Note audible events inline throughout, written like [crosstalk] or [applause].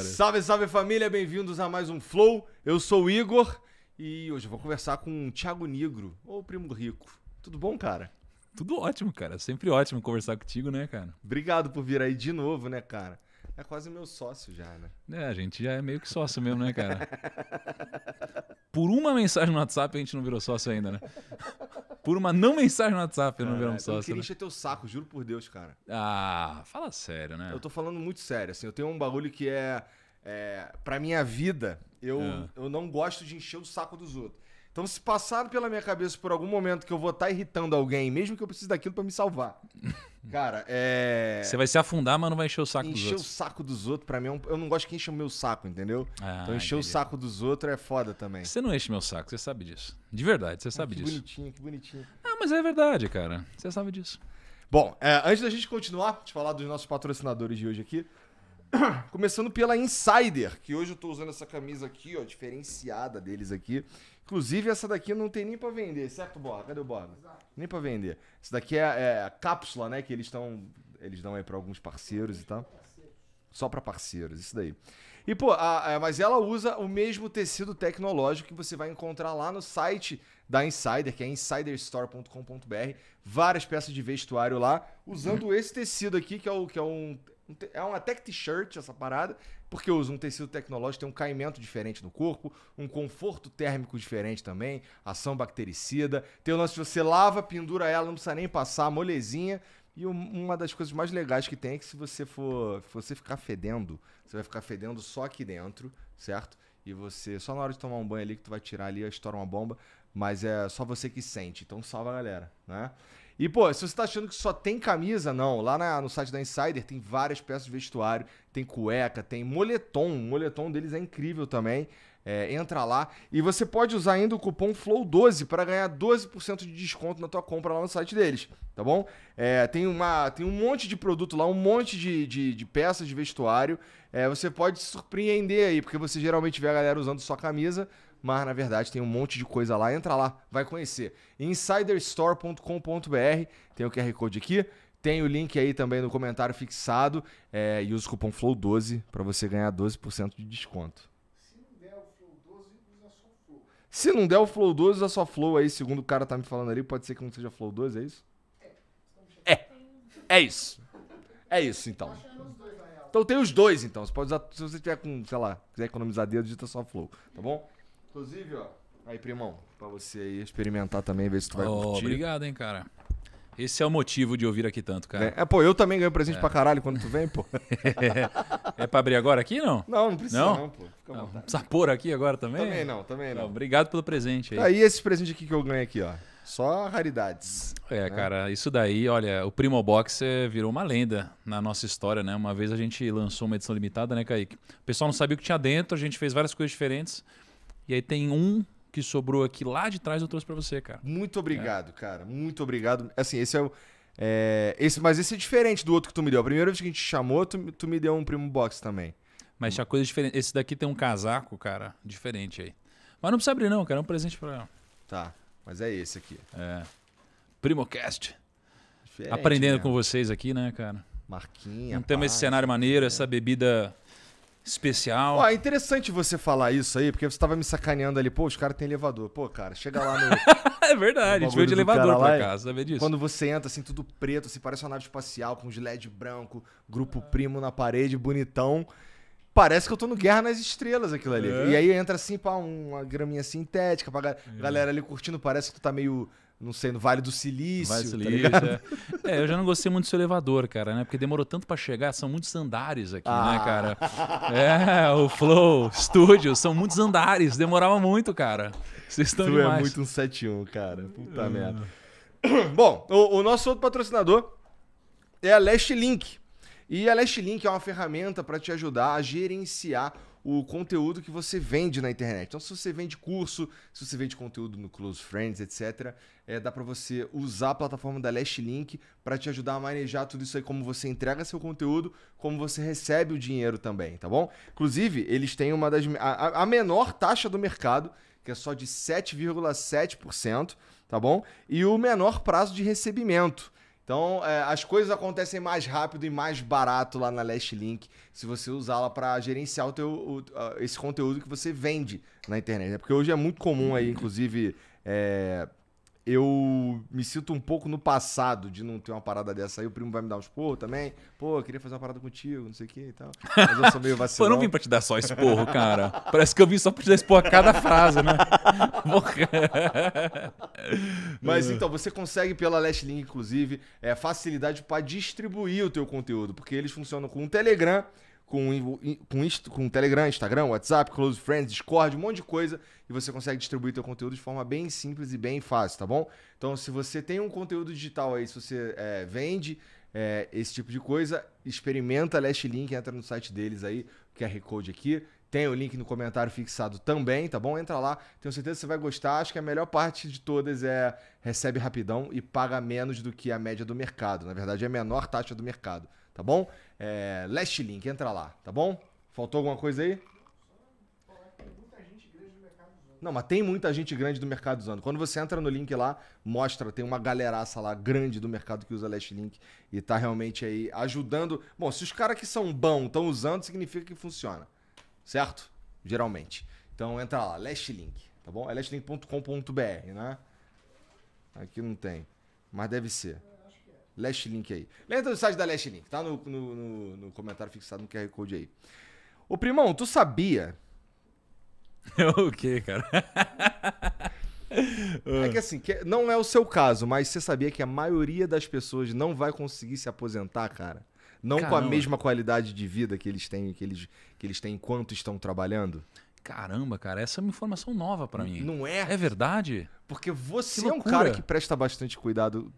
horas. Salve, salve família, bem-vindos a mais um Flow. Eu sou o Igor e hoje eu vou conversar com o Thiago Negro, ou o Primo Rico. Tudo bom, cara? Tudo ótimo, cara. Sempre ótimo conversar contigo, né, cara? Obrigado por vir aí de novo, né, cara? É quase meu sócio já, né? É, a gente já é meio que sócio mesmo, né, cara? [laughs] Por uma mensagem no WhatsApp a gente não virou sócio ainda, né? Por uma não mensagem no WhatsApp eu não viramos sócio. Eu queria né? encher teu saco, juro por Deus, cara. Ah, fala sério, né? Eu tô falando muito sério, assim. Eu tenho um bagulho que é. é pra minha vida, eu, é. eu não gosto de encher o saco dos outros. Então, se passar pela minha cabeça por algum momento que eu vou estar tá irritando alguém, mesmo que eu precise daquilo para me salvar. [laughs] Cara, é. Você vai se afundar, mas não vai encher o saco encher dos outros. Encher o saco dos outros, pra mim, é eu não gosto que enche o meu saco, entendeu? Ah, então, encher entendi. o saco dos outros é foda também. Você não enche meu saco, você sabe disso. De verdade, você ah, sabe ah, que disso. Que bonitinho, que bonitinho. Ah, mas é verdade, cara. Você sabe disso. Bom, é, antes da gente continuar, de falar dos nossos patrocinadores de hoje aqui. [coughs] Começando pela Insider, que hoje eu tô usando essa camisa aqui, ó, diferenciada deles aqui Inclusive, essa daqui não tem nem para vender, certo, Borba? Cadê o Borba? Nem para vender. Isso daqui é, é, a cápsula, né? Que eles estão. Eles dão aí para alguns parceiros e tal. Só para parceiros, isso daí. E, pô, a, a, mas ela usa o mesmo tecido tecnológico que você vai encontrar lá no site da Insider, que é insiderstore.com.br. Várias peças de vestuário lá, usando esse tecido aqui, que é, o, que é um. É uma tech t-shirt, essa parada, porque usa um tecido tecnológico, tem um caimento diferente no corpo, um conforto térmico diferente também, ação bactericida. Tem o lance de você lava, pendura ela, não precisa nem passar, molezinha. E uma das coisas mais legais que tem é que se você for se você ficar fedendo, você vai ficar fedendo só aqui dentro, certo? E você, só na hora de tomar um banho ali, que tu vai tirar ali, estoura uma bomba, mas é só você que sente, então salva a galera, né? E, pô, se você tá achando que só tem camisa, não. Lá na, no site da Insider tem várias peças de vestuário, tem cueca, tem moletom. O moletom deles é incrível também. É, entra lá. E você pode usar ainda o cupom FLOW12 para ganhar 12% de desconto na tua compra lá no site deles, tá bom? É, tem, uma, tem um monte de produto lá, um monte de, de, de peças de vestuário. É, você pode se surpreender aí, porque você geralmente vê a galera usando só camisa, mas na verdade tem um monte de coisa lá. Entra lá, vai conhecer. Insiderstore.com.br, tem o QR Code aqui. Tem o link aí também no comentário fixado é, e usa o cupom FLOW12 para você ganhar 12% de desconto. Se não der o Flow 12, usa só Flow. Se não der o Flow 12, usa só Flow aí, segundo o cara tá me falando ali. Pode ser que não seja Flow 12, é isso? É. É, é isso. É isso, então. Então tem os dois, então. Você pode usar, se você tiver com, sei lá, quiser economizar dedo, digita só Flow, tá bom? Inclusive, ó. Aí, primão, pra você aí experimentar também, ver se tu vai oh, curtir. Obrigado, hein, cara. Esse é o motivo de ouvir aqui tanto, cara. É, é pô, eu também ganho presente é. pra caralho quando tu vem, pô. é, [laughs] é pra abrir agora aqui, não? Não, não precisa não, não pô. Fica não, precisa pôr aqui agora também? Também não, também não. não obrigado pelo presente aí. Tá aí esse presente aqui que eu ganho aqui, ó. Só raridades. É, né? cara, isso daí, olha, o Primo Boxer eh, virou uma lenda na nossa história, né? Uma vez a gente lançou uma edição limitada, né, Kaique? O pessoal não sabia o que tinha dentro, a gente fez várias coisas diferentes. E aí tem um que sobrou aqui lá de trás, eu trouxe para você, cara. Muito é. obrigado, é. cara. Muito obrigado. Assim, esse é o. É, esse, mas esse é diferente do outro que tu me deu. A primeira vez que a gente chamou, tu, tu me deu um primo box também. Mas tinha coisa diferente. Esse daqui tem um casaco, cara, diferente aí. Mas não precisa abrir, não, cara. É um presente pra. Tá, mas é esse aqui. É. Primocast. Diferente, Aprendendo né? com vocês aqui, né, cara? Marquinha. Não temos esse cenário maneiro, é. essa bebida especial. Ó, é interessante você falar isso aí, porque você tava me sacaneando ali, pô, os caras têm elevador. Pô, cara, chega lá no. [laughs] é verdade, no a gente veio de elevador pra casa, saber disso. Quando você entra assim, tudo preto, assim, parece uma nave espacial, com os LED branco, grupo primo na parede, bonitão. Parece que eu tô no Guerra nas Estrelas, aquilo ali. É. E aí entra assim, pá, uma graminha sintética, pra é. galera ali curtindo, parece que tu tá meio não sei, no Vale do Silício. Vale do tá Silício, tá é. é. eu já não gostei muito do seu elevador, cara, né? Porque demorou tanto para chegar, são muitos andares aqui, né, ah. né, cara? É, o Flow studio são muitos andares, demorava muito, cara. Vocês estão tu é demais. é muito um 71, cara. Puta é. merda. [clears throat] Bom, o, o, nosso outro patrocinador é a Last Link. E a Last Link é uma ferramenta para te ajudar a gerenciar o conteúdo que você vende na internet. Então, se você vende curso, se você vende conteúdo no Close Friends, etc., é, dá para você usar a plataforma da Last Link para te ajudar a manejar tudo isso aí, como você entrega seu conteúdo, como você recebe o dinheiro também, tá bom? Inclusive, eles têm uma das a, a menor taxa do mercado, que é só de 7,7%, tá bom? E o menor prazo de recebimento. Então, é, as coisas acontecem mais rápido e mais barato lá na Last Link, se você usá-la para gerenciar o teu, o, esse conteúdo que você vende na internet. Né? Porque hoje é muito comum aí, uhum. inclusive, é, eu me sinto um pouco no passado de não ter uma parada dessa. Aí o primo vai me dar um esporro também. Pô, eu queria fazer uma parada contigo, não sei o que e tal. Mas eu sou meio vacilão. [laughs] Pô, eu não vim pra te dar só esporro, cara. Parece que eu vim só pra te dar esporro a cada frase, né? [laughs] Mas então, você consegue pela Last Link, inclusive, é, facilidade para distribuir o teu conteúdo. Porque eles funcionam com o Telegram com, com, com Telegram, Instagram, WhatsApp, Close Friends, Discord, um monte de coisa. E você consegue distribuir teu conteúdo de forma bem simples e bem fácil, tá bom? Então, se você tem um conteúdo digital aí, se você é, vende é, esse tipo de coisa, experimenta leste Last Link, entra no site deles aí, que QR Code aqui. Tem o link no comentário fixado também, tá bom? Entra lá, tenho certeza que você vai gostar. Acho que a melhor parte de todas é recebe rapidão e paga menos do que a média do mercado. Na verdade, é a menor taxa do mercado tá bom? É, Last Link, entra lá, tá bom? Faltou alguma coisa aí? Não, mas tem muita gente grande do mercado usando. Quando você entra no link lá, mostra, tem uma galeraça lá grande do mercado que usa Last Link e tá realmente aí ajudando. Bom, se os caras que são bons estão usando, significa que funciona. Certo? Geralmente. Então entra lá, Last Link, tá bom? É lastlink.com.br, né? Aqui não tem, mas deve ser. Last Link aí. Lembra do site da Last Link, tá? No, no, no, no comentário fixado no QR Code aí. Ô, primão, tu sabia? [laughs] o quê, cara? [laughs] é que assim, que não é o seu caso, mas você sabia que a maioria das pessoas não vai conseguir se aposentar, cara? Não Caramba. com a mesma qualidade de vida que eles têm, que eles, que eles têm enquanto estão trabalhando? Caramba, cara, essa é uma informação nova para mim. Não é? É verdade? Porque você é um cara que presta bastante cuidado,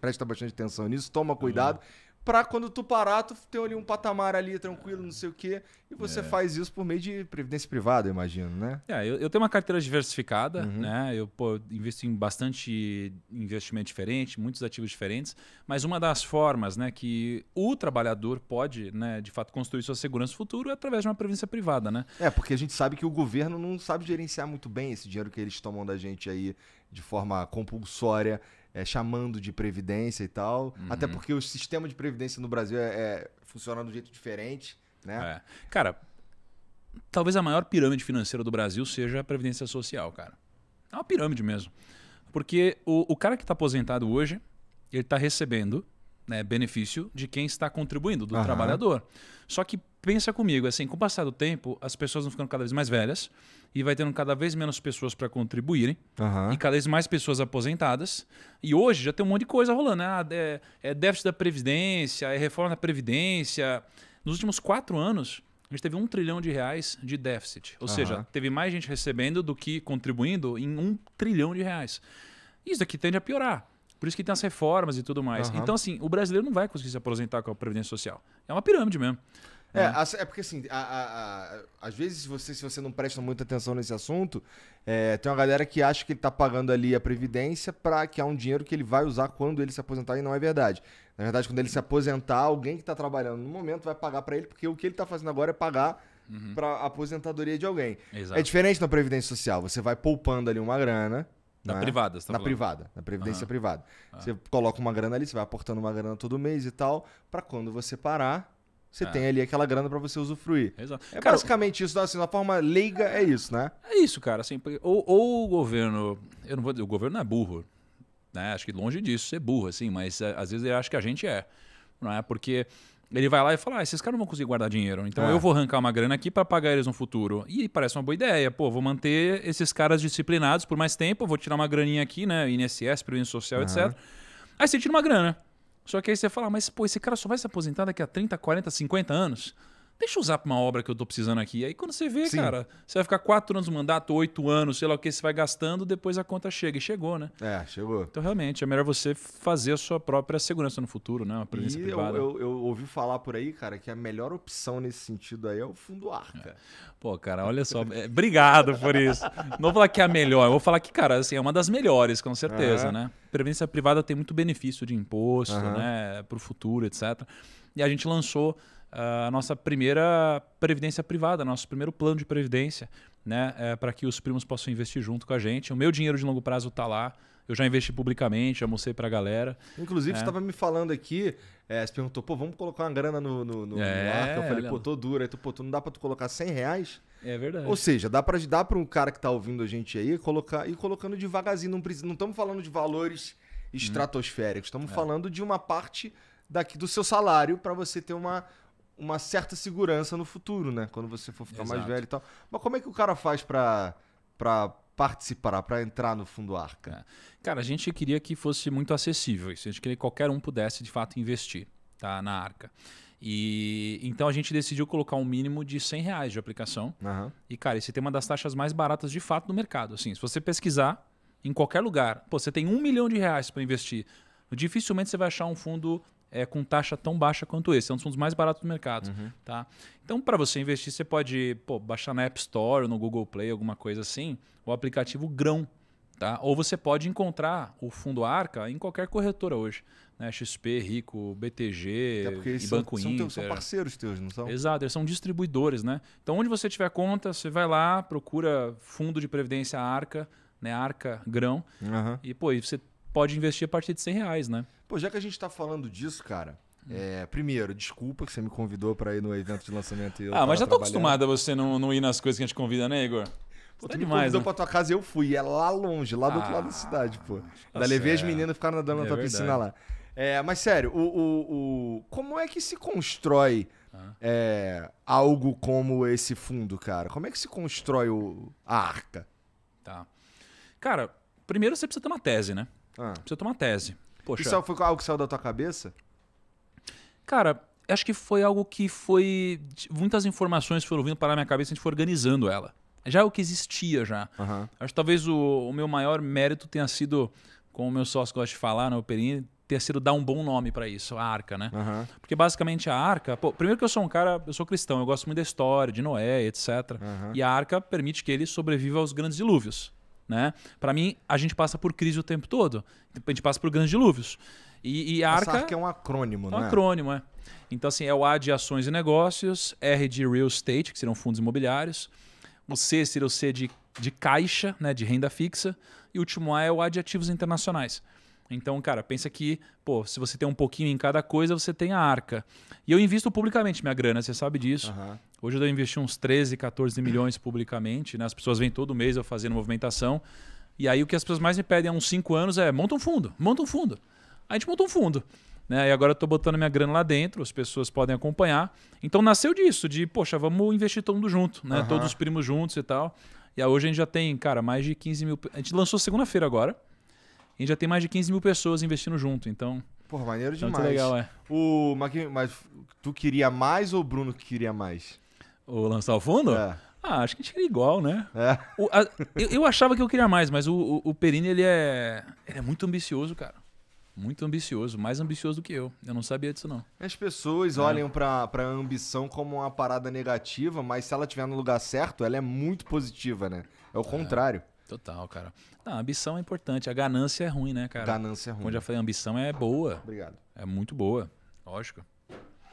presta, bastante atenção nisso, toma cuidado. Hum pra quando tu parar, tu ter ali um patamar ali tranquilo, não sei o quê. E você é. faz isso por meio de previdência privada, eu imagino, né? É, eu, eu tenho uma carteira diversificada, uhum. né? Eu pô, invisto em bastante investimento diferente, muitos ativos diferentes. Mas uma das formas né, que o trabalhador pode, né, de fato, construir sua segurança futuro é através de uma previdência privada, né? É, porque a gente sabe que o governo não sabe gerenciar muito bem esse dinheiro que eles tomam da gente aí de forma compulsória é, chamando de previdência e tal. Uhum. Até porque o sistema de previdência no Brasil é, é funciona de um jeito diferente, né? É. Cara, talvez a maior pirâmide financeira do Brasil seja a previdência social, cara. É uma pirâmide mesmo. Porque o, o cara que está aposentado hoje, ele está recebendo né, benefício de quem está contribuindo, do uhum. trabalhador. Só que pensa comigo, assim, com o passar do tempo, as pessoas vão ficando cada vez mais velhas e vai tendo cada vez menos pessoas para contribuírem uhum. e cada vez mais pessoas aposentadas. E hoje já tem um monte de coisa rolando, né? Ah, é, é déficit da Previdência, é reforma da Previdência. Nos últimos quatro anos, a gente teve um trilhão de reais de déficit. Ou uhum. seja, teve mais gente recebendo do que contribuindo em um trilhão de reais. Isso aqui tende a piorar. Por isso que tem as reformas e tudo mais. Uhum. Então, assim, o brasileiro não vai conseguir se aposentar com a Previdência Social. É uma pirâmide mesmo. É, né? é porque assim, a, a, a, às vezes você, se você não presta muita atenção nesse assunto, é, tem uma galera que acha que ele tá pagando ali a previdência para que há um dinheiro que ele vai usar quando ele se aposentar e não é verdade. Na verdade, quando ele se aposentar, alguém que está trabalhando no momento vai pagar para ele, porque o que ele está fazendo agora é pagar uhum. para aposentadoria de alguém. Exato. É diferente na previdência social, você vai poupando ali uma grana, na né? privada, você tá Na falando. privada, na previdência uhum. privada. Uhum. Você coloca uma grana ali, você vai aportando uma grana todo mês e tal, para quando você parar, você é. tem ali aquela grana para você usufruir. Exato. É cara, basicamente isso, assim, na forma leiga é isso, né? É isso, cara. Assim, ou, ou, o governo, eu não vou dizer, o governo não é burro, né? Acho que longe disso ser burro, assim, mas é, às vezes ele acho que a gente é, não é? Porque ele vai lá e fala, ah, esses caras não vão conseguir guardar dinheiro, então é. eu vou arrancar uma grana aqui para pagar eles no futuro. E parece uma boa ideia, pô, vou manter esses caras disciplinados por mais tempo, vou tirar uma graninha aqui, né? INSS, Previdência Social, uhum. etc. Aí você tira uma grana. Só que aí você fala, ah, mas pô, esse cara só vai se aposentar daqui a 30, 40, 50 anos? deixa eu usar pra uma obra que eu tô precisando aqui. Aí quando você vê, Sim. cara, você vai ficar quatro anos no mandato, oito anos, sei lá o que, você vai gastando, depois a conta chega. E chegou, né? É, chegou. Então, realmente, é melhor você fazer a sua própria segurança no futuro, né? Uma previdência e privada. Eu, eu, eu, ouvi falar por aí, cara, que a melhor opção nesse sentido aí é o fundo arca. É. Pô, cara, olha só. É, obrigado por isso. Não vou falar que é a melhor, eu vou falar que, cara, assim, é uma das melhores, com certeza, uhum. né? Previdência privada tem muito benefício de imposto, uhum. né? Pro futuro, etc. E a gente lançou a nossa primeira previdência privada, nosso primeiro plano de previdência, né? É, para que os primos possam investir junto com a gente. O meu dinheiro de longo prazo está lá. Eu já investi publicamente, já mostrei para a galera. Inclusive, é. você estava me falando aqui, é, você perguntou, pô, vamos colocar uma grana no, no, no, é, Eu falei, olha... pô, tô duro. Aí tu, pô, tu não dá para tu colocar 100 reais? É verdade. Ou seja, dá para dá para um cara que está ouvindo a gente aí colocar e colocando devagarzinho. Não estamos não falando de valores uhum. estratosféricos. Estamos é. falando de uma parte daqui do seu salário para você ter uma, uma certa segurança no futuro, né? Quando você for ficar Exato. mais velho e tal. Mas como é que o cara faz para participar, para entrar no fundo Arca? É. Cara, a gente queria que fosse muito acessível isso. A gente queria que qualquer um pudesse, de fato, investir tá, na Arca. E então a gente decidiu colocar um mínimo de 100 reais de aplicação. Uhum. E, cara, esse tem uma das taxas mais baratas de fato no mercado. Assim, se você pesquisar em qualquer lugar, pô, você tem um milhão de reais para investir. Dificilmente você vai achar um fundo é, com taxa tão baixa quanto esse. É um dos fundos mais baratos do mercado. Uhum. Tá? Então, para você investir, você pode pô, baixar na App Store, no Google Play, alguma coisa assim, o aplicativo Grão. Tá? Ou você pode encontrar o fundo Arca em qualquer corretora hoje. Né? XP, Rico, BTG é e Banco são Inter. Teus, são parceiros teus, não são? Exato, eles são distribuidores. Né? Então, onde você tiver conta, você vai lá, procura fundo de previdência Arca, né? Arca Grão. Uhum. E, pô, e você pode investir a partir de 100 reais, né? Pô, já que a gente está falando disso, cara, é, primeiro, desculpa que você me convidou para ir no evento de lançamento. E eu ah, mas já tô acostumado a você não, não ir nas coisas que a gente convida, né, Igor? Pô, tá tu demais, me convidou né? pra tua casa e eu fui. É lá longe, lá do ah, outro lado da ah, cidade, pô. Tá Ainda levei as meninas ficaram nadando é na tua verdade. piscina lá. É, mas sério, o, o, o, como é que se constrói ah. é, algo como esse fundo, cara? Como é que se constrói o, a arca? Tá. Cara, primeiro você precisa ter uma tese, né? Ah. Preciso tomar tese. Poxa. Isso foi algo que saiu da tua cabeça? Cara, acho que foi algo que foi. Muitas informações foram vindo para a minha cabeça e a gente foi organizando ela. Já é o que existia já. Uhum. Acho que talvez o, o, meu maior mérito tenha sido, como o meu sócio gosta de falar, né, o Perini, ter sido dar um bom nome para isso, a arca, né? Uhum. Porque basicamente a arca, pô, primeiro que eu sou um cara, eu sou cristão, eu gosto muito da história, de Noé, etc. Uhum. E a arca permite que ele sobreviva aos grandes dilúvios. Né? Para mim, a gente passa por crise o tempo todo. A gente passa por grandes dilúvios. E, e arca, arca é um acrônimo, né? É um né? acrônimo, é. Então, assim, é o A de ações e negócios, R de real estate, que serão fundos imobiliários, o C seria o C de, de caixa, né, de renda fixa, e o último A é o A de ativos internacionais. Então, cara, pensa que, pô, se você tem um pouquinho em cada coisa, você tem a arca. E eu invisto publicamente minha grana, você sabe disso. Uhum. Hoje eu devo investir uns 13, 14 milhões publicamente, né? As pessoas vêm todo mês eu fazendo movimentação. E aí o que as pessoas mais me pedem há uns 5 anos é monta um fundo, monta um fundo. Aí a gente monta um fundo. Né? E agora eu estou botando minha grana lá dentro, as pessoas podem acompanhar. Então nasceu disso, de, poxa, vamos investir todo mundo junto, né? Uhum. Todos os primos juntos e tal. E hoje a gente já tem, cara, mais de 15 mil. A gente lançou segunda-feira agora. A gente já tem mais de 15 mil pessoas investindo junto, então. Porra, maneiro tá demais. Muito legal, é. O, mas, mas tu queria mais ou o Bruno queria mais? O lançar o fundo? É. Ah, acho que a gente queria igual, né? É. O, a, eu, eu, achava que eu queria mais, mas o, o, o, Perini, ele é, ele é muito ambicioso, cara. Muito ambicioso, mais ambicioso do que eu. Eu não sabia disso, não. As pessoas é. olham pra, pra ambição como uma parada negativa, mas se ela estiver no lugar certo, ela é muito positiva, né? É o é. contrário. É. Total, cara. Não, a ambição é importante. A ganância é ruim, né, cara? Ganância é ruim. Como eu já falei, a ambição é boa. Obrigado. É muito boa, lógico.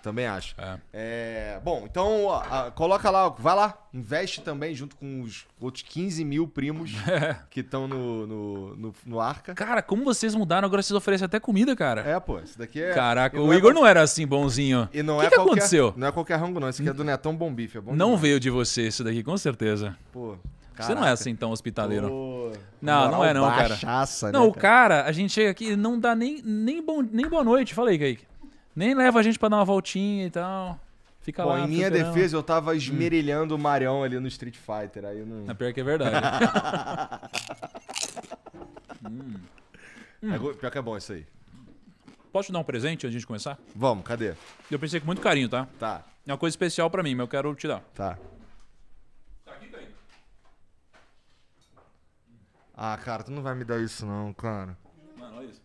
Também acho. É. É, bom, então ó, coloca lá, vai lá, investe também junto com os outros 15 mil primos [laughs] é. que estão no, no, no, no, Arca. Cara, como vocês mudaram, agora vocês oferecem até comida, cara. É, pô, isso daqui é. Caraca, o é Igor não era assim bonzinho. E não o que é que qualquer, aconteceu? Não é qualquer rango, não. Esse aqui é do Netão Bom É bom não demais. veio de você isso daqui, com certeza. Pô. Caraca. Você não é assim tão hospitaleiro. Pô, não, não é não, cara. Baixaça, não, né, o cara? cara, a gente chega aqui e não dá nem, nem, bom, nem boa noite. Falei, Kaique. Nem leva a gente pra dar uma voltinha e tal. Fica Bom, lá. Em minha defesa, eu tava hum. esmerilhando hum. o Marião ali no Street Fighter. Aí não. É pior que é verdade. hum. [laughs] Hum. É, hum. pior que é bom isso aí. Posso te dar um presente antes de começar? Vamos, cadê? Eu pensei com muito carinho, tá? Tá. É uma coisa especial para mim, mas eu quero te dar. Tá. Ah, cara, tu não vai me dar isso não, cara. Mano, olha isso.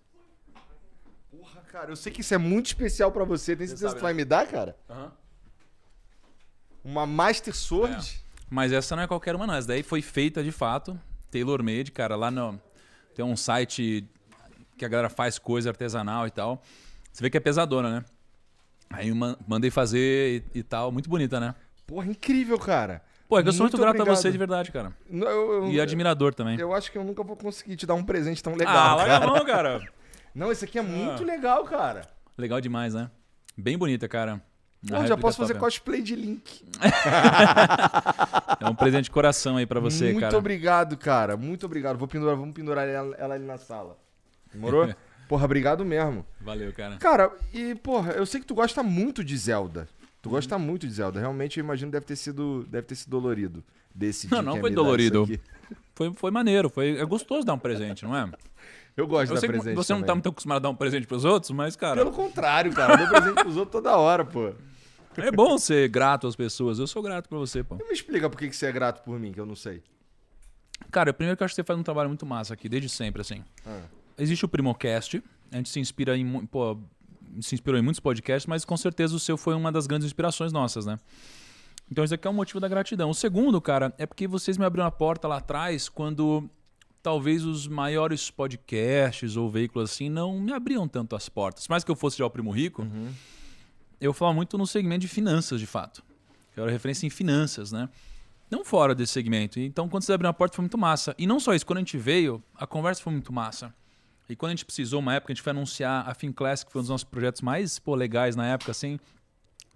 Porra, cara, eu sei que isso é muito especial pra você. Tem certeza que tu vai né? me dar, cara? Aham. Uma Master Sword? É. Mas essa não é qualquer uma, não. Essa daí foi feita de fato, Taylor made cara. Lá no, tem um site que a galera faz coisa artesanal e tal. Você vê que é pesadona, né? Aí mandei fazer e, e tal. Muito bonita, né? Porra, incrível, cara. Pô, é que eu sou muito, muito grato obrigado. a você de verdade, cara. Eu, eu, e admirador também. Eu acho que eu nunca vou conseguir te dar um presente tão legal. Ah, cara. não, cara. [laughs] Não, esse aqui é ah. muito ah. legal, cara. Legal demais, né? Bem bonita, cara. Não, já posso fazer cosplay de Link. [laughs] é um presente de coração aí para você, muito cara. Muito obrigado, cara. Muito obrigado. Vou pendurar, vamos pendurar ela, ela ali na sala. Demorou? [laughs] porra, obrigado mesmo. Valeu, cara. Cara, e porra, eu sei que tu gosta muito de Zelda. Tu gosta muito de Zelda. Realmente, eu imagino deve ter sido, deve ter sido dolorido. desse não, não foi dolorido. Foi, foi maneiro. Foi, é gostoso dar um presente, não é? [laughs] Eu gosto de dar presente. Você também. não tá muito acostumado a dar um presente pros outros, mas, cara. Pelo contrário, cara. Eu dou presente pros outros toda hora, pô. É bom ser grato às pessoas. Eu sou grato pra você, pô. Me explica por que você é grato por mim, que eu não sei. Cara, primeiro que eu acho que você faz um trabalho muito massa aqui, desde sempre, assim. Ah. Existe o Primocast. A gente se inspira em. Pô, se inspirou em muitos podcasts, mas com certeza o seu foi uma das grandes inspirações nossas, né? Então isso aqui é um motivo da gratidão. O segundo, cara, é porque vocês me abriram a porta lá atrás quando talvez os maiores podcasts ou veículos assim não me abriam tanto as portas. Mais que eu fosse já o primo rico, uhum. eu falava muito no segmento de finanças, de fato. Eu era referência em finanças, né? Não fora desse segmento. Então, quando vocês abriram a porta, foi muito massa. E não só isso, quando a gente veio, a conversa foi muito massa. E quando a gente precisou, uma época, a gente foi anunciar a FinClass, que foi um dos nossos projetos mais pô, legais na época, assim.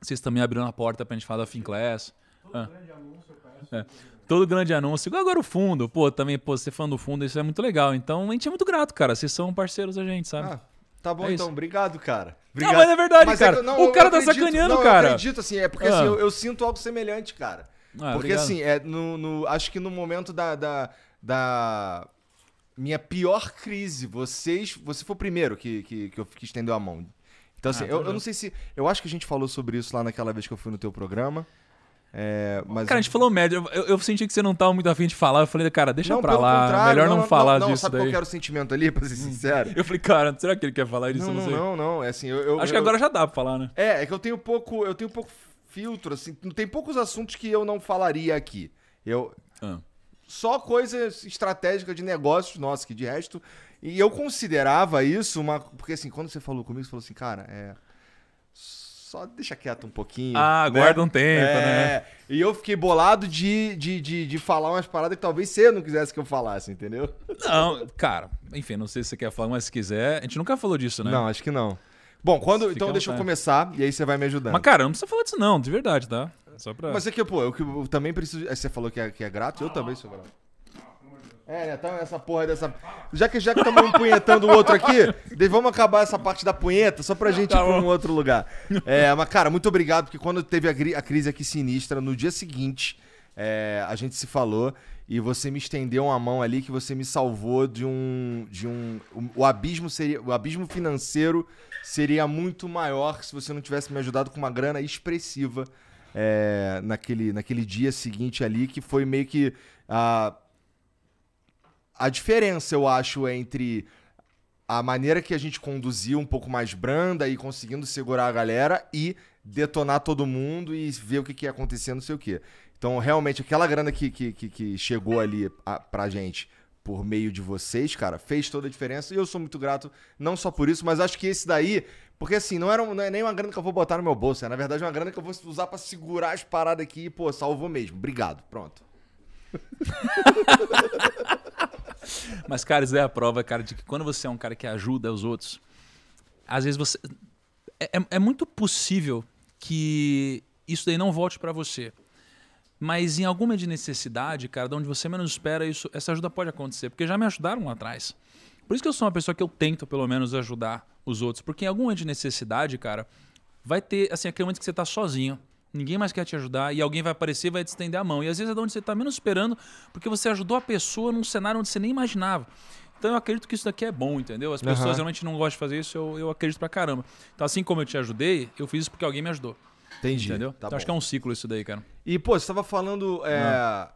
Vocês também abriram a porta para a gente falar da FinClass. Todo ah. grande anúncio, eu É. Todo grande anúncio. Igual agora o fundo, pô, também, pô, ser fã do fundo, isso é muito legal. Então a gente é muito grato, cara. Vocês são parceiros da gente, sabe? Ah. Tá bom, é então. Obrigado, cara. Obrigado. Não, mas é verdade, mas é cara. É que, não, o cara tá acredito, tá sacaneando, não, cara. Eu acredito, assim. É porque assim, ah. assim, eu, eu, sinto algo semelhante, cara. Ah, porque obrigado. assim, é no, no, acho que no momento da, da, da minha pior crise. Vocês. Você foi o primeiro que, que, que eu fiquei estendeu a mão. Então, assim, ah, eu, então eu, não sei se. Eu acho que a gente falou sobre isso lá naquela vez que eu fui no teu programa. É, mas... Cara, a gente falou médio Eu, eu, senti que você não tava muito afim de falar. Eu falei, cara, deixa não, pra lá. Melhor não, não falar não, não, disso. Sabe daí. qual era o sentimento ali, pra ser [laughs] sincero? eu falei, cara, será que ele quer falar isso? Não, não, não, É assim, eu. Acho que agora já dá pra falar, né? É, é que eu tenho pouco. Eu tenho pouco filtro, assim. Tem poucos assuntos que eu não falaria aqui. Eu. Ah só coisas estratégicas de negócios nossa, que de resto. E eu considerava isso uma. Porque assim, quando você falou comigo, você falou assim, cara, é. Só deixa quieto um pouquinho. Ah, né? guarda um tempo, é... né? E eu fiquei bolado de, de, de, de falar umas paradas que talvez você não quisesse que eu falasse, entendeu? Não, cara, enfim, não sei se você quer falar, mas se quiser. A gente nunca falou disso, né? Não, acho que não. Bom, quando. então deixa eu começar e aí você vai me ajudando. Mas, cara, não precisa falar disso, não, de verdade, tá? Só pra... Mas é que, pô, é eu, eu também preciso. É, você falou que é, que é grátis, eu também sou grátis. É, né, então essa porra dessa. Já que já que estamos um punhetando o outro aqui, vamos acabar essa parte da punheta só pra gente tá ir pra um outro lugar. É, mas, cara, muito obrigado, porque quando teve a, a crise aqui sinistra, no dia seguinte, é, a gente se falou e você me estendeu uma mão ali que você me salvou de um. De um o, abismo seria, o abismo financeiro seria muito maior se você não tivesse me ajudado com uma grana expressiva é, naquele, naquele dia seguinte ali, que foi meio que a, a diferença, eu acho, entre a maneira que a gente conduziu um pouco mais branda e conseguindo segurar a galera e detonar todo mundo e ver o que, que ia acontecer, não sei o quê. Então, realmente, aquela grana que, que, que, chegou ali a, pra gente por meio de vocês, cara, fez toda a diferença. E eu sou muito grato, não só por isso, mas acho que esse daí. Porque assim, não, era, não é nem uma grana que eu vou botar no meu bolso, é na verdade uma grana que eu vou usar para segurar as paradas aqui e, pô, salvou mesmo. Obrigado, pronto. [laughs] mas, cara, isso é a prova, cara, de que quando você é um cara que ajuda os outros, às vezes você. É, é, é muito possível que isso daí não volte para você. Mas em alguma de necessidade, cara, de onde você menos espera, isso, essa ajuda pode acontecer. Porque já me ajudaram lá atrás. Por isso que eu sou uma pessoa que eu tento, pelo menos, ajudar os outros. Porque em alguma de necessidade, cara, vai ter, assim, aquele momento que você tá sozinho. Ninguém mais quer te ajudar e alguém vai aparecer e vai te estender a mão. E às vezes é de onde você está menos esperando, porque você ajudou a pessoa num cenário onde você nem imaginava. Então eu acredito que isso daqui é bom, entendeu? As pessoas uhum. realmente não gostam de fazer isso, eu, eu acredito pra caramba. Então, assim como eu te ajudei, eu fiz isso porque alguém me ajudou. Entendi. Entendeu? Tá então, acho que é um ciclo isso daí, cara. E, pô, você tava falando é, ah.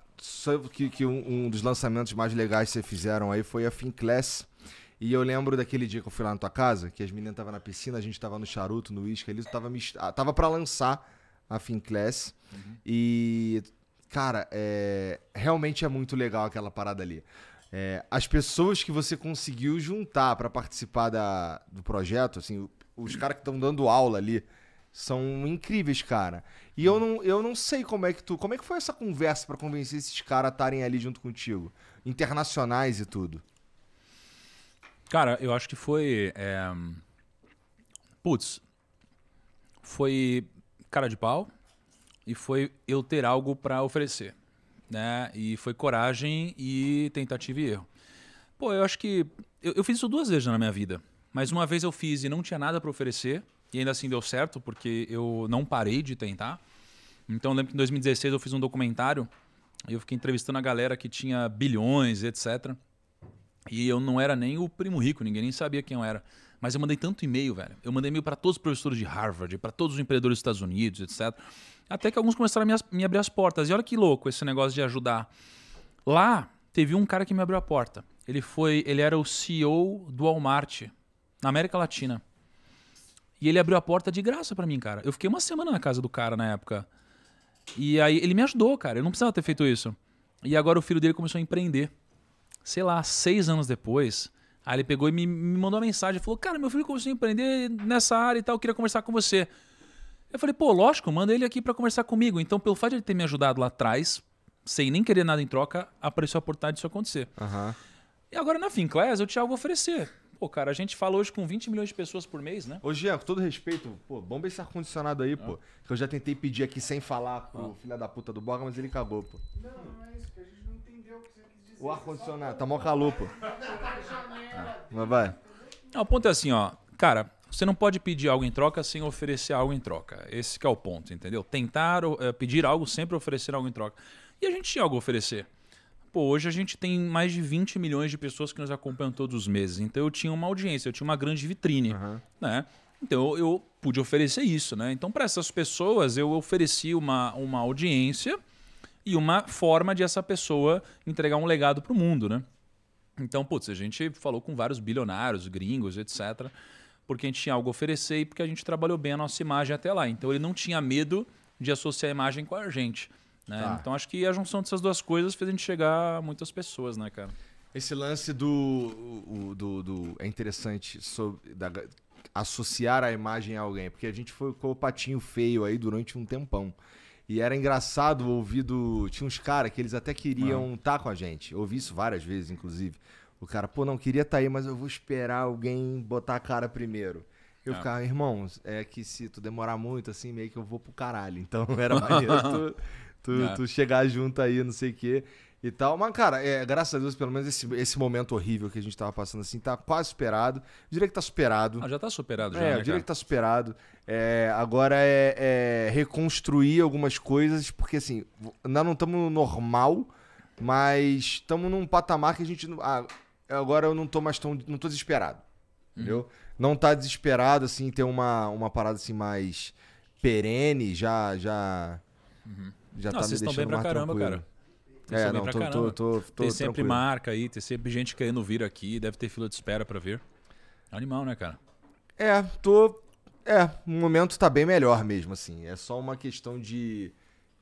que, que um, um, dos lançamentos mais legais que vocês fizeram aí foi a Finclass. E eu lembro daquele dia que eu fui lá na tua casa, que as meninas estavam na piscina, a gente tava no charuto, no uísque, ali, tava, ah, tava pra lançar a Finclass. Uhum. E, cara, é... realmente é muito legal aquela parada ali. É... As pessoas que você conseguiu juntar para participar da... do projeto, assim, os caras que estão dando aula ali são incríveis, cara. E eu não, eu não sei como é que tu. Como é que foi essa conversa para convencer esses caras a estarem ali junto contigo? Internacionais e tudo. Cara, eu acho que foi. É... Putz. Foi cara de pau. E foi eu ter algo para oferecer. Né? E foi coragem e tentativa e erro. Pô, eu acho que. Eu, eu fiz isso duas vezes na minha vida. Mas uma vez eu fiz e não tinha nada para oferecer. E ainda assim deu certo, porque eu não parei de tentar. Então eu lembro que em 2016 eu fiz um documentário e eu fiquei entrevistando a galera que tinha bilhões, etc. E eu não era nem o primo rico, ninguém nem sabia quem eu era. Mas eu mandei tanto e-mail, velho. Eu mandei e-mail para todos os professores de Harvard, para todos os empreendedores dos Estados Unidos, etc. Até que alguns começaram a me, me abrir as portas. E olha que louco esse negócio de ajudar. Lá teve um cara que me abriu a porta. Ele foi, ele era o CEO do Walmart na América Latina. E ele abriu a porta de graça para mim, cara. Eu fiquei uma semana na casa do cara na época. E aí ele me ajudou, cara. Eu não precisava ter feito isso. E agora o filho dele começou a empreender. Sei lá, seis anos depois. Aí ele pegou e me, me mandou uma mensagem. Falou, cara, meu filho começou a empreender nessa área e tal. Eu queria conversar com você. Eu falei, pô, lógico, manda ele aqui para conversar comigo. Então, pelo fato de ele ter me ajudado lá atrás, sem nem querer nada em troca, apareceu a oportunidade disso acontecer. Uhum. E agora na Finclass eu tinha algo a oferecer. Pô, cara, a gente fala hoje com 20 milhões de pessoas por mês, né? Hoje Gia, com todo respeito, pô, bomba esse ar-condicionado aí, ah. pô. Que eu já tentei pedir aqui sem falar pro ah. filho da puta do Borga, mas ele cagou, pô. Não, não é isso, que a gente não entendeu o que você quis dizer. O ar-condicionado, tá mó calor, pô. [laughs] mas vai. Não, o ponto é assim, ó. Cara, você não pode pedir algo em troca sem oferecer algo em troca. Esse é o ponto, entendeu? Tentar é, pedir algo, sempre oferecer algo em troca. E a gente tinha algo a oferecer pô, tipo, hoje a gente tem mais de 20 milhões de pessoas que nos acompanham todos os meses. Então eu tinha uma audiência, eu tinha uma grande vitrine, uhum. né? Então eu, eu, pude oferecer isso, né? Então para essas pessoas eu ofereci uma, uma audiência e uma forma de essa pessoa entregar um legado para o mundo, né? Então, putz, a gente falou com vários bilionários, gringos, etc., porque a gente tinha algo a oferecer e porque a gente trabalhou bem a nossa imagem até lá. Então ele não tinha medo de associar a imagem com a gente. Né? Tá. Então acho que a junção dessas duas coisas fez a gente chegar a muitas pessoas, né, cara? Esse lance do. do, do é interessante sobre, da, associar a imagem a alguém, porque a gente foi com o patinho feio aí durante um tempão. E era engraçado ouvir do. Tinha uns caras que eles até queriam estar ah. tá com a gente. Ouvi isso várias vezes, inclusive. O cara, pô, não queria estar tá aí, mas eu vou esperar alguém botar a cara primeiro. Eu é. ficava, irmão, é que se tu demorar muito, assim, meio que eu vou pro caralho. Então [laughs] era maneiro [laughs] tu, tu, é. tu chegar junto aí, não sei o quê e tal. Mas, cara, é, graças a Deus, pelo menos esse, esse momento horrível que a gente tava passando, assim, tá quase superado. Eu diria que tá superado. Ah, já tá superado, já. É, né, eu diria cara? que tá superado. É, agora é, é, reconstruir algumas coisas, porque, assim, nós não estamos no normal, mas estamos num patamar que a gente. Ah, agora eu não tô mais tão. Não tô desesperado. Uhum. Entendeu? Não tá desesperado, assim, ter uma, uma parada assim mais perene, já. já... Uhum já não, tá me deixando bem pra caramba, tranquilo. cara. Vocês é, não, tô, Tô, tô, tô, tem sempre tranquilo. marca aí, tem sempre gente querendo vir aqui, deve ter fila de espera para ver. Animal, né, cara? É, tô. É, o momento tá bem melhor mesmo, assim. É só uma questão de,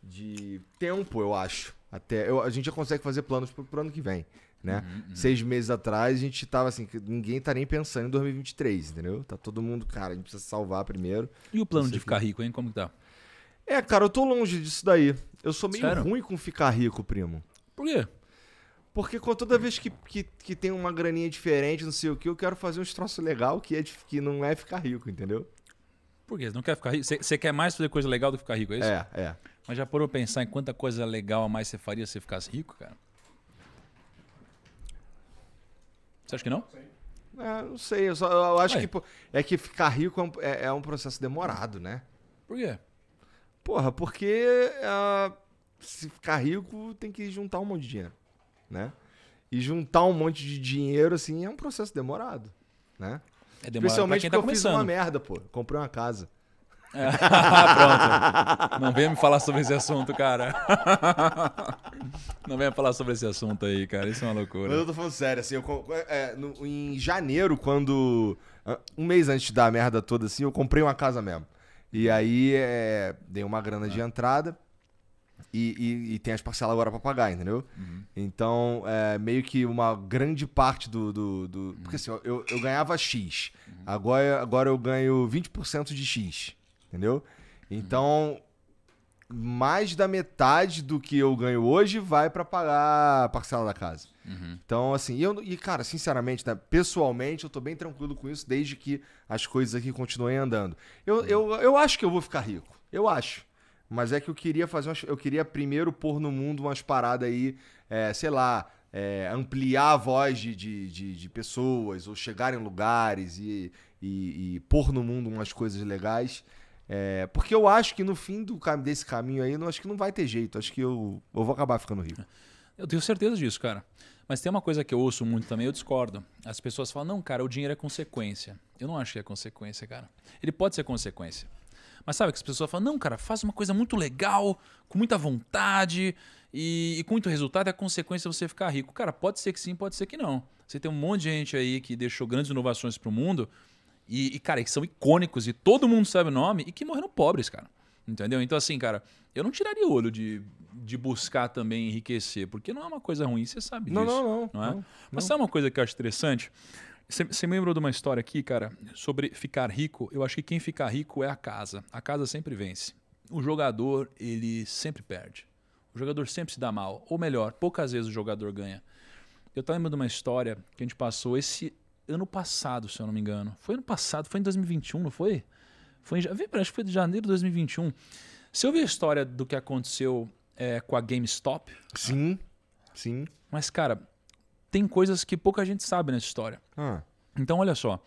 de tempo, eu acho. Até eu, a gente já consegue fazer planos pro, pro ano que vem, né? Uhum, uhum. Seis meses atrás a gente tava assim, ninguém tá nem pensando em 2023, entendeu? Tá todo mundo, cara, a gente precisa salvar primeiro. E o plano de ficar rico, hein? Como que tá? É, cara, eu tô longe disso daí. Eu sou meio Sério? ruim com ficar rico, primo. Por quê? Porque com toda vez que, que, que, tem uma graninha diferente, não sei o que, eu quero fazer uns troços legal que, é de, que não é ficar rico, entendeu? Por quê? Você não quer ficar rico? Você quer mais fazer coisa legal do que ficar rico, é isso? É, é. Mas já parou pensar em quanta coisa legal a mais você faria se você ficasse rico, cara? Você acha que não? É, não sei. Eu, só, eu acho Ué. que. É que ficar rico é um, é, é um processo demorado, né? Por quê? Porra, porque uh, se ficar rico tem que juntar um monte de dinheiro, né? E juntar um monte de dinheiro, assim, é um processo demorado, né? É demorado Especialmente tá porque eu fiz uma merda, pô. Comprei uma casa. É. [laughs] Pronto. Não venha me falar sobre esse assunto, cara. Não venha falar sobre esse assunto aí, cara. Isso é uma loucura. Mas eu tô falando sério, assim, eu, é, no, em janeiro, quando. Ah, um mês antes da merda toda, assim, eu comprei uma casa mesmo. E aí é, dei uma grana de ah. entrada e, e, e, tem as parcelas agora para pagar, entendeu? Uhum. Então, é, meio que uma grande parte do. do, do uhum. Porque assim, eu, eu ganhava X, uhum. agora, agora eu ganho 20% de X, entendeu? Uhum. Então, mais da metade do que eu ganho hoje vai para pagar a parcela da casa. Uhum. Então, assim, eu, e cara, sinceramente, né, pessoalmente, eu tô bem tranquilo com isso desde que as coisas aqui continuem andando. Eu, uhum. eu, eu acho que eu vou ficar rico, eu acho. Mas é que eu queria fazer umas, Eu queria primeiro pôr no mundo umas paradas aí, é, sei lá, é, ampliar a voz de, de, de, de, pessoas, ou chegar em lugares e, e, e pôr no mundo umas coisas legais. É, porque eu acho que no fim do, desse caminho aí, eu acho que não vai ter jeito. Acho que eu, eu vou acabar ficando rico. Eu tenho certeza disso, cara. Mas tem uma coisa que eu ouço muito também, eu discordo. As pessoas falam, não, cara, o dinheiro é consequência. Eu não acho que é consequência, cara. Ele pode ser consequência. Mas sabe que as pessoas falam, não, cara, faz uma coisa muito legal, com muita vontade e, e com muito resultado, é consequência você ficar rico. Cara, pode ser que sim, pode ser que não. Você tem um monte de gente aí que deixou grandes inovações para o mundo e, e, cara, que são icônicos e todo mundo sabe o nome e que morreram pobres, cara. Entendeu? Então, assim, cara, eu não tiraria o olho de, de buscar também enriquecer, porque não é uma coisa ruim, você sabe disso. Não, não, não. não, é? não Mas sabe uma coisa que eu acho interessante? Você me lembrou de uma história aqui, cara, sobre ficar rico. Eu acho que quem fica rico é a casa. A casa sempre vence. O jogador, ele sempre perde. O jogador sempre se dá mal. Ou melhor, poucas vezes o jogador ganha. Eu tô lembrando de uma história que a gente passou esse ano passado, se eu não me engano. Foi ano passado, foi em 2021, não foi? Foi em, acho que foi de janeiro de 2021. Você ouviu a história do que aconteceu é, com a GameStop? Sim, sim. Mas, cara, tem coisas que pouca gente sabe nessa história. Ah. Então, olha só.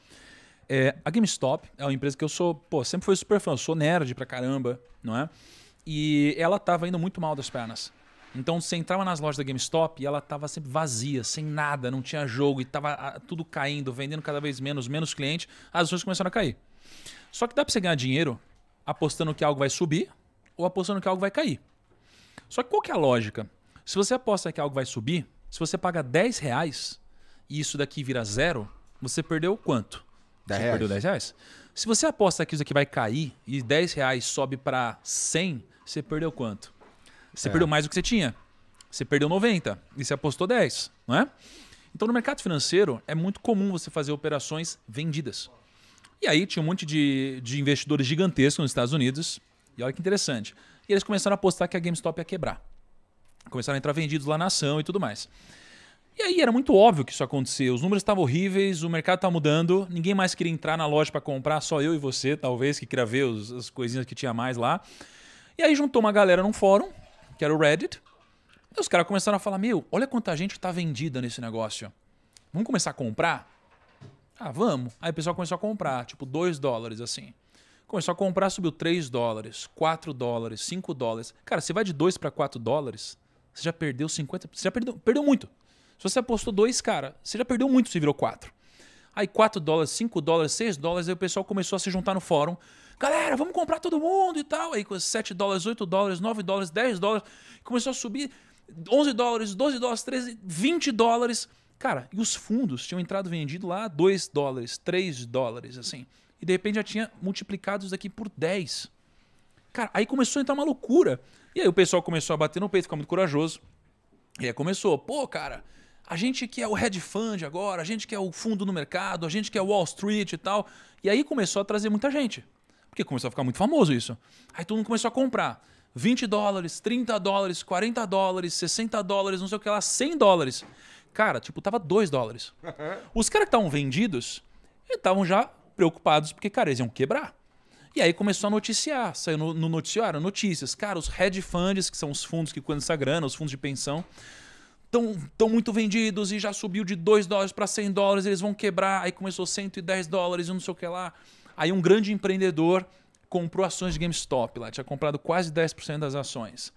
É, a GameStop é uma empresa que eu sou, pô, sempre fui super fã, eu sou nerd pra caramba, não é? E ela tava indo muito mal das pernas. Então você entrava nas lojas da GameStop e ela tava sempre vazia, sem nada, não tinha jogo e tava ah, tudo caindo, vendendo cada vez menos, menos cliente, as ações começaram a cair. Só que dá para você ganhar dinheiro apostando que algo vai subir ou apostando que algo vai cair. Só que qual que é a lógica? Se você aposta que algo vai subir, se você paga 10 reais e isso daqui vira zero, você perdeu quanto? 10 você reais. perdeu 10 reais? Se você aposta que isso aqui vai cair e 10 reais sobe para 100, você perdeu quanto? Você é. perdeu mais do que você tinha. Você perdeu 90 e você apostou 10, não é? Então, no mercado financeiro, é muito comum você fazer operações vendidas. E aí tinha um monte de, de investidores gigantescos nos Estados Unidos. E olha que interessante. E eles começaram a apostar que a GameStop ia quebrar. Começaram a entrar vendidos lá na ação e tudo mais. E aí era muito óbvio que isso acontecia. Os números estavam horríveis, o mercado estava mudando, ninguém mais queria entrar na loja para comprar, só eu e você, talvez, que queria ver os, as coisinhas que tinha mais lá. E aí juntou uma galera num fórum, que era o Reddit. E os caras começaram a falar: Meu, olha quanta gente está vendida nesse negócio. Vamos começar a comprar? Ah, vamos. Aí o pessoal começou a comprar, tipo, 2 dólares assim. Começou a comprar, subiu 3 dólares, 4 dólares, 5 dólares. Cara, você vai de 2 para 4 dólares, você já perdeu 50. Você já perdeu, perdeu muito. Se você apostou 2, cara, você já perdeu muito se virou 4. Aí 4 dólares, 5 dólares, 6 dólares, aí o pessoal começou a se juntar no fórum galera, vamos comprar todo mundo e tal. Aí com 7 dólares, 8 dólares, 9 dólares, 10 dólares, começou a subir 11 dólares, 12 dólares, 13, 20 dólares. Cara, e os fundos tinham entrado vendido lá 2 dólares, 3 dólares, assim. E de repente já tinha multiplicado isso daqui por 10. Cara, aí começou a entrar uma loucura. E aí o pessoal começou a bater no peito, ficar muito corajoso. E aí começou, pô, cara, a gente que é o hedge fund agora, a gente que é o fundo no mercado, a gente que é Wall Street e tal. E aí começou a trazer muita gente. Porque começou a ficar muito famoso isso. Aí todo mundo começou a comprar. 20 dólares, 30 dólares, 40 dólares, 60 dólares, não sei o que lá, 100 dólares. Cara, tipo, tava 2 dólares. Os caras que estavam vendidos estavam já preocupados porque, cara, eles iam quebrar. E aí começou a noticiar, saiu no, no noticiário, notícias. Cara, os hedge funds, que são os fundos que cuidam essa grana, os fundos de pensão, estão muito vendidos e já subiu de 2 dólares para 100 dólares, eles vão quebrar. Aí começou 110 dólares e não sei o que lá. Aí um grande empreendedor comprou ações de GameStop lá, tinha comprado quase 10% das ações.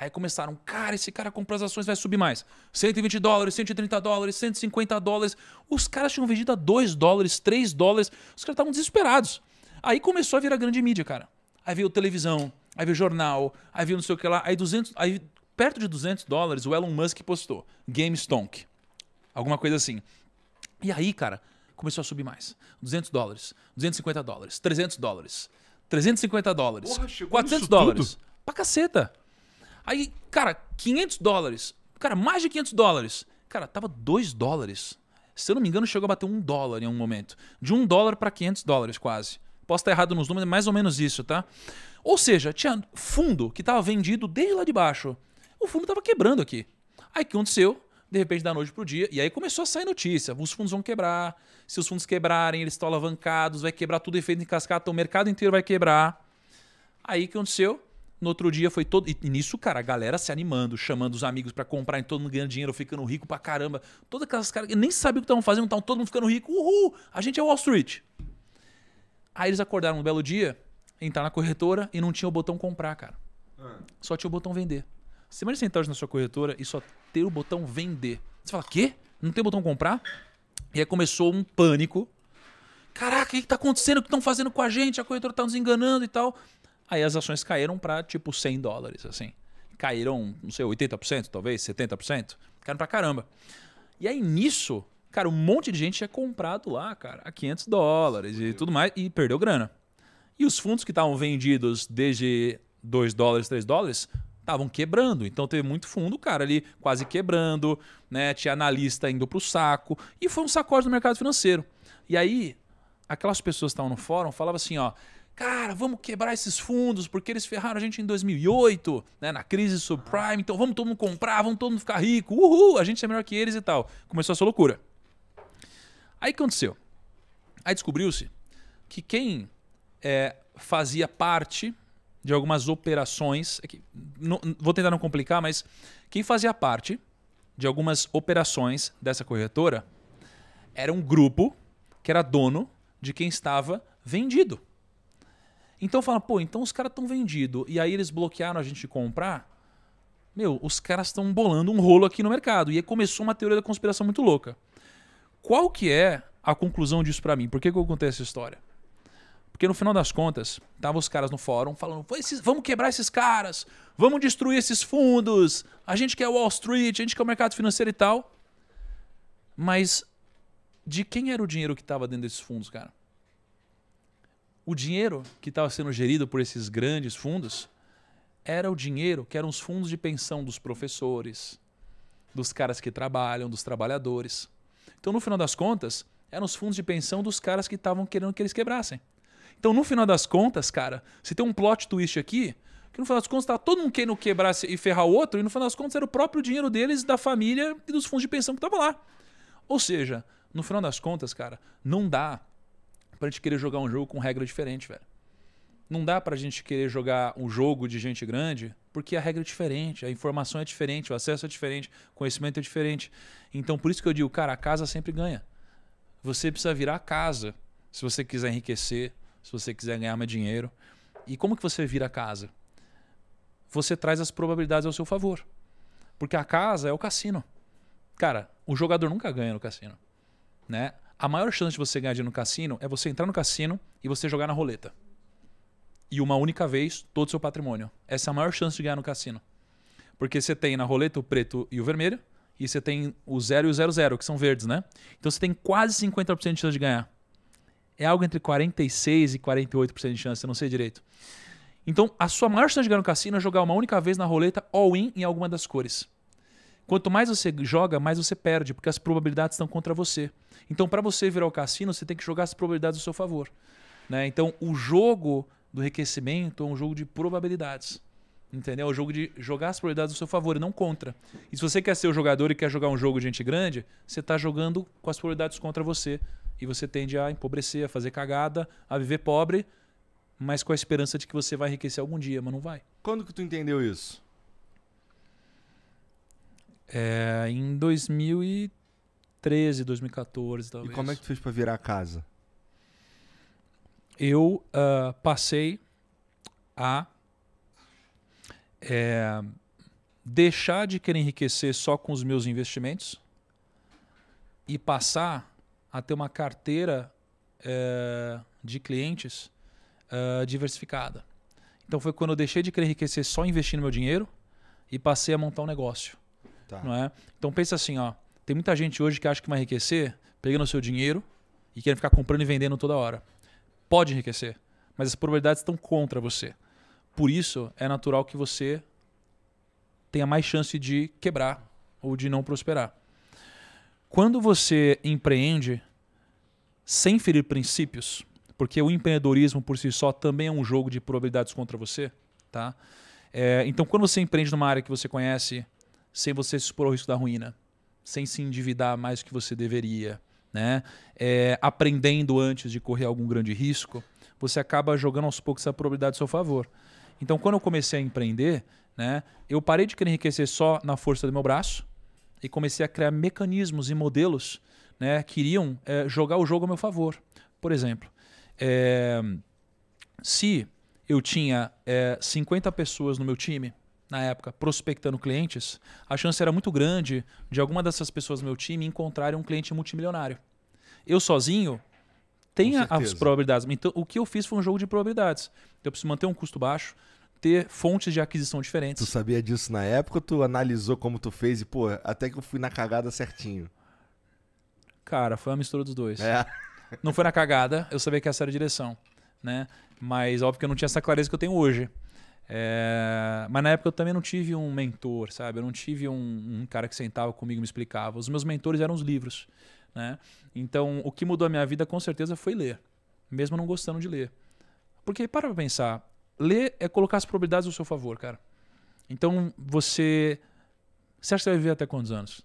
Aí começaram, cara, esse cara comprou as ações, vai subir mais. 120 dólares, 130 dólares, 150 dólares. Os caras tinham vendido a 2 dólares, 3 dólares. Os caras estavam desesperados. Aí começou a virar grande mídia, cara. Aí veio televisão, aí veio jornal, aí veio não sei o que lá. Aí, 200, aí perto de 200 dólares, o Elon Musk postou. GameStonk. Alguma coisa assim. E aí, cara, começou a subir mais. 200 dólares, 250 dólares, 300 dólares, 350 dólares, Porra, 400 dólares. Tudo? Pra caceta. Aí, cara, 500 dólares. Cara, mais de 500 dólares. Cara, tava 2 dólares. Se eu não me engano, chegou a bater 1 dólar em um momento. De 1 dólar para 500 dólares quase. Posso estar errado nos números, mas é mais ou menos isso, tá? Ou seja, tinha fundo que tava vendido desde lá de baixo. O fundo tava quebrando aqui. Aí o que aconteceu? de repente da noite pro dia. E aí começou a sair notícia: os fundos vão quebrar, se os fundos quebrarem, eles estão alavancados, vai quebrar tudo efeito em cascata, então o mercado inteiro vai quebrar. Aí o que aconteceu? No outro dia foi todo. E nisso, cara, a galera se animando, chamando os amigos para comprar, todo mundo ganhando dinheiro, ficando rico pra caramba. Todas aquelas caras que nem sabiam o que estavam fazendo, estavam todo mundo ficando rico. Uhul! A gente é Wall Street. Aí eles acordaram um belo dia, entrar na corretora e não tinha o botão comprar, cara. Ah. Só tinha o botão vender. Semana de centavos na sua corretora e só ter o botão vender. Você fala, quê? Não tem botão comprar? E aí começou um pânico. Caraca, o que está acontecendo? O que estão fazendo com a gente? A corretora está nos enganando e tal. Aí as ações caíram para tipo 100 dólares, assim. Caíram, não sei, 80%, talvez, 70%. Caíram para caramba. E aí nisso, cara, um monte de gente tinha comprado lá, cara, a 500 dólares e tudo mais, e perdeu grana. E os fundos que estavam vendidos desde 2 dólares, 3 dólares, estavam quebrando. Então teve muito fundo, cara, ali quase quebrando, né? Tinha analista indo pro saco. E foi um sacode no mercado financeiro. E aí, aquelas pessoas que estavam no fórum falavam assim, ó. Cara, vamos quebrar esses fundos, porque eles ferraram a gente em 2008, né, na crise subprime, então vamos todo mundo comprar, vamos todo mundo ficar rico, uhul, a gente é melhor que eles e tal. Começou essa loucura. Aí o que aconteceu? Aí descobriu-se que quem é, fazia parte de algumas operações. É não, vou tentar não complicar, mas quem fazia parte de algumas operações dessa corretora era um grupo que era dono de quem estava vendido. Então fala, pô, então os caras estão vendidos e aí eles bloquearam a gente de comprar. Meu, os caras estão bolando um rolo aqui no mercado. E aí começou uma teoria da conspiração muito louca. Qual que é a conclusão disso para mim? Por que, que eu contei essa história? Porque no final das contas, estavam os caras no fórum falando: vamos quebrar esses caras, vamos destruir esses fundos, a gente quer Wall Street, a gente quer o mercado financeiro e tal. Mas de quem era o dinheiro que estava dentro desses fundos, cara? O dinheiro que estava sendo gerido por esses grandes fundos era o dinheiro que eram os fundos de pensão dos professores, dos caras que trabalham, dos trabalhadores. Então, no final das contas, eram os fundos de pensão dos caras que estavam querendo que eles quebrassem. Então, no final das contas, cara, você tem um plot twist aqui, que no final das contas tá todo mundo querendo quebrar e ferrar o outro, e no final das contas era o próprio dinheiro deles, da família e dos fundos de pensão que tava lá. Ou seja, no final das contas, cara, não dá pra gente querer jogar um jogo com regra diferente, velho. Não dá pra gente querer jogar um jogo de gente grande, porque a regra é diferente, a informação é diferente, o acesso é diferente, o conhecimento é diferente. Então, por isso que eu digo, cara, a casa sempre ganha. Você precisa virar a casa se você quiser enriquecer se você quiser ganhar mais dinheiro. E como que você vira a casa? Você traz as probabilidades ao seu favor. Porque a casa é o cassino. Cara, o jogador nunca ganha no cassino, né? A maior chance de você ganhar dinheiro no cassino é você entrar no cassino e você jogar na roleta. E uma única vez todo o seu patrimônio. Essa é a maior chance de ganhar no cassino. Porque você tem na roleta o preto e o vermelho, e você tem o zero e o zero zero que são verdes, né? Então você tem quase 50% de chance de ganhar é algo entre 46% e 48% de chance, eu não sei direito. Então, a sua maior chance de ganhar no cassino é jogar uma única vez na roleta all-in em alguma das cores. Quanto mais você joga, mais você perde, porque as probabilidades estão contra você. Então, para você virar o cassino, você tem que jogar as probabilidades ao seu favor. Né? Então, o jogo do enriquecimento é um jogo de probabilidades. Entendeu? É um jogo de jogar as probabilidades ao seu favor e não contra. E se você quer ser o jogador e quer jogar um jogo de gente grande, você está jogando com as probabilidades contra você e você tende a empobrecer, a fazer cagada, a viver pobre, mas com a esperança de que você vai enriquecer algum dia, mas não vai. Quando que tu entendeu isso? É, em 2013, 2014, talvez. E como é que tu fez para virar a casa? Eu uh, passei a é, deixar de querer enriquecer só com os meus investimentos e passar a ter uma carteira é, de clientes é, diversificada. Então foi quando eu deixei de querer enriquecer só investindo meu dinheiro e passei a montar um negócio. Tá. Não é? Então pensa assim, ó, tem muita gente hoje que acha que vai enriquecer pegando o seu dinheiro e querendo ficar comprando e vendendo toda hora. Pode enriquecer, mas as probabilidades estão contra você. Por isso é natural que você tenha mais chance de quebrar ou de não prosperar. Quando você empreende sem ferir princípios, porque o empreendedorismo por si só também é um jogo de probabilidades contra você, tá? É, então, quando você empreende numa área que você conhece, sem você se expor ao risco da ruína, sem se endividar mais do que você deveria, né? É, aprendendo antes de correr algum grande risco, você acaba jogando aos poucos essa probabilidade a seu favor. Então, quando eu comecei a empreender, né, eu parei de querer enriquecer só na força do meu braço, e comecei a criar mecanismos e modelos né, que iriam é, jogar o jogo a meu favor. Por exemplo, é, se eu tinha é, eh, 50 pessoas no meu time, na época, prospectando clientes, a chance era muito grande de alguma dessas pessoas no meu time encontrarem um cliente multimilionário. Eu sozinho tenho as probabilidades. Então, o que eu fiz foi um jogo de probabilidades. Eu preciso manter um custo baixo, ter fontes de aquisição diferentes. Tu sabia disso na época ou tu analisou como tu fez e, pô, até que eu fui na cagada certinho? Cara, foi uma mistura dos dois. É. Não foi na cagada, eu sabia que essa era a direção, né? Mas óbvio que eu não tinha essa clareza que eu tenho hoje. É... Mas na época eu também não tive um mentor, sabe? Eu não tive um, um cara que sentava comigo e me explicava. Os meus mentores eram os livros, né? Então o que mudou a minha vida com certeza foi ler, mesmo não gostando de ler. Porque para pra pensar, Ler é colocar as probabilidades ao seu favor, cara. Então, você. Você acha que você vai viver até quantos anos?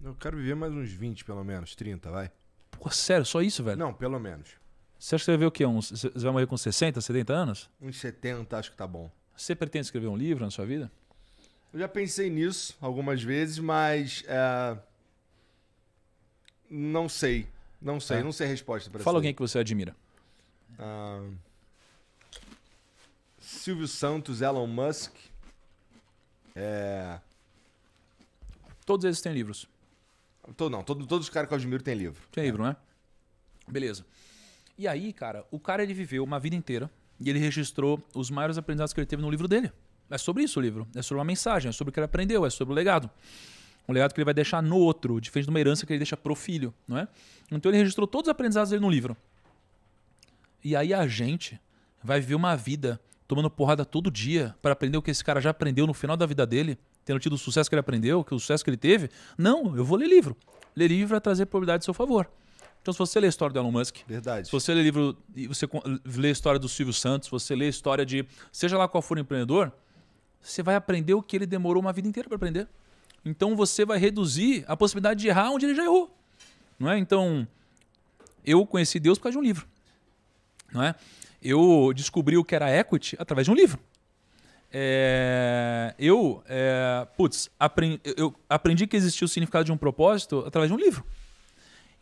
Eu quero viver mais uns 20, pelo menos, 30, vai. Pô, sério, só isso, velho? Não, pelo menos. Você acha que você vai ver o quê? Uns, você vai morrer com 60, 70 anos? Uns 70, acho que tá bom. Você pretende escrever um livro na sua vida? Eu já pensei nisso algumas vezes, mas. É... Não sei. Não sei, é. não sei a resposta pra Fala alguém que você admira. Ah. Uh... Silvio Santos, Elon Musk. É... Todos esses têm livros. Todo, não, todo, todos os caras que eu admiro têm livro. Tem livro, né? Beleza. E aí, cara, o cara ele viveu uma vida inteira e ele registrou os maiores aprendizados que ele teve no livro dele. É sobre isso o livro. É sobre uma mensagem, é sobre o que ele aprendeu, é sobre o legado. Um legado que ele vai deixar no outro, diferente de uma herança que ele deixa pro filho, não é? Então ele registrou todos os aprendizados dele no livro. E aí a gente vai viver uma vida tomando porrada todo dia para aprender o que esse cara já aprendeu no final da vida dele, tendo tido o sucesso que ele aprendeu, que o sucesso que ele teve. Não, eu vou ler livro. Ler livro vai é trazer probabilidade a seu favor. Então, se você lê a história do Elon Musk, Verdade. se você lê livro, você lê a história do Silvio Santos, você lê a história de seja lá qual for o empreendedor, você vai aprender o que ele demorou uma vida inteira para aprender. Então, você vai reduzir a possibilidade de errar onde ele já errou, não é? Então, eu conheci Deus por causa de um livro, não é? Eu descobri o que era equity através de um livro. É, eu, é, putz, aprendi, eu aprendi que existia o significado de um propósito através de um livro.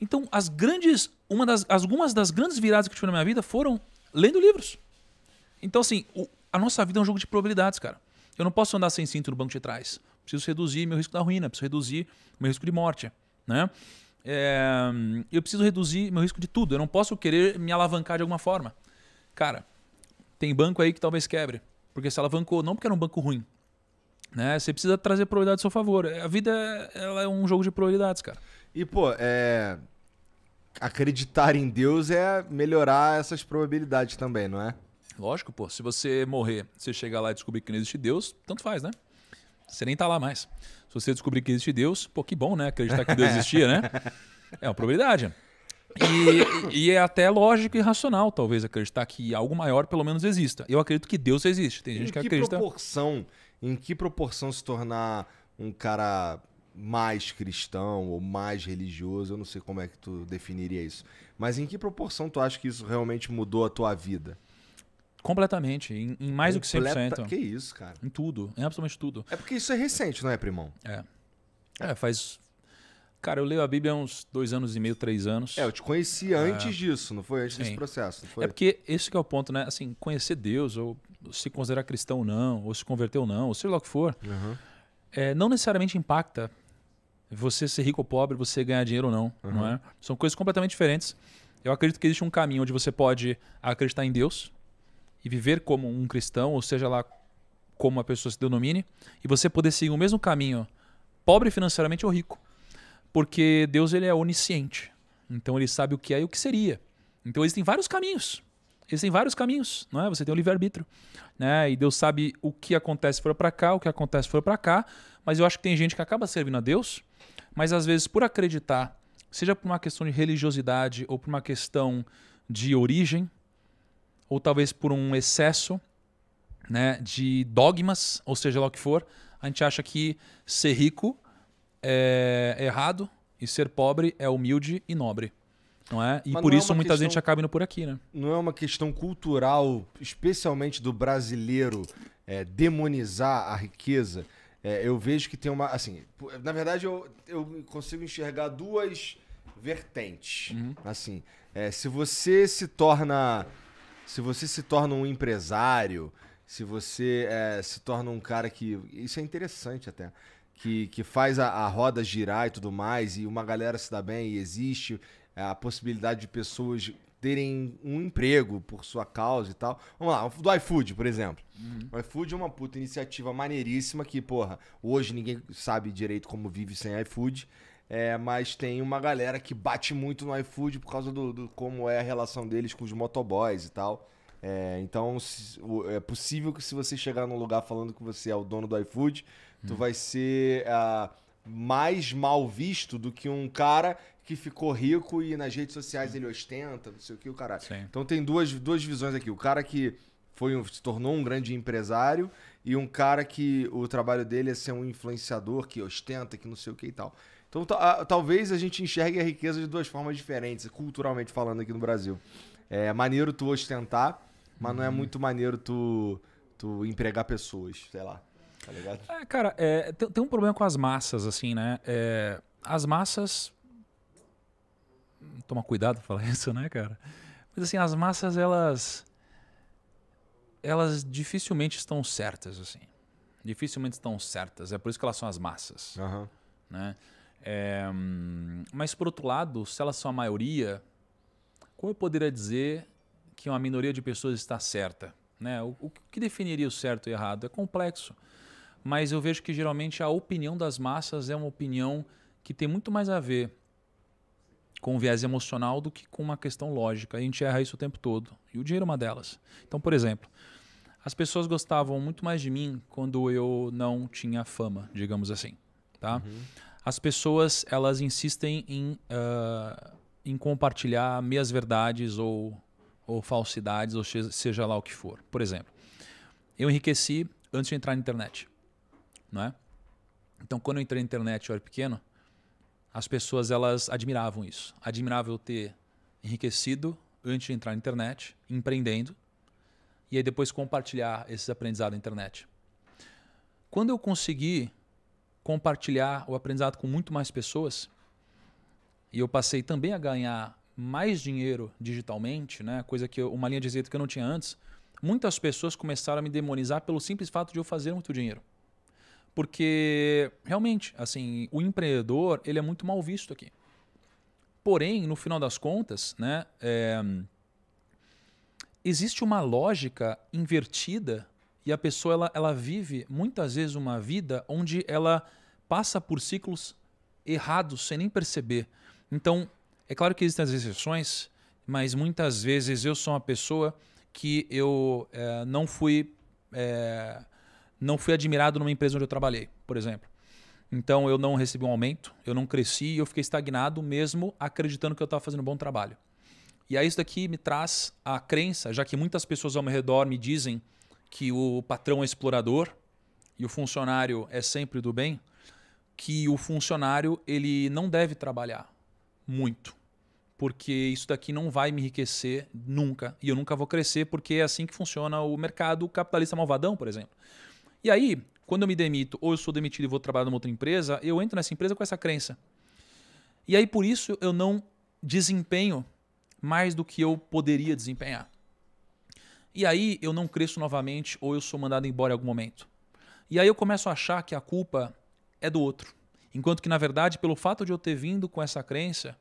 Então, as grandes, uma das, algumas das grandes viradas que eu tive na minha vida foram lendo livros. Então, assim, o, a nossa vida é um jogo de probabilidades, cara. Eu não posso andar sem cinto no banco de trás. Preciso reduzir meu risco da ruína, preciso reduzir meu risco de morte, né? É, eu preciso reduzir meu risco de tudo. Eu não posso querer me alavancar de alguma forma. Cara, tem banco aí que talvez quebre, porque se alavancou, não porque era um banco ruim. Né? Você precisa trazer prioridade a seu favor. A vida ela é um jogo de prioridades, cara. E, pô, é... acreditar em Deus é melhorar essas probabilidades também, não é? Lógico, pô. Se você morrer, você chegar lá e descobrir que não existe Deus, tanto faz, né? Você nem tá lá mais. Se você descobrir que existe Deus, pô, que bom, né? Acreditar que Deus [laughs] existia, né? É uma probabilidade. E, e, é até lógico e racional, talvez, acreditar que algo maior pelo menos exista. Eu acredito que Deus existe. Tem gente que, que acredita. Proporção, em que proporção se tornar um cara mais cristão ou mais religioso? Eu não sei como é que tu definiria isso. Mas em que proporção tu acha que isso realmente mudou a tua vida? Completamente, em, em mais Completa... do que 100%. Que isso, cara? Em tudo, em absolutamente tudo. É porque isso é recente, não é, primão? É. É, faz Cara, eu leio a Bíblia há uns dois anos e meio, três anos. É, eu te conheci é... antes ah, disso, não foi? Antes Sim. desse processo, não foi? É porque esse é o ponto, né? Assim, conhecer Deus, ou se considerar cristão ou não, ou se converter ou não, ou seja lá o que for, uhum. é, não necessariamente impacta você ser rico ou pobre, você ganhar dinheiro ou não, uhum. não é? São coisas completamente diferentes. Eu acredito que existe um caminho onde você pode acreditar em Deus e viver como um cristão, ou seja lá como a pessoa se denomine, e você poder seguir o mesmo caminho, pobre financeiramente ou rico. Porque Deus ele é onisciente. Então ele sabe o que é e o que seria. Então existem vários caminhos. Existem vários caminhos, não é? Você tem o livre-arbítrio, né? E Deus sabe o que acontece for para cá, o que acontece for para cá, mas eu acho que tem gente que acaba servindo a Deus, mas às vezes por acreditar, seja por uma questão de religiosidade ou por uma questão de origem, ou talvez por um excesso, né, de dogmas, ou seja lá o que for, a gente acha que ser rico é, é errado e ser pobre é humilde e nobre. Não é? E Mas por é isso é muita questão... gente acaba indo por aqui, né? Não é uma questão cultural, especialmente do brasileiro, é, demonizar a riqueza. É, eu vejo que tem uma. Assim, na verdade, eu, eu consigo enxergar duas vertentes. Uhum. Assim, é, se você se torna. Se você se torna um empresário, se você é, se torna um cara que. Isso é interessante até que, que faz a, a roda girar e tudo mais, e uma galera se dá bem, e existe é, a possibilidade de pessoas terem um emprego por sua causa e tal. Vamos lá, do iFood, por exemplo. Uhum. O iFood é uma puta iniciativa maneiríssima que, porra, hoje ninguém sabe direito como vive sem iFood. É, mas tem uma galera que bate muito no iFood por causa do, do como é a relação deles com os motoboys e tal. É, então se, o, é possível que se você chegar num lugar falando que você é o dono do iFood, tu vai ser uh, mais mal visto do que um cara que ficou rico e nas redes sociais ele ostenta, não sei o que, o cara. Sim. Então tem duas, duas visões aqui. O cara que foi um, se tornou um grande empresário e um cara que o trabalho dele é ser um influenciador que ostenta, que não sei o que e tal. Então a, ah, talvez a gente enxergue a riqueza de duas formas diferentes, culturalmente falando aqui no Brasil. É maneiro tu ostentar, mas não é uhum. muito maneiro tu, tu empregar pessoas, sei lá. Tá ligado? É, cara, é, tem, tem, um problema com as massas, assim, né? É, as massas. Toma cuidado pra falar [laughs] isso, né, cara? Mas assim, as massas, elas. Elas dificilmente estão certas, assim. Dificilmente estão certas. É por isso que elas são as massas. Uhum. Né? É, mas por outro lado, se elas são a maioria, como eu poderia dizer que uma minoria de pessoas está certa? Né? O, o, que definiria o certo e o errado é complexo mas eu vejo que geralmente a opinião das massas é uma opinião que tem muito mais a ver com viés emocional do que com uma questão lógica. A gente erra isso o tempo todo. E o dinheiro é uma delas. Então, por exemplo, as pessoas gostavam muito mais de mim quando eu não tinha fama, digamos assim. Tá? Uhum. As pessoas elas insistem em, uh, em compartilhar meias verdades ou, ou falsidades, ou seja lá o que for. Por exemplo, eu enriqueci antes de entrar na internet não é? Então, quando eu entrei na internet, eu era pequeno, as pessoas elas admiravam isso. admiravam eu ter enriquecido antes de entrar na internet, empreendendo, e aí depois compartilhar esses aprendizados na internet. Quando eu consegui compartilhar o aprendizado com muito mais pessoas, e eu passei também a ganhar mais dinheiro digitalmente, né? coisa que eu, uma linha de azeite que eu não tinha antes, muitas pessoas começaram a me demonizar pelo simples fato de eu fazer muito dinheiro. Porque, realmente, assim, o empreendedor ele é muito mal visto aqui. Porém, no final das contas, né, é, existe uma lógica invertida e a pessoa ela, ela vive muitas vezes uma vida onde ela passa por ciclos errados sem nem perceber. Então, é claro que existem as exceções, mas muitas vezes eu sou uma pessoa que eu é, não fui. É, não fui admirado numa empresa onde eu trabalhei, por exemplo. Então eu não recebi um aumento, eu não cresci e eu fiquei estagnado mesmo acreditando que eu estava fazendo um bom trabalho. E aí isso daqui me traz a crença, já que muitas pessoas ao meu redor me dizem que o patrão é explorador e o funcionário é sempre do bem, que o funcionário ele não deve trabalhar muito, porque isso daqui não vai me enriquecer nunca e eu nunca vou crescer porque é assim que funciona o mercado capitalista malvadão, por exemplo. E aí, quando eu me demito ou eu sou demitido e vou trabalhar numa outra empresa, eu entro nessa empresa com essa crença. E aí, por isso, eu não desempenho mais do que eu poderia desempenhar. E aí, eu não cresço novamente ou eu sou mandado embora em algum momento. E aí, eu começo a achar que a culpa é do outro. Enquanto que, na verdade, pelo fato de eu ter vindo com essa crença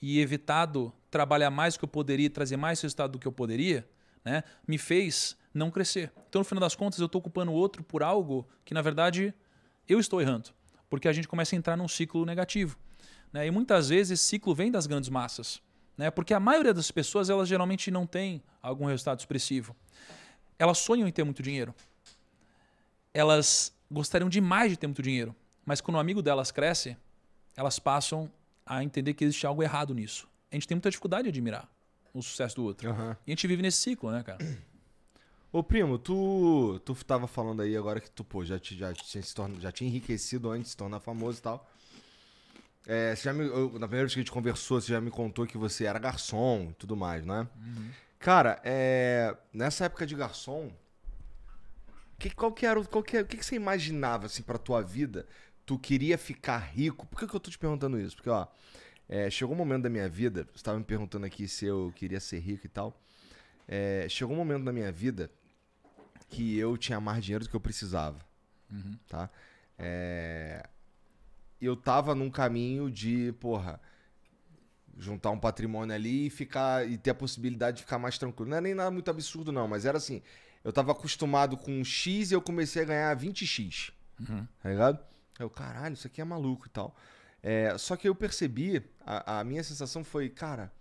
e evitado trabalhar mais do que eu poderia, trazer mais resultado do que eu poderia, né, me fez não crescer. Então, no final das contas, eu estou culpando o outro por algo que, na verdade, eu estou errando. Porque a gente começa a entrar num ciclo negativo. Né? E muitas vezes esse ciclo vem das grandes massas. Né? Porque a maioria das pessoas, elas geralmente não têm algum resultado expressivo. Elas sonham em ter muito dinheiro. Elas gostariam demais de ter muito dinheiro. Mas quando o um amigo delas cresce, elas passam a entender que existe algo errado nisso. A gente tem muita dificuldade de admirar o sucesso do outro. Uhum. E a gente vive nesse ciclo, né, cara? Ô primo, tu, tu tava falando aí agora que tu, pô, já, te, já, tinha, se torna, já tinha enriquecido antes de se tornar famoso e tal. É, você já me, eu, na primeira vez que a gente conversou, você já me contou que você era garçom e tudo mais, né? Uhum. Cara, é, nessa época de garçom, que, qual que era, qual que, é, o que, que você imaginava assim pra tua vida? Tu queria ficar rico? Por que, que eu tô te perguntando isso? Porque, ó, é, chegou um momento da minha vida, você tava me perguntando aqui se eu queria ser rico e tal. É, chegou um momento da minha vida que eu tinha mais dinheiro do que eu precisava, uhum. tá? É... Eu tava num caminho de, porra, juntar um patrimônio ali e ficar e ter a possibilidade de ficar mais tranquilo. Não é nem nada muito absurdo não, mas era assim, eu tava acostumado com um X e eu comecei a ganhar 20X, uhum. tá ligado? Eu, caralho, isso aqui é maluco e tal. É, só que eu percebi, a, a minha sensação foi, cara,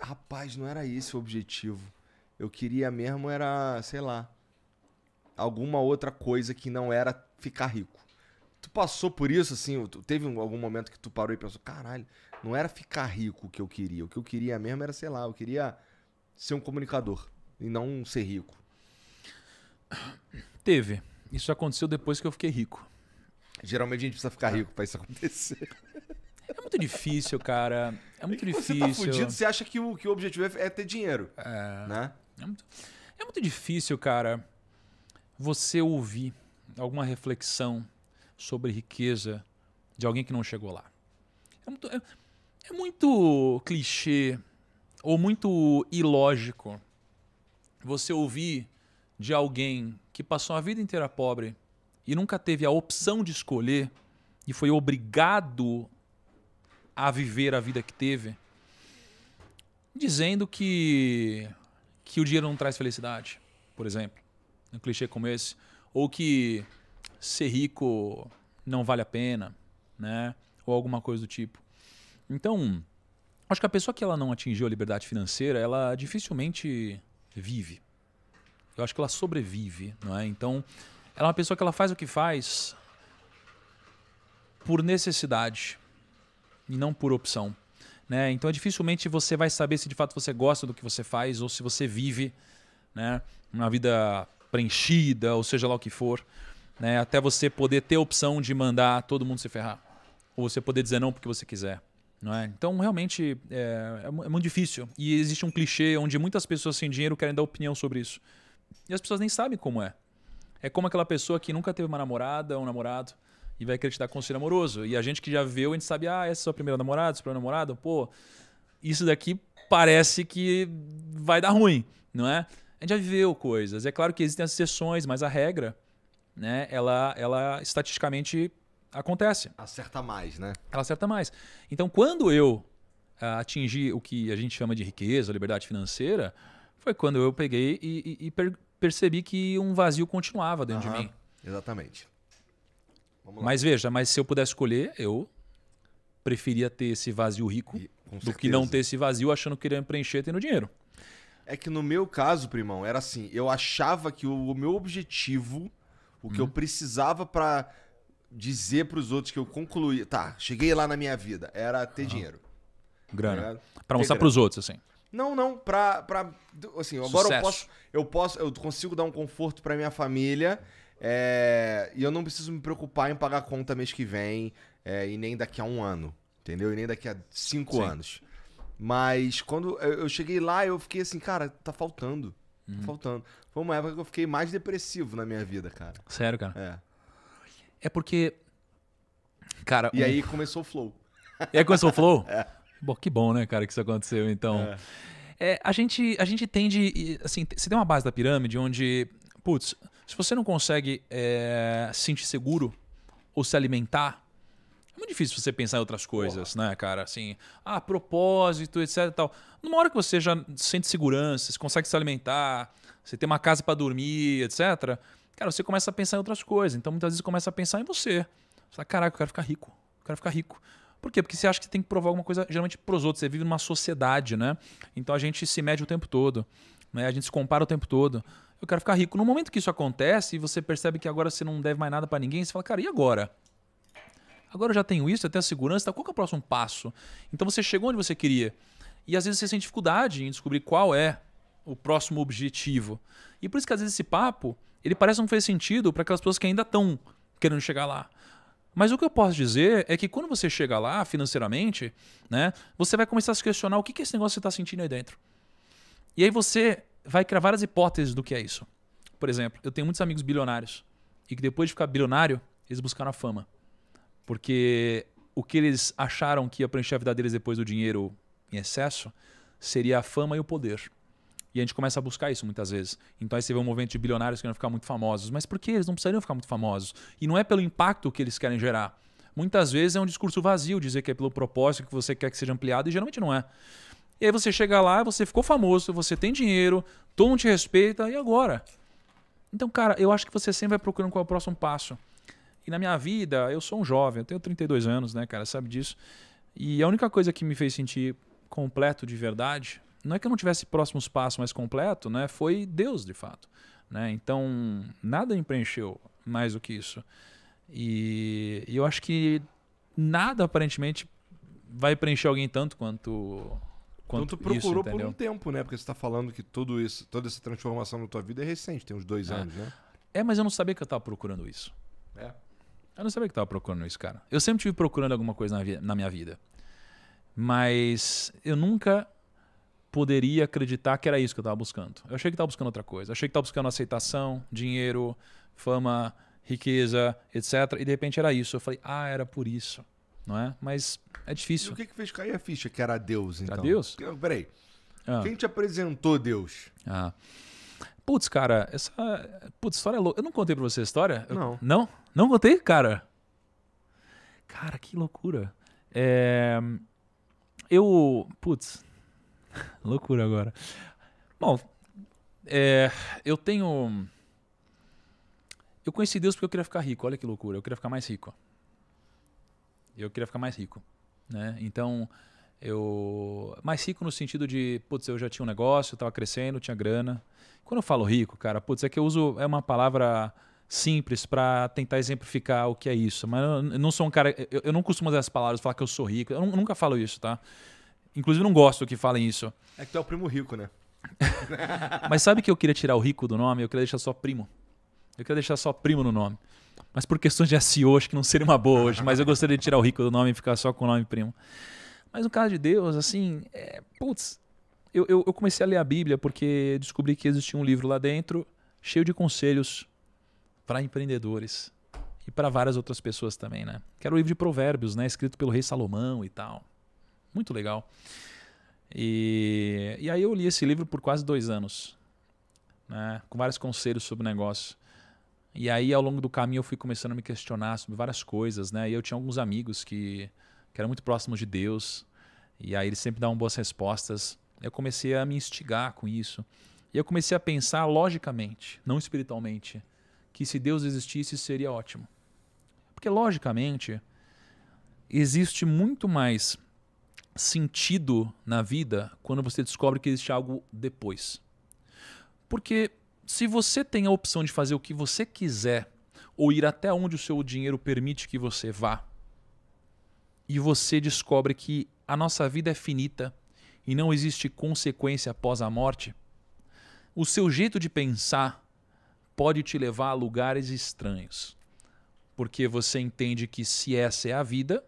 rapaz, não era esse o objetivo. Eu queria mesmo era, sei lá, alguma outra coisa que não era ficar rico. Tu passou por isso, assim, teve algum momento que tu parou e pensou, caralho, não era ficar rico o que eu queria. O que eu queria mesmo era, sei lá, eu queria ser um comunicador e não ser rico. Teve. Isso aconteceu depois que eu fiquei rico. Geralmente a gente precisa ficar rico para isso acontecer. [laughs] É muito difícil, cara. É muito difícil. Você tá fudido, você acha que o, que o objetivo é, é ter dinheiro. É. Né? É muito, é muito difícil, cara, você ouvir alguma reflexão sobre riqueza de alguém que não chegou lá. É muito, é, é muito clichê ou muito ilógico você ouvir de alguém que passou a vida inteira pobre e nunca teve a opção de escolher e foi obrigado a viver a vida que teve, dizendo que que o dinheiro não traz felicidade, por exemplo. Um clichê como esse. Ou que ser rico não vale a pena, né? Ou alguma coisa do tipo. Então, acho que a pessoa que ela não atingiu a liberdade financeira, ela dificilmente vive. Eu acho que ela sobrevive, não é? Então, ela é uma pessoa que ela faz o que faz por necessidade e não por opção. Né? Então, dificilmente você vai saber se de fato você gosta do que você faz ou se você vive né? uma vida preenchida, ou seja lá o que for, né? até você poder ter a opção de mandar todo mundo se ferrar. Ou você poder dizer não porque você quiser. Não é? Então, realmente, é, é, é muito difícil. E existe um clichê onde muitas pessoas sem dinheiro querem dar opinião sobre isso. E as pessoas nem sabem como é. É como aquela pessoa que nunca teve uma namorada ou um namorado e vai querer te dar conselho amoroso. E a gente que já viu, a gente sabe, ah, essa é sua primeira namorada, sua primeira namorada, pô, isso daqui parece que vai dar ruim, não é? A gente já viveu coisas. É claro que existem as exceções, mas a regra, né, ela, ela estatisticamente acontece. Acerta mais, né? Ela acerta mais. Então, quando eu ah, atingi o que a gente chama de riqueza, liberdade financeira, foi quando eu peguei e, e, e per percebi que um vazio continuava dentro uhum, de mim. Exatamente. Mas veja, mas se eu pudesse escolher, eu preferia ter esse vazio rico e, do que não ter esse vazio achando que iria é preencher tendo dinheiro. É que no meu caso, primão, era assim, eu achava que o, meu objetivo, o que hum. eu uhum. precisava para dizer para os outros que eu concluí, tá, cheguei lá na minha vida, era ter ah. dinheiro. Grana. Tá para mostrar para os outros, assim. Não, não, pra. assim, agora Sucesso. eu posso, eu posso. Eu consigo dar um conforto para minha família é, e eu não preciso me preocupar em pagar a conta mês que vem é, e nem daqui a um ano, entendeu? E nem daqui a cinco Sim. anos. Mas quando eu cheguei lá, eu fiquei assim, cara, tá faltando. Tá uhum. faltando. Foi uma época que eu fiquei mais depressivo na minha vida, cara. Sério, cara? É. É porque. Cara. E um... aí começou o flow. E aí começou o flow? [laughs] é. Bom, que bom, né, cara, que isso aconteceu, então. É. É, a, gente, a gente tende. Assim, você tem uma base da pirâmide onde. Putz, se você não consegue é, eh, se sentir seguro ou se alimentar, é muito difícil você pensar em outras coisas, Porra. né, cara? Assim, ah, propósito, etc tal. Numa hora que você já sente segurança, você consegue se alimentar, você tem uma casa para dormir, etc., cara, você começa a pensar em outras coisas. Então, muitas vezes, você começa a pensar em você. Você fala, caraca, eu quero ficar rico. Eu quero ficar rico. Por quê? Porque você acha que tem que provar alguma coisa, geralmente, pros outros. Você vive numa sociedade, né? Então, a gente se mede o tempo todo. Né? A gente se compara o tempo todo eu quero ficar rico. No momento que isso acontece e você percebe que agora você não deve mais nada para ninguém, você fala, cara, e agora? Agora eu já tenho isso, eu tenho a segurança, tá, qual que é o próximo passo? Então você chegou onde você queria. E às vezes você tem dificuldade em descobrir qual é o próximo objetivo. E por isso que às vezes esse papo, ele parece não fazer sentido para aquelas pessoas que ainda estão querendo chegar lá. Mas o que eu posso dizer é que quando você chega lá financeiramente, né, você vai começar a se questionar o que, que esse negócio você está sentindo aí dentro. E aí você vai criar várias hipóteses do que é isso. Por exemplo, eu tenho muitos amigos bilionários e que depois de ficar bilionário, eles buscaram a fama. Porque o que eles acharam que ia preencher a vida deles depois do dinheiro em excesso seria a fama e o poder. E a gente começa a buscar isso muitas vezes. Então aí você vê um movimento de bilionários que querendo ficar muito famosos. Mas por que eles não precisariam ficar muito famosos? E não é pelo impacto que eles querem gerar. Muitas vezes é um discurso vazio dizer que é pelo propósito que você quer que seja ampliado e geralmente não é. E aí você chega lá, você ficou famoso, você tem dinheiro, todo mundo te respeita, e agora? Então, cara, eu acho que você sempre vai procurando qual é o próximo passo. E na minha vida, eu sou um jovem, eu tenho 32 anos, né, cara, sabe disso. E a única coisa que me fez sentir completo de verdade, não é que eu não tivesse próximos passos mais completo, né, foi Deus, de fato. Né? Então, nada me preencheu mais do que isso. E, e eu acho que nada aparentemente vai preencher alguém tanto quanto quanto então tu procurou isso, por um tempo, né? Porque você está falando que tudo isso, toda essa transformação na tua vida é recente, tem uns dois é. anos, né? É, mas eu não sabia que eu estava procurando isso. É. Eu não sabia que eu estava procurando isso, cara. Eu sempre tive procurando alguma coisa na, na minha vida. Mas eu nunca poderia acreditar que era isso que eu estava buscando. Eu achei que estava buscando outra coisa. Eu achei que estava buscando aceitação, dinheiro, fama, riqueza, etc. E de repente era isso. Eu falei, ah, era por isso não é? Mas é difícil. E o que, que fez cair a ficha que era Deus, então? Era Deus? Peraí. Ah. Quem te apresentou Deus? Ah. Putz, cara, essa. Putz, história é louca. Eu não contei pra você a história? Não. Eu... Não? Não contei, cara? Cara, que loucura. É... Eu. Putz. [laughs] loucura agora. Bom, é... eu tenho. Eu conheci Deus porque eu queria ficar rico. Olha que loucura. Eu queria ficar mais rico. Eu queria ficar mais rico, né? Então, eu mais rico no sentido de, putz, eu já tinha um negócio, eu estava crescendo, tinha grana. Quando eu falo rico, cara, putz, é que eu uso é uma palavra simples para tentar exemplificar o que é isso, mas eu não sou um cara, eu, eu não costumo usar essas palavras, falar que eu sou rico. Eu, eu nunca falo isso, tá? Inclusive não gosto que falem isso. É que tu é o primo rico, né? [laughs] mas sabe que eu queria tirar o rico do nome? Eu queria deixar só primo. Eu queria deixar só primo no nome. Mas por questões de SEO, acho que não seria uma boa hoje. Mas eu gostaria de tirar o rico do nome e ficar só com o nome primo. Mas no caso de Deus, assim, é, putz, eu, eu, eu comecei a ler a Bíblia porque descobri que existia um livro lá dentro cheio de conselhos para empreendedores e para várias outras pessoas também, né? Que era o livro de Provérbios, né? Escrito pelo rei Salomão e tal. Muito legal. E, e aí eu li esse livro por quase dois anos, né? Com vários conselhos sobre o negócio. E aí, ao longo do caminho, eu fui começando a me questionar sobre várias coisas, né? E eu tinha alguns amigos que, que eram muito próximos de Deus, e aí eles sempre davam boas respostas. Eu comecei a me instigar com isso. E eu comecei a pensar logicamente, não espiritualmente, que se Deus existisse seria ótimo. Porque, logicamente, existe muito mais sentido na vida quando você descobre que existe algo depois. Porque se você tem a opção de fazer o que você quiser ou ir até onde o seu dinheiro permite que você vá, e você descobre que a nossa vida é finita e não existe consequência após a morte, o seu jeito de pensar pode te levar a lugares estranhos. Porque você entende que se essa é a vida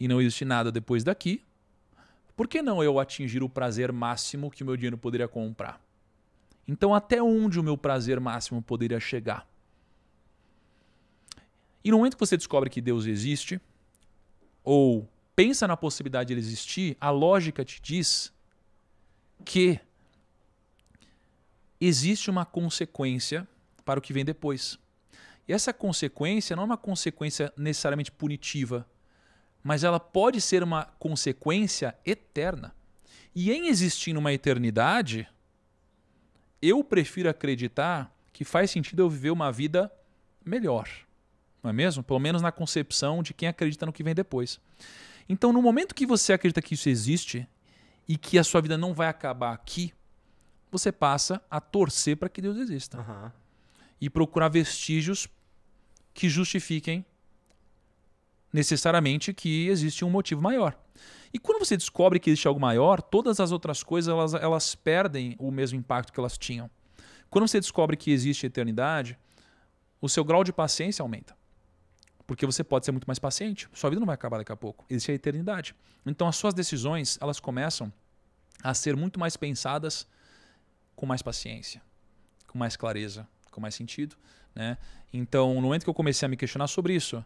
e não existe nada depois daqui, por que não eu atingir o prazer máximo que o meu dinheiro poderia comprar? Então, até onde o meu prazer máximo poderia chegar? E no momento que você descobre que Deus existe, ou pensa na possibilidade de ele existir, a lógica te diz que existe uma consequência para o que vem depois. E essa consequência não é uma consequência necessariamente punitiva, mas ela pode ser uma consequência eterna. E em existir uma eternidade, eu prefiro acreditar que faz sentido eu viver uma vida melhor, não é mesmo? Pelo menos na concepção de quem acredita no que vem depois. Então, no momento que você acredita que isso existe e que a sua vida não vai acabar aqui, você passa a torcer para que Deus exista uhum. e procurar vestígios que justifiquem necessariamente que existe um motivo maior. E quando você descobre que existe algo maior, todas as outras coisas elas, elas perdem o mesmo impacto que elas tinham. Quando você descobre que existe eternidade, o seu grau de paciência aumenta. Porque você pode ser muito mais paciente. Sua vida não vai acabar daqui a pouco. Existe a eternidade. Então as suas decisões, elas começam a ser muito mais pensadas com mais paciência, com mais clareza, com mais sentido, né? Então, no momento que eu comecei a me questionar sobre isso,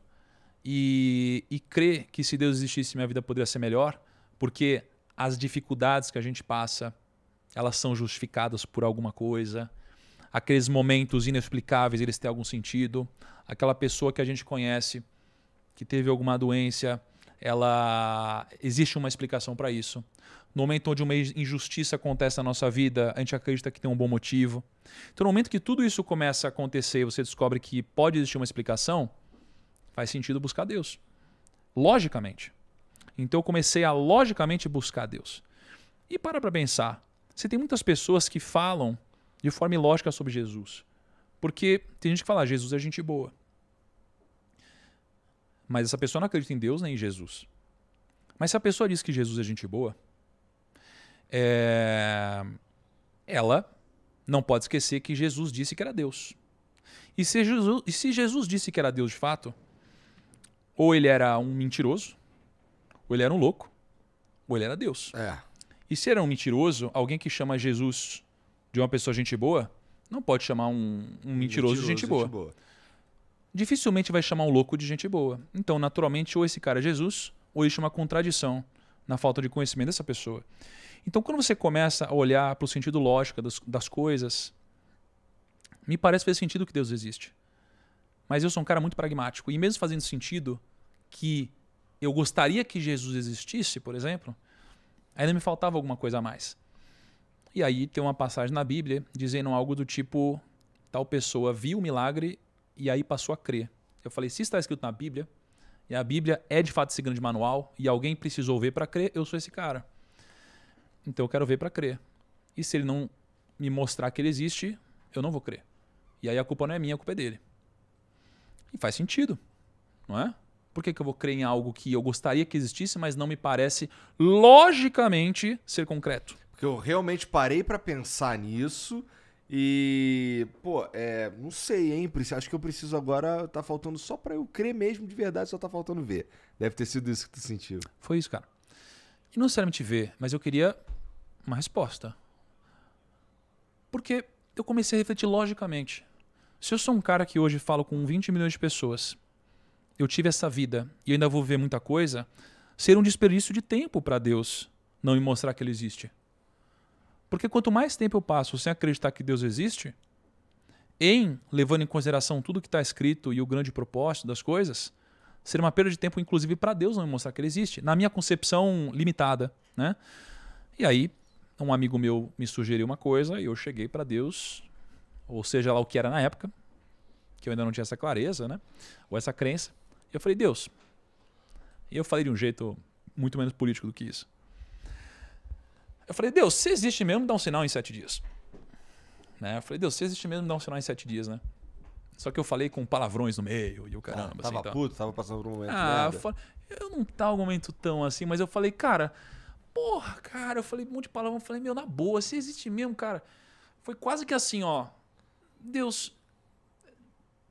e, e crer que se Deus existisse, minha vida poderia ser melhor, porque as dificuldades que a gente passa, elas são justificadas por alguma coisa. Aqueles momentos inexplicáveis, eles têm algum sentido. Aquela pessoa que a gente conhece que teve alguma doença, ela existe uma explicação para isso. No momento onde uma injustiça acontece na nossa vida, a gente acredita que tem um bom motivo. Então, no momento que tudo isso começa a acontecer, você descobre que pode existir uma explicação, faz sentido buscar Deus. Logicamente. Então eu comecei a logicamente buscar Deus. E para para pensar, se tem muitas pessoas que falam de forma ilógica sobre Jesus. Porque tem gente que fala, ah, Jesus é gente boa. Mas essa pessoa não acredita em Deus nem em Jesus. Mas se a pessoa diz que Jesus é gente boa, é... ela não pode esquecer que Jesus disse que era Deus. E se Jesus, e se Jesus disse que era Deus de fato, ou ele era um mentiroso, ou ele era um louco, ou ele era Deus. É. E se era um mentiroso, alguém que chama Jesus de uma pessoa gente boa, não pode chamar um, um mentiroso, mentiroso, de gente, gente boa. Dificilmente vai chamar um louco de gente boa. Então, naturalmente, ou esse cara é Jesus, ou existe uma contradição na falta de conhecimento dessa pessoa. Então, quando você começa a olhar para o sentido lógico das, das coisas, me parece fazer sentido que Deus existe. Mas eu sou um cara muito pragmático. E mesmo fazendo sentido que eu gostaria que Jesus existisse, por exemplo, ainda me faltava alguma coisa a mais. E aí tem uma passagem na Bíblia dizendo algo do tipo: tal pessoa viu o milagre e aí passou a crer. Eu falei: se está escrito na Bíblia, e a Bíblia é de fato esse grande manual, e alguém precisou ver para crer, eu sou esse cara. Então eu quero ver para crer. E se ele não me mostrar que ele existe, eu não vou crer. E aí a culpa não é minha, a culpa é dele. E faz sentido, não é? Por que, que eu vou crer em algo que eu gostaria que existisse, mas não me parece logicamente ser concreto? Porque eu realmente parei para pensar nisso e, pô, é, não sei, hein, Priscila? Acho que eu preciso agora. Tá faltando só para eu crer mesmo de verdade, só tá faltando ver. Deve ter sido isso que tu sentiu. Foi isso, cara. E não necessariamente ver, mas eu queria uma resposta. Porque eu comecei a refletir logicamente. Se eu sou um cara que hoje falo com 20 milhões de pessoas, eu tive essa vida e ainda vou ver muita coisa, ser um desperdício de tempo para Deus não me mostrar que Ele existe. Porque quanto mais tempo eu passo sem acreditar que Deus existe, em levando em consideração tudo que está escrito e o grande propósito das coisas, seria uma perda de tempo, inclusive, para Deus não me mostrar que Ele existe, na minha concepção limitada. Né? E aí, um amigo meu me sugeriu uma coisa e eu cheguei para Deus ou seja lá o que era na época, que eu ainda não tinha essa clareza, né? Ou essa crença. E eu falei, Deus. E eu falei de um jeito muito menos político do que isso. Eu falei, Deus, se existe mesmo, dá um sinal em sete dias. Né? Eu falei, Deus, se existe mesmo, dá um sinal em sete dias, né? Só que eu falei com palavrões no meio e o caramba. Ah, assim, tava assim, puto, então. tava passando por um momento. Ah, eu, falei, eu não tava tá um momento tão assim, mas eu falei, cara, porra, cara, eu falei um monte de palavrão, eu falei, meu, na boa, se existe mesmo, cara. Foi quase que assim, ó. Deus,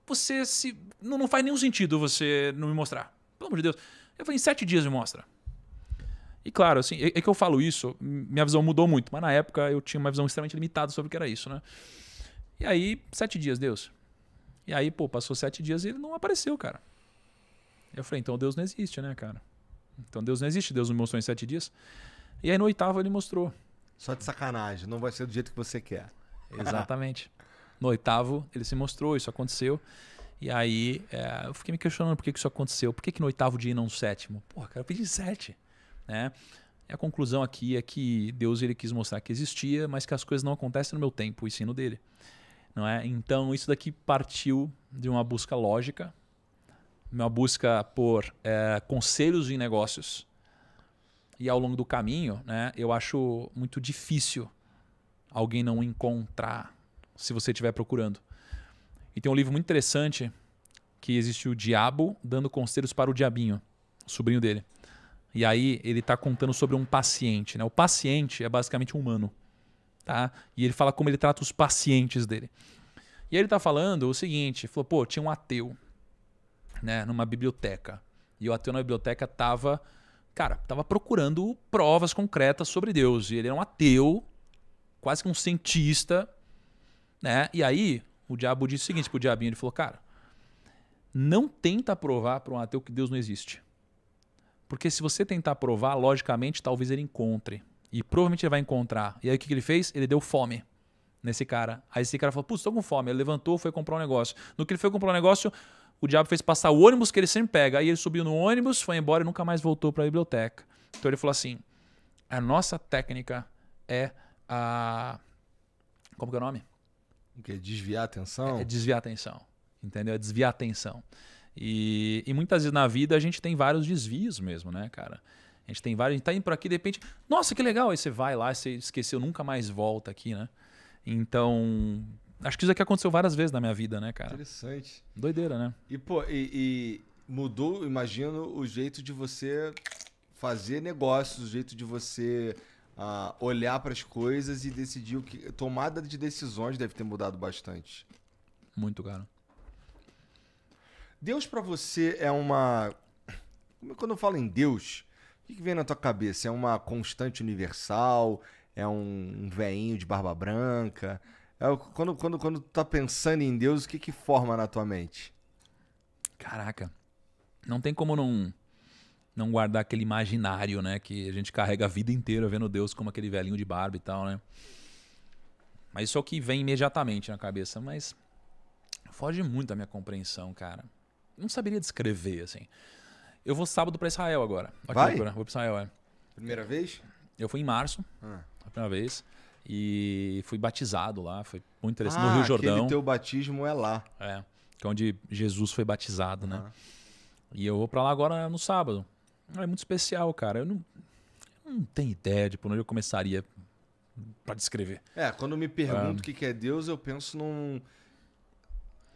você se. Não, não faz nenhum sentido você não me mostrar. Pelo amor de Deus. Eu falei, em sete dias me mostra. E claro, assim, é, é, que eu falo isso, minha visão mudou muito, mas na época eu tinha uma visão extremamente limitada sobre o que era isso, né? E aí, sete dias, Deus. E aí, pô, passou sete dias e ele não apareceu, cara. Eu falei, então Deus não existe, né, cara? Então Deus não existe, Deus não mostrou em sete dias. E aí no oitavo ele mostrou. Só de sacanagem, não vai ser do jeito que você quer. Exatamente. No oitavo, ele se mostrou, isso aconteceu. E aí é, eu fiquei me questionando por que, que isso aconteceu. Por que, que no oitavo dia e não no sétimo? Porra, cara, eu pedi sete. Né? E a conclusão aqui é que Deus ele quis mostrar que existia, mas que as coisas não acontecem no meu tempo, o ensino dele. Não é? Então isso daqui partiu de uma busca lógica, uma busca por é, conselhos em negócios. E ao longo do caminho, né, eu acho muito difícil alguém não encontrar se você estiver procurando. E tem um livro muito interessante que existe o Diabo dando conselhos para o Diabinho, o sobrinho dele. E aí ele está contando sobre um paciente. Né? O paciente é basicamente um humano. Tá? E ele fala como ele trata os pacientes dele. E aí ele está falando o seguinte, falou, pô, tinha um ateu né, numa biblioteca. E o ateu na biblioteca estava cara, estava procurando provas concretas sobre Deus. E ele era um ateu, quase que um cientista, né? E aí, o diabo disse o seguinte pro diabinho, ele falou, cara, não tenta provar para um ateu que Deus não existe. Porque se você tentar provar, logicamente, talvez ele encontre. E provavelmente ele vai encontrar. E aí o que, que ele fez? Ele deu fome nesse cara. Aí esse cara falou, putz, tô com fome. Ele levantou, foi comprar um negócio. No que ele foi comprar um negócio, o diabo fez passar o ônibus que ele sempre pega. Aí ele subiu no ônibus, foi embora e nunca mais voltou para a biblioteca. Então ele falou assim, a nossa técnica é a... Como que é o nome? O que? Desviar a atenção? É, é desviar a atenção. Entendeu? É desviar a atenção. E, e muitas vezes na vida a gente tem vários desvios mesmo, né, cara? A gente tem vários, a gente tá indo por aqui, de repente, nossa, que legal! Aí você vai lá, você esqueceu, nunca mais volta aqui, né? Então, acho que isso aqui é aconteceu várias vezes na minha vida, né, cara? Interessante. Doideira, né? E, pô, e, e mudou, imagino, o jeito de você fazer negócios, o jeito de você a olhar para as coisas e decidir o que. Tomada de decisões deve ter mudado bastante. Muito, cara. Deus para você é uma. É quando eu falo em Deus, o que vem na tua cabeça? É uma constante universal? É um, um veinho de barba branca? É o... quando, quando, quando tu tá pensando em Deus, o que que forma na tua mente? Caraca. Não tem como não não guardar aquele imaginário, né? Que a gente carrega a vida inteira vendo Deus como aquele velhinho de barba e tal, né? Mas isso é o que vem imediatamente na cabeça. Mas foge muito da minha compreensão, cara. não saberia descrever, assim. Eu vou sábado para Israel agora. Vai? Loucura. Vou para Israel, é. Primeira vez? Eu fui em março, ah. a primeira vez. E fui batizado lá, foi muito interessante. Ah, no Rio Jordão. Aquele teu batismo é lá. É, que é onde Jesus foi batizado, ah. né? E eu vou para lá agora no sábado. É muito especial, cara. Eu não, não tenho ideia de por tipo, onde eu começaria para descrever. É, quando me pergunto ah. o um... que, que é Deus, eu penso num.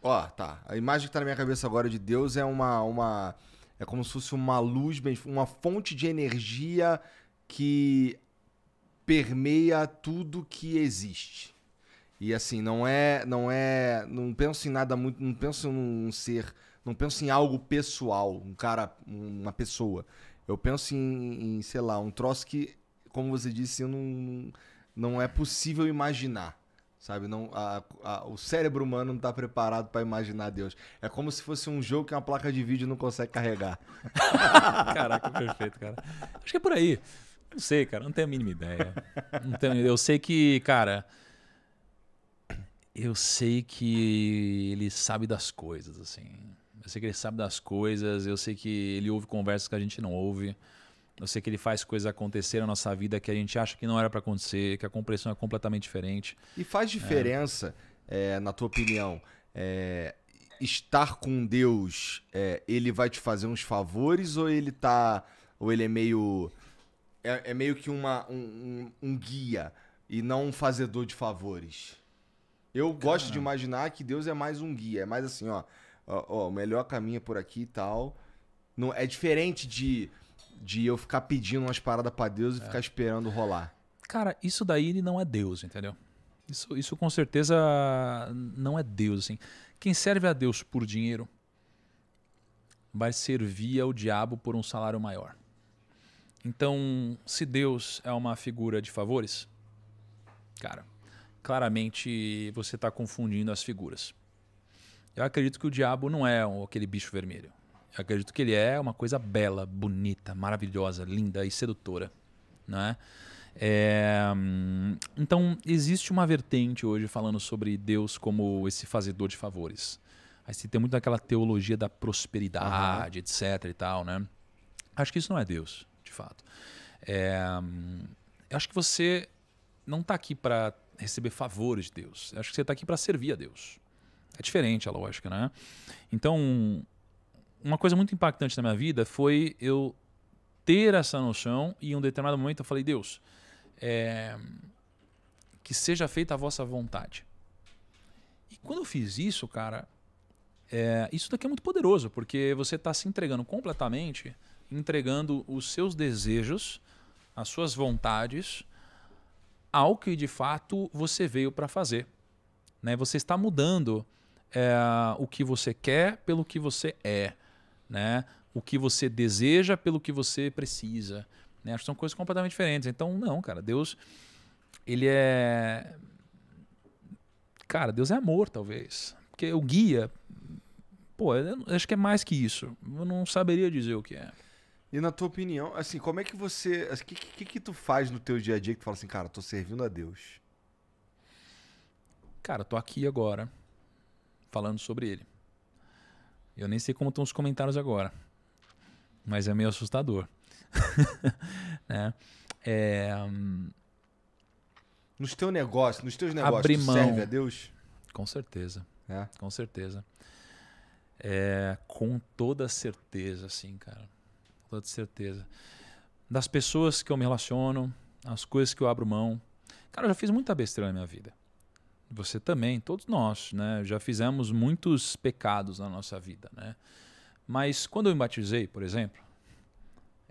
Ó, tá. A imagem que tá na minha cabeça agora de Deus é uma. uma... É como se fosse uma luz, uma fonte de energia que permeia tudo que existe. E assim, não é, não é, não penso em nada muito, não penso num ser não penso em algo pessoal, um cara, uma pessoa. Eu penso em, em sei lá, um troço que, como você disse, não, não é possível imaginar. Sabe, não, a, a, o cérebro humano não está preparado para imaginar Deus. É como se fosse um jogo que uma placa de vídeo não consegue carregar. [laughs] Caraca, perfeito, cara. Acho que é por aí. Não sei, cara, não tenho a mínima ideia. Não tenho, eu sei que, cara, eu sei que ele sabe das coisas, assim. Eu sei que ele sabe das coisas, eu sei que ele ouve conversas que a gente não ouve. Eu sei que ele faz coisas acontecer na nossa vida que a gente acha que não era para acontecer, que a compreensão é completamente diferente. E faz é. diferença, é. É, na tua opinião, é, estar com Deus, é, ele vai te fazer uns favores ou ele tá, ou ele é meio, é, é meio que uma, um, um, guia e não um fazedor de favores? Eu gosto de imaginar que Deus é mais um guia, é mais assim, ó ó, ó, o melhor caminho é por aqui e tal. Não, é diferente de, de eu ficar pedindo umas paradas para Deus e é. ficar esperando rolar. Cara, isso daí ele não é Deus, entendeu? Isso, isso com certeza não é Deus, assim. Quem serve a Deus por dinheiro vai servir ao diabo por um salário maior. Então, se Deus é uma figura de favores, cara, claramente você está confundindo as figuras. Eu acredito que o diabo não é aquele bicho vermelho. Eu acredito que ele é uma coisa bela, bonita, maravilhosa, linda e sedutora. Né? É... Então, existe uma vertente hoje falando sobre Deus como esse fazedor de favores. Aí se tem muito daquela teologia da prosperidade, uhum. etc e tal, né? Acho que isso não é Deus, de fato. É... Eu acho que você não está aqui para receber favores de Deus. Eu acho que você está aqui para servir a Deus. É diferente a lógica, né? Então, uma coisa muito impactante na minha vida foi eu ter essa noção e em um determinado momento eu falei, Deus, é, que seja feita a vossa vontade. E quando eu fiz isso, cara, é, isso daqui é muito poderoso, porque você está se entregando completamente, entregando os seus desejos, as suas vontades, ao que de fato você veio para fazer. Né? Você está mudando é, o que você quer pelo que você é, né? O que você deseja pelo que você precisa. Né? Acho que são coisas completamente diferentes. Então, não, cara, Deus, ele é. Cara, Deus é amor, talvez. Porque o guia, pô, eu acho que é mais que isso. Eu não saberia dizer o que é. E na tua opinião, assim, como é que você. O que, que, que, tu faz no teu dia a dia que tu fala assim, cara, tô servindo a Deus? Cara, tô aqui agora falando sobre ele. Eu nem sei como estão os comentários agora, mas é meio assustador. [laughs] né? É, hum, nos teus negócios, nos teus negócios, abrir mão, serve a Deus? Com certeza. É. Com certeza. É, com toda certeza, sim, cara. Com toda certeza. Das pessoas que eu me relaciono, as coisas que eu abro mão. Cara, eu já fiz muita besteira na minha vida. Você também, todos nós, né? Já fizemos muitos pecados na nossa vida, né? Mas quando eu me batizei, por exemplo,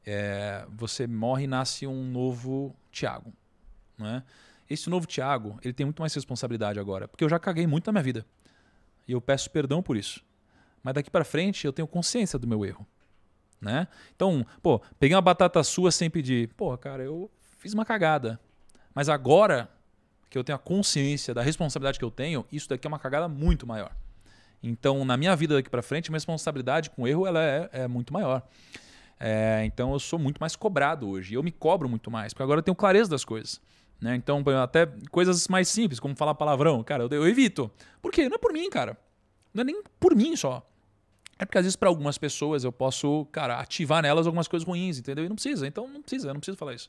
é, você morre e nasce um novo Tiago, né? Esse novo Tiago, ele tem muito mais responsabilidade agora, porque eu já caguei muito na minha vida. E eu peço perdão por isso. Mas daqui para frente eu tenho consciência do meu erro, né? Então, pô, peguei uma batata sua sem pedir. Pô, cara, eu fiz uma cagada. Mas agora que eu tenho a consciência da responsabilidade que eu tenho, isso daqui é uma cagada muito maior. Então, na minha vida daqui para frente, minha responsabilidade com erro ela é, é muito maior. É, então, eu sou muito mais cobrado hoje. Eu me cobro muito mais, porque agora eu tenho clareza das coisas. Né? Então, até coisas mais simples, como falar palavrão, cara, eu, eu evito. Por quê? Não é por mim, cara. Não é nem por mim só. É porque às vezes para algumas pessoas eu posso, cara, ativar nelas algumas coisas ruins, entendeu? E não precisa, então não precisa, eu não preciso falar isso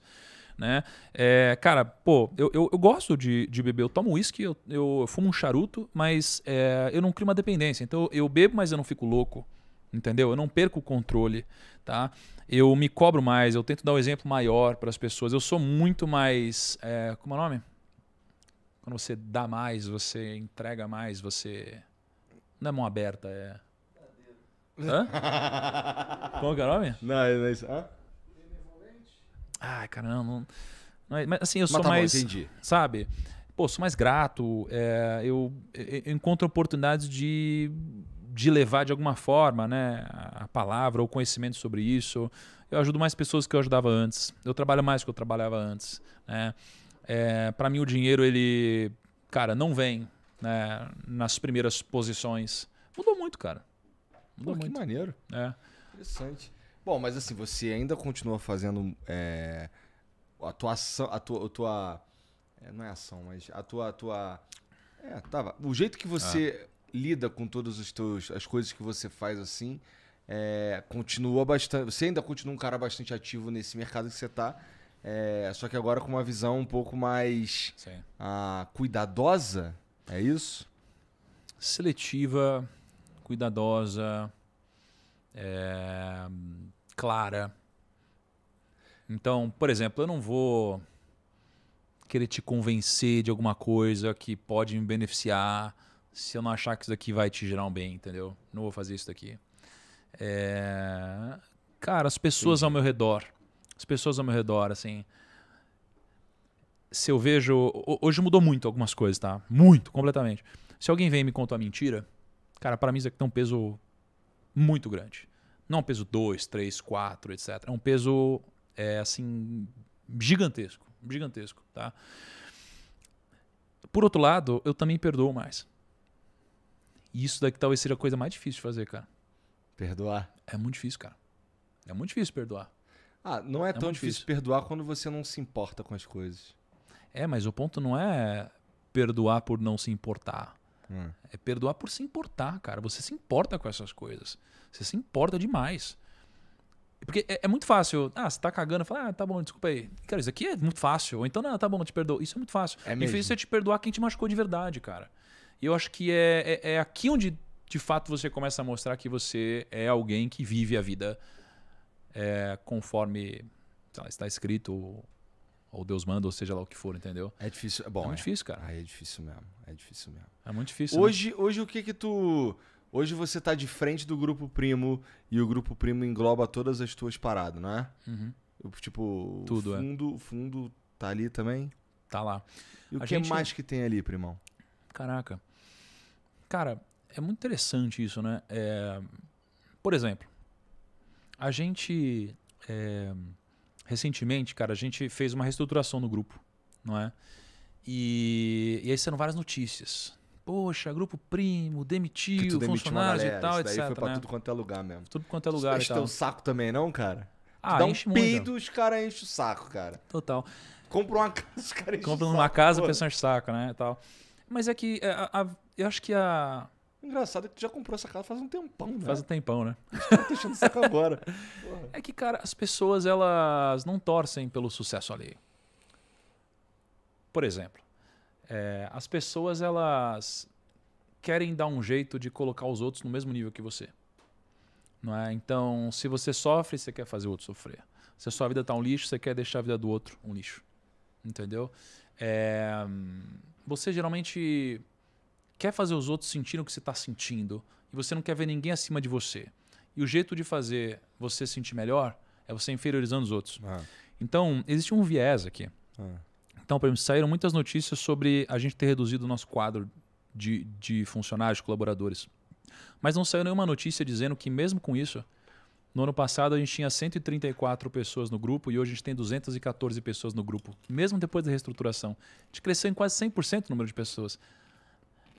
né? É, cara, pô, eu, eu, eu, gosto de, de beber, eu tomo uísque, eu, eu fumo um charuto, mas é, eu não crio uma dependência. Então eu bebo, mas eu não fico louco, entendeu? Eu não perco o controle, tá? Eu me cobro mais, eu tento dar um exemplo maior para as pessoas. Eu sou muito mais. É, como é o nome? Quando você dá mais, você entrega mais, você. Não é mão aberta, é. Hã? [laughs] Como é que é o nome? Não, é isso. Hã? ah, caramba! não, não, é, mas assim, eu sou tá mais, bom, sabe? Pô, sou mais grato, é, eu, eu, encontro oportunidades de, de levar de alguma forma, né, a palavra ou conhecimento sobre isso. Eu ajudo mais pessoas que eu ajudava antes. Eu trabalho mais do que eu trabalhava antes, né? É, para mim o dinheiro ele, cara, não vem né, nas primeiras posições. Mudou muito, cara. Mudou Pô, muito. Que maneiro. É. Interessante. Bom, mas assim, você ainda continua fazendo é, a tua ação, a tua. A tua é, não é ação, mas a tua. A tua é, tava. O jeito que você ah. lida com todas as coisas que você faz assim, é, continua bastante. Você ainda continua um cara bastante ativo nesse mercado que você está é, só que agora com uma visão um pouco mais ah, cuidadosa, é isso? Seletiva, cuidadosa. É, clara. Então, por exemplo, eu não vou querer te convencer de alguma coisa que pode me beneficiar se eu não achar que isso daqui vai te gerar um bem, entendeu? Não vou fazer isso daqui. É... Cara, as pessoas ao meu redor. As pessoas ao meu redor, assim. Se eu vejo. Hoje mudou muito algumas coisas, tá? Muito, completamente. Se alguém vem e me conta uma mentira, cara, para mim isso aqui tem um peso muito grande. Não é um peso 2, 3, 4, etc. É um peso é, assim gigantesco, gigantesco, tá? Por outro lado, eu também perdoo mais. E isso daqui talvez seja a coisa mais difícil de fazer, cara. Perdoar. É muito difícil, cara. É muito difícil perdoar. Ah, não é, é tão difícil, difícil perdoar quando você não se importa com as coisas. É, mas o ponto não é perdoar por não se importar. Hum. É perdoar por se importar, cara. Você se importa com essas coisas. Você se importa demais. Porque é, é muito fácil. Ah, você tá cagando. Fala, ah, tá bom, desculpa aí. Cara, isso aqui é muito fácil. Ou então, não, tá bom, eu te perdoo. Isso é muito fácil. É, é Difícil é te perdoar quem te machucou de verdade, cara. E eu acho que é, é, é aqui onde, de fato, você começa a mostrar que você é alguém que vive a vida é, conforme lá, está escrito ou Deus manda, ou seja lá o que for, entendeu? É difícil. É bom, é muito é. difícil, cara. Aí é difícil mesmo. É difícil mesmo. É muito difícil. Né? Hoje, né? hoje o que que tu. Hoje você tá de frente do grupo primo e o grupo primo engloba todas as tuas paradas, não é? Uhum. Tipo, Tudo, é. o fundo, é. fundo tá ali também? Tá lá. E o a que gente... mais que tem ali, primão? Caraca. Cara, é muito interessante isso, né? É... Por exemplo, a gente. É recentemente, cara, a gente fez uma reestruturação no grupo, não é? E, e aí saíram várias notícias. Poxa, grupo primo, demitiu, funcionários e tal, isso daí etc. Foi pra né? tudo quanto é lugar mesmo. Tudo quanto é lugar. Isso enche teu saco também, não, cara? Ah, dá um peido, os caras enchem o saco, cara. Total. Compra uma casa, os caras enchem Compra uma casa, pessoas enchem saco, né? Tal. Mas é que é, a, a, eu acho que a, Engraçado é que tu já comprou essa casa faz um tempão, né? Faz um tempão, né? tá deixando saco [laughs] agora. Porra. É que, cara, as pessoas elas não torcem pelo sucesso alheio. Por exemplo, é, as pessoas elas querem dar um jeito de colocar os outros no mesmo nível que você. Não é? Então, se você sofre, você quer fazer o outro sofrer. Se a sua vida tá um lixo, você quer deixar a vida do outro um lixo. Entendeu? É, você geralmente quer fazer os outros sentirem o que você está sentindo e você não quer ver ninguém acima de você. E o jeito de fazer você sentir melhor é você inferiorizando os outros. Ah. Então, existe um viés aqui. Ah. Então, por exemplo, saíram muitas notícias sobre a gente ter reduzido o nosso quadro de, de funcionários, colaboradores. Mas não saiu nenhuma notícia dizendo que, mesmo com isso, no ano passado a gente tinha 134 pessoas no grupo e hoje a gente tem 214 pessoas no grupo, mesmo depois da reestruturação. A gente cresceu em quase 100% o número de pessoas.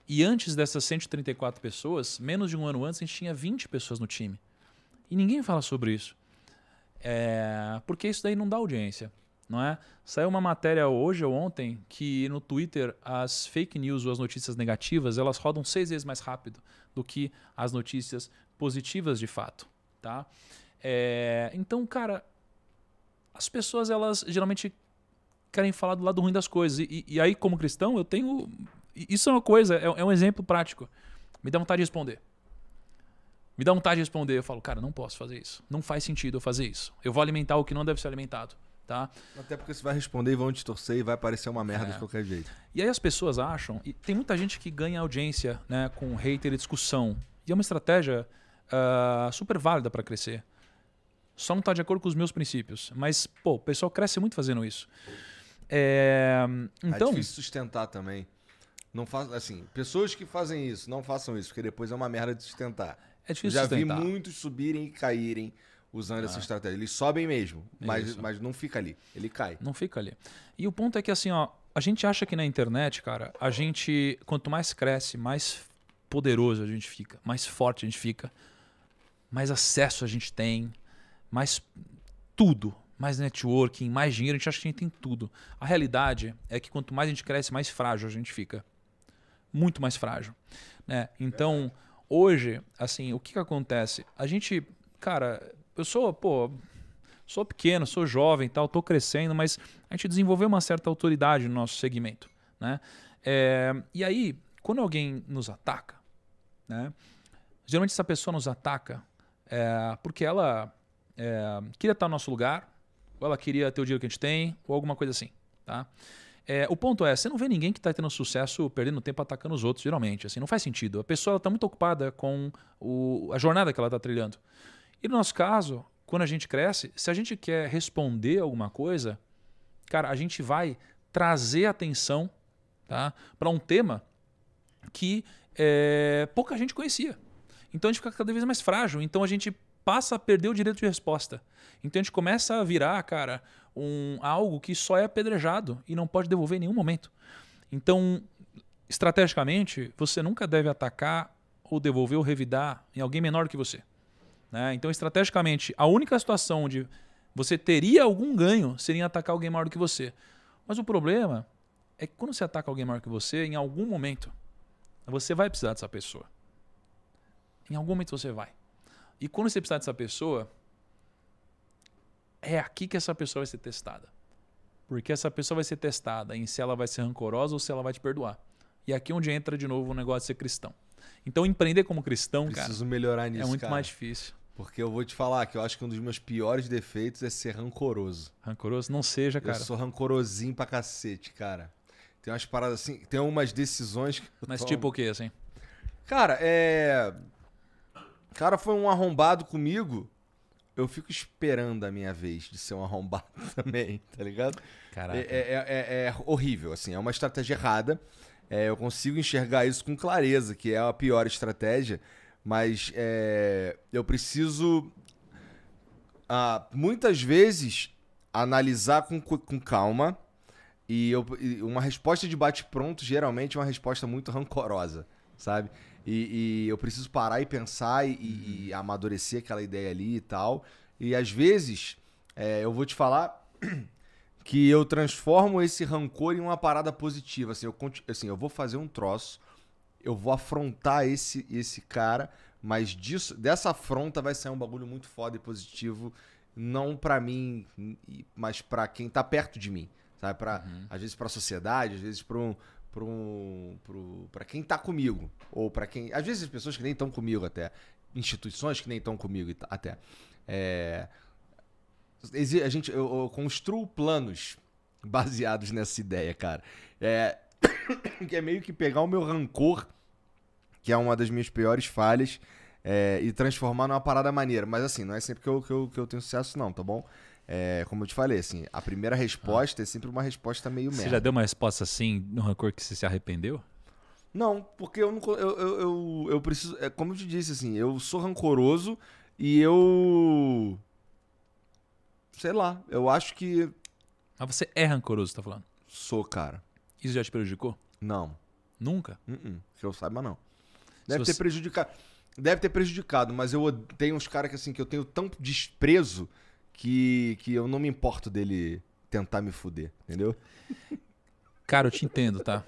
E antes dessas 134 pessoas, menos de um ano antes, a gente tinha 20 pessoas no time. E ninguém fala sobre isso. É, porque isso daí não dá audiência, não é? Saiu uma matéria hoje ou ontem que no Twitter as fake news ou as notícias negativas elas rodam seis vezes mais rápido do que as notícias positivas de fato, tá? É, então, cara, as pessoas elas geralmente querem falar do lado ruim das coisas e, e aí como cristão eu tenho isso é uma coisa, é, é um exemplo prático. Me dá vontade de responder. Me dá vontade de responder. Eu falo, cara, não posso fazer isso. Não faz sentido eu fazer isso. Eu vou alimentar o que não deve ser alimentado. Tá? Até porque você vai responder e vão te torcer e vai parecer uma merda é. de qualquer jeito. E aí as pessoas acham, e tem muita gente que ganha audiência né, com hater e discussão. E é uma estratégia uh, super válida para crescer. Só não tá de acordo com os meus princípios. Mas, pô, o pessoal cresce muito fazendo isso. É, é então, é difícil sustentar também. Não faz, assim, pessoas que fazem isso, não façam isso, porque depois é uma merda de sustentar. É difícil já sustentar. vi muitos subirem e caírem usando ah. essa estratégia. Eles sobem mesmo, mas, mas não fica ali. Ele cai. Não fica ali. E o ponto é que assim, ó, a gente acha que na internet, cara, a gente, quanto mais cresce, mais poderoso a gente fica, mais forte a gente fica, mais acesso a gente tem, mais tudo, mais networking, mais dinheiro, a gente acha que a gente tem tudo. A realidade é que quanto mais a gente cresce, mais frágil a gente fica muito mais frágil. Né? Então, hoje, assim, o que, que acontece? A gente, cara, eu sou, pô, sou pequeno, sou jovem tal, tô crescendo, mas a gente desenvolveu uma certa autoridade no nosso segmento. Né? É, e aí, quando alguém nos ataca, né? geralmente essa pessoa nos ataca é, porque ela é, queria estar no nosso lugar, ou ela queria ter o dinheiro que a gente tem, ou alguma coisa assim. Tá? É, o ponto é, você não vê ninguém que está tendo sucesso perdendo tempo atacando os outros, geralmente. Assim, não faz sentido. A pessoa está muito ocupada com o, a jornada que ela está trilhando. E no nosso caso, quando a gente cresce, se a gente quer responder alguma coisa, cara, a gente vai trazer atenção tá, para um tema que é, pouca gente conhecia. Então a gente fica cada vez mais frágil. Então a gente passa a perder o direito de resposta. Então a gente começa a virar, cara, um algo que só é apedrejado e não pode devolver em nenhum momento. Então, estrategicamente, você nunca deve atacar ou devolver ou revidar em alguém menor que você. Né? Então, estrategicamente, a única situação onde você teria algum ganho seria em atacar alguém maior do que você. Mas o problema é que quando você ataca alguém maior que você, em algum momento, você vai precisar dessa pessoa. Em algum momento você vai. E quando você precisar dessa pessoa, é aqui que essa pessoa vai ser testada. Porque essa pessoa vai ser testada em se ela vai ser rancorosa ou se ela vai te perdoar. E aqui é onde entra de novo o negócio de ser cristão. Então empreender como cristão, Preciso cara. Preciso melhorar nisso. É muito cara. mais difícil. Porque eu vou te falar que eu acho que um dos meus piores defeitos é ser rancoroso. Rancoroso? Não seja, cara. Eu sou rancorosinho pra cacete, cara. Tem umas paradas assim, tem umas decisões que. Mas tomo. tipo o quê, assim? Cara, é. Cara, foi um arrombado comigo eu fico esperando a minha vez de ser um arrombado [laughs] também, tá ligado? Caraca. É, é, é, é, é horrível, assim, é uma estratégia errada. É, eu consigo enxergar isso com clareza, que é a pior estratégia, mas é, eu preciso. Ah, muitas vezes analisar com, com calma e, eu, e uma resposta de bate-pronto geralmente é uma resposta muito rancorosa, sabe? E, e eu preciso parar e pensar e, uhum. e, amadurecer aquela ideia ali e tal. E às vezes, é, eu vou te falar [clears throat] que eu transformo esse rancor em uma parada positiva. Assim eu, assim, eu vou fazer um troço, eu vou afrontar esse, esse cara, mas disso, dessa afronta vai sair um bagulho muito foda e positivo. Não para mim, mas para quem tá perto de mim sabe? Pra, uhum. Às vezes para a sociedade, às vezes para um, para quem está comigo, ou para quem. Às vezes, pessoas que nem estão comigo até, instituições que nem estão comigo até. É, a gente, eu, eu, construo planos [laughs] baseados nessa ideia, cara. É, [coughs] que é meio que pegar o meu rancor, que é uma das minhas piores falhas, é, e transformar numa parada maneira. Mas assim, não é sempre que eu, que eu, que eu tenho sucesso, não, tá bom? É, como eu te falei, assim, a primeira resposta ah. é sempre uma resposta meio merda. Você já deu uma resposta assim, no rancor que você se arrependeu? Não, porque eu não. Eu, eu, eu, eu preciso. É, como eu te disse, assim, eu sou rancoroso e eu. Sei lá, eu acho que. Mas você é rancoroso, tá falando? Sou, cara. Isso já te prejudicou? Não. Nunca? Uh -uh, que eu saiba, não. Deve ter prejudicado. Deve ter prejudicado, mas eu tenho uns caras que assim, que eu tenho tão desprezo que, que eu não me importo dele tentar me fuder, entendeu? Cara, eu te entendo, tá?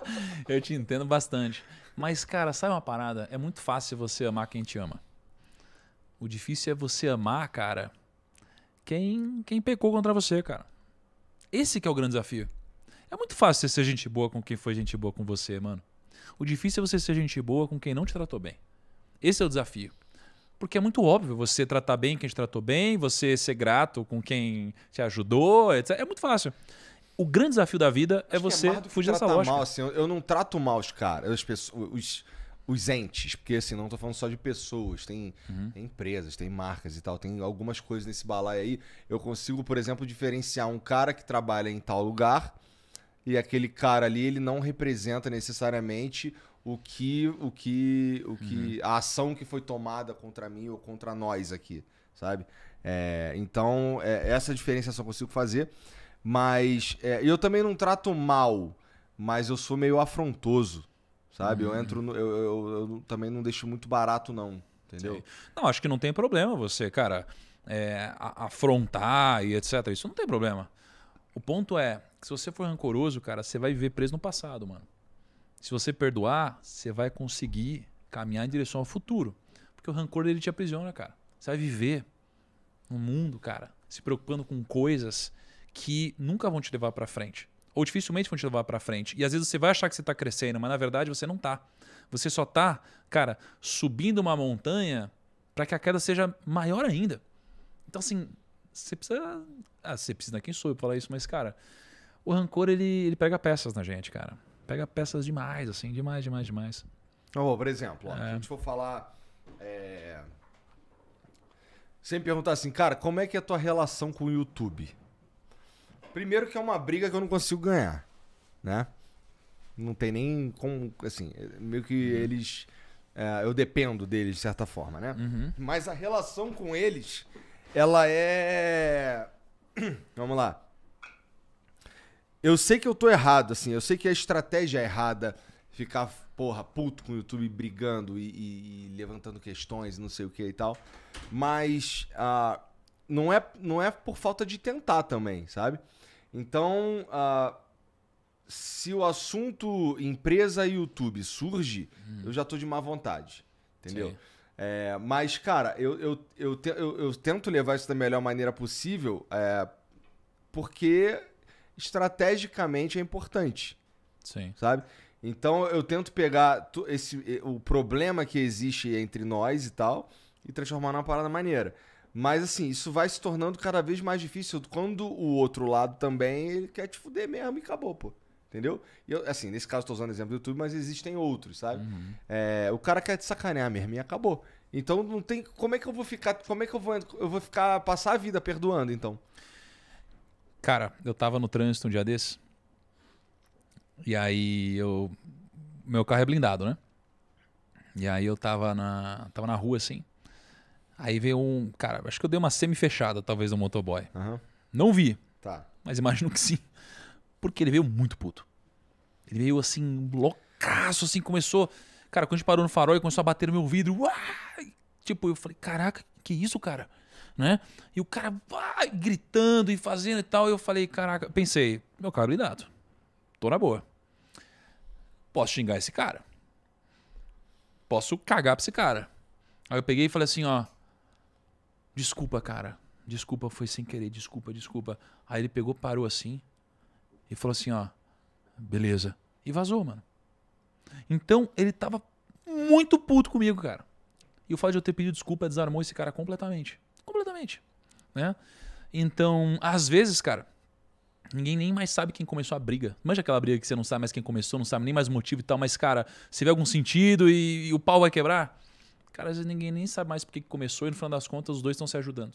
[laughs] eu te entendo bastante. Mas, cara, sabe uma parada? É muito fácil você amar quem te ama. O difícil é você amar, cara, quem, quem pecou contra você, cara. Esse que é o grande desafio. É muito fácil você ser gente boa com quem foi gente boa com você, mano. O difícil é você ser gente boa com quem não te tratou bem. Esse é o desafio. Porque é muito óbvio você tratar bem quem te tratou bem, você ser grato com quem te ajudou, etc. É muito fácil. O grande desafio da vida é Acho é você é fugir dessa lógica. Mal, assim, eu não trato mal os caras, os, os entes, porque assim, não estou falando só de pessoas, tem, uhum. tem, empresas, tem marcas e tal, tem algumas coisas nesse balaio aí. Eu consigo, por exemplo, diferenciar um cara que trabalha em tal lugar e aquele cara ali, ele não representa necessariamente o que o que o que uhum. a ação que foi tomada contra mim ou contra nós aqui, sabe? É, então é, essa diferenciação eu consigo fazer, mas é, eu também não trato mal, mas eu sou meio afrontoso, sabe? Uhum. Eu entro, no, eu, eu, eu, também não deixo muito barato não, entendeu? Sim. Não, acho que não tem problema você, cara, é, afrontar e etc. Isso não tem problema. O ponto é que se você for rancoroso, cara, você vai viver preso no passado, mano. Se você perdoar, você vai conseguir caminhar em direção ao futuro. Porque o rancor dele te aprisiona, cara. Você vai viver no mundo, cara, se preocupando com coisas que nunca vão te levar para frente. Ou dificilmente vão te levar para frente. E às vezes você vai achar que você tá crescendo, mas na verdade você não tá. Você só tá, cara, subindo uma montanha para que a queda seja maior ainda. Então assim, você precisa, ah, você precisa é quem sou eu falar isso, mas cara, o rancor ele, ele pega peças na gente, cara pega peças demais, assim, demais, demais, demais. Oh, por exemplo, ó, é. a gente for falar. É... Sempre perguntar assim, cara, como é que é a tua relação com o YouTube? Primeiro que é uma briga que eu não consigo ganhar, né? Não tem nem como, assim, meio que uhum. eles... É, eu dependo deles, de certa forma, né? Uhum. Mas a relação com eles, ela é... [clears throat] Vamos lá. Eu sei que eu tô errado, assim. Eu sei que a estratégia é errada ficar, porra, puto com o YouTube brigando e, e, e levantando questões, não sei o que e tal. Mas uh, não, é, não é por falta de tentar também, sabe? Então, uh, se o assunto empresa e YouTube surge, hum. eu já tô de má vontade, entendeu? É, mas, cara, eu, eu, eu, te, eu, eu, tento levar isso da melhor maneira possível, é, porque estrategicamente é importante. Sim. Sabe? Então eu tento pegar esse, o problema que existe entre nós e tal e transformar numa parada maneira. Mas assim, isso vai se tornando cada vez mais difícil quando o outro lado também ele quer te fuder mesmo e acabou, pô. Entendeu? E eu, assim, nesse caso estou usando o exemplo do YouTube, mas existem outros, sabe? Uhum. É, o cara quer te sacanear mesmo e acabou. Então não tem. Como é que eu vou ficar. Como é que eu vou. Eu vou ficar. passar a vida perdoando, então. Cara, eu tava no trânsito um dia desse. E aí eu. Meu carro é blindado, né? E aí eu tava na, tava na rua assim. Aí veio um. Cara, acho que eu dei uma semi-fechada, talvez, no motoboy. Uhum. Não vi. Tá. Mas imagino que sim. Porque ele veio muito puto. Ele veio assim, loucaço, assim, começou. Cara, quando a gente parou no farol, ele começou a bater no meu vidro. Uai! Tipo, eu falei, caraca, que isso, cara? né? E o cara vai gritando e fazendo e tal. E eu falei, caraca, pensei, meu caro Linato, tô na boa. Posso xingar esse cara? Posso cagar pra esse cara. Aí eu peguei e falei assim, ó. Desculpa, cara. Desculpa, foi sem querer. Desculpa, desculpa. Aí ele pegou, parou assim e falou assim, ó. Beleza. E vazou, mano. Então ele tava muito puto comigo, cara. E o fato de eu ter pedido desculpa desarmou esse cara completamente. Né? Então, às vezes, cara, ninguém nem mais sabe quem começou a briga. Manja aquela briga que você não sabe mais quem começou, não sabe nem mais o motivo e tal, mas, cara, você vê algum sentido e, e o pau vai quebrar? Cara, às vezes ninguém nem sabe mais porque começou e no final das contas os dois estão se ajudando.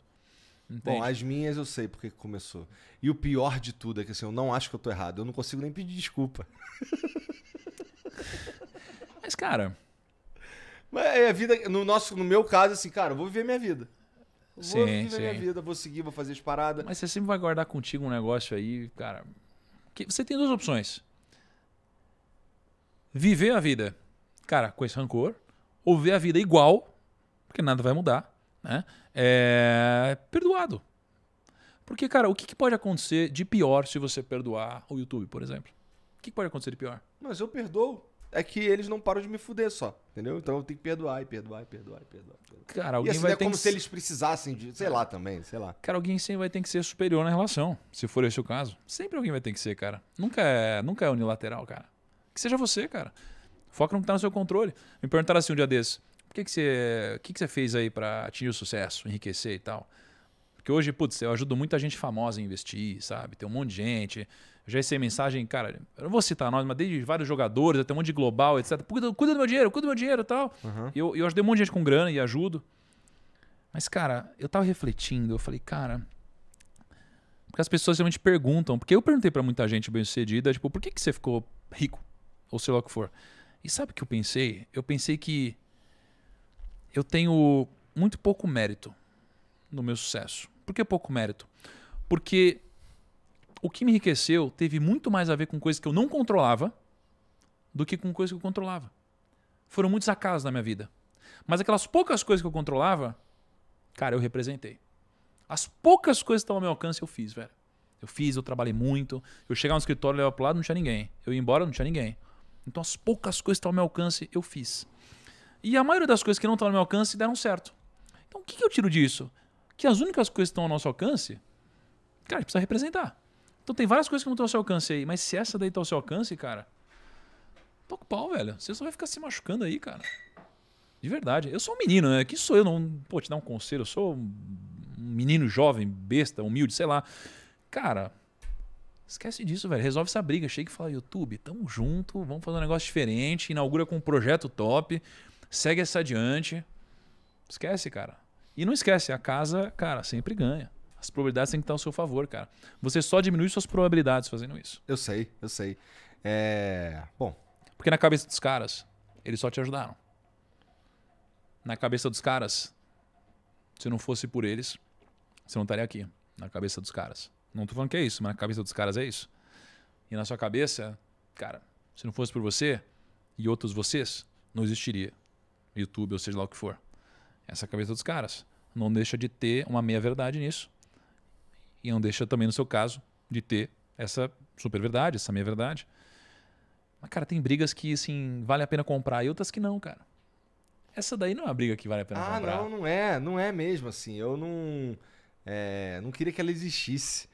Entende? Bom, as minhas eu sei porque começou. E o pior de tudo é que assim, eu não acho que eu tô errado. Eu não consigo nem pedir desculpa. Mas, cara. Mas é a vida. No, nosso, no meu caso, assim, cara, eu vou viver minha vida. Vou sim, viver sim. minha vida, vou seguir, vou fazer as paradas. Mas você sempre vai guardar contigo um negócio aí, cara. Que você tem duas opções. Viver a vida, cara, com esse rancor, ou ver a vida igual, porque nada vai mudar, né? É... Perdoado. Porque, cara, o que, que, pode acontecer de pior se você perdoar o YouTube, por exemplo? O que, que pode acontecer de pior? Mas eu perdoo é que eles não param de me fuder só, entendeu? Então eu tenho que perdoar e perdoar e perdoar e perdoar. Cara, alguém e assim, vai é ter como que... se eles precisassem de, sei lá também, sei lá. Cara, alguém sempre vai ter que ser superior na relação, se for esse o caso. Sempre alguém vai ter que ser, cara. Nunca é, nunca é unilateral, cara. Que seja você, cara. Foca no que tá no seu controle. Me perguntaram assim um dia desses, o que que você, que que você fez aí para atingir o sucesso, enriquecer e tal? Porque hoje, putz, eu ajudo muita gente famosa a investir, sabe? Tem um monte de gente já recebi mensagem, cara, eu não vou citar nós, mas desde vários jogadores, até um monte de global, etc. Cuida, cuida do meu dinheiro, cuida do meu dinheiro e tal. Uhum. Eu, eu ajudei um monte de gente com grana e ajudo. Mas, cara, eu tava refletindo, eu falei, cara. Porque as pessoas realmente perguntam, porque eu perguntei para muita gente bem-sucedida, tipo, por que, que você ficou rico? Ou sei lá o que for. E sabe o que eu pensei? Eu pensei que eu tenho muito pouco mérito no meu sucesso. Por que pouco mérito? Porque o que me enriqueceu teve muito mais a ver com coisas que eu não controlava do que com coisas que eu controlava. Foram muitos acasos na minha vida. Mas aquelas poucas coisas que eu controlava, cara, eu representei. As poucas coisas que estavam ao meu alcance eu fiz, velho. Eu fiz, eu trabalhei muito. Eu chegava no escritório, eu olhava pro lado, não tinha ninguém. Eu ia embora, não tinha ninguém. Então as poucas coisas que estavam ao meu alcance eu fiz. E a maioria das coisas que não estavam ao meu alcance deram certo. Então o que, que eu tiro disso? Que as únicas coisas que estão ao nosso alcance, cara, a gente precisa representar. Então tem várias coisas que não estão ao seu alcance aí. Mas se essa daí está ao seu alcance, cara, toca o pau, velho. Você só vai ficar se machucando aí, cara. De verdade. Eu sou um menino, né? Que sou eu? Não, pô, te dar um conselho. Eu sou um menino jovem, besta, humilde, sei lá. Cara, esquece disso, velho. Resolve essa briga. Chega e fala, YouTube, tamo junto, vamos fazer um negócio diferente. Inaugura com um projeto top. Segue essa adiante. Esquece, cara. E não esquece, a casa, cara, sempre ganha. As probabilidades têm que estar ao seu favor, cara. Você só diminui suas probabilidades fazendo isso. Eu sei, eu sei. É. Bom. Porque na cabeça dos caras, eles só te ajudaram. Na cabeça dos caras, se não fosse por eles, você não estaria aqui. Na cabeça dos caras. Não tô falando que é isso, mas na cabeça dos caras é isso. E na sua cabeça, cara, se não fosse por você e outros vocês, não existiria YouTube ou seja lá o que for. Essa é a cabeça dos caras. Não deixa de ter uma meia-verdade nisso. E não deixa também, no seu caso, de ter essa super verdade, essa minha verdade. Mas, cara, tem brigas que, assim, vale a pena comprar e outras que não, cara. Essa daí não é uma briga que vale a pena ah, comprar. Ah, não, não é. Não é mesmo, assim. Eu não... É, não queria que ela existisse.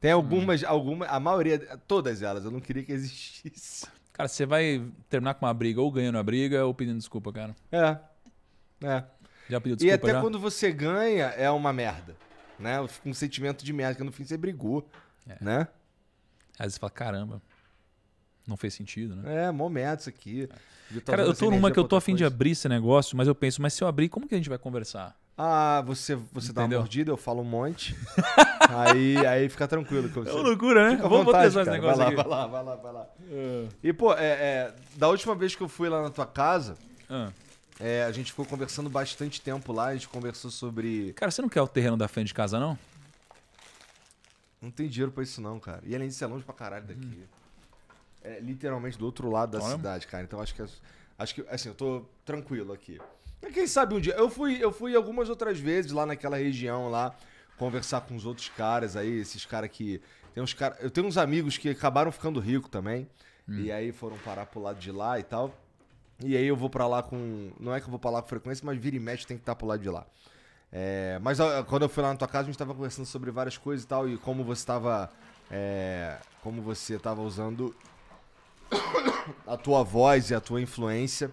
Tem algumas, hum. algumas, a maioria, todas elas, eu não queria que existisse. Cara, você vai terminar com uma briga, ou ganhando a briga, ou pedindo desculpa, cara. É. É. Já pediu desculpa. E até já? quando você ganha, é uma merda né? Fica um sentimento de merda, que no fim você brigou, é. né? Às vezes você fala, caramba, não fez sentido, né? É, momento isso aqui. É. Eu Cara, eu tô numa que eu tô afim de abrir esse negócio, mas eu penso, mas se eu abrir, como que a gente vai conversar? Ah, você, você dá uma mordida, eu falo um monte. [laughs] aí, aí fica tranquilo. Com você. É uma loucura, né? Vamos botar esse negócio aqui. Vai lá, vai lá, vai lá. Uh. E, pô, é, é, da última vez que eu fui lá na tua casa, uh. É, a gente ficou conversando bastante tempo lá, a gente conversou sobre. Cara, você não quer o terreno da frente de casa, não? Não tem dinheiro pra isso, não, cara. E além disso, é longe pra caralho daqui. Hum. É literalmente do outro lado da Olha. cidade, cara. Então acho que. É acho que, assim, eu tô tranquilo aqui. Mas quem sabe um dia. Eu fui, eu fui algumas outras vezes lá naquela região lá, conversar com os outros caras aí, esses caras que. Tem uns cara, eu tenho uns amigos que acabaram ficando rico também. Hum. E aí foram parar pro lado de lá e tal. E aí eu vou para lá com. Não é que eu vou pra lá com frequência, mas vira e mexe tem que estar tá pro lado de lá. É, mas quando eu fui lá na tua casa, a gente tava conversando sobre várias coisas e tal, e como você tava. É, como você tava usando a tua voz e a tua influência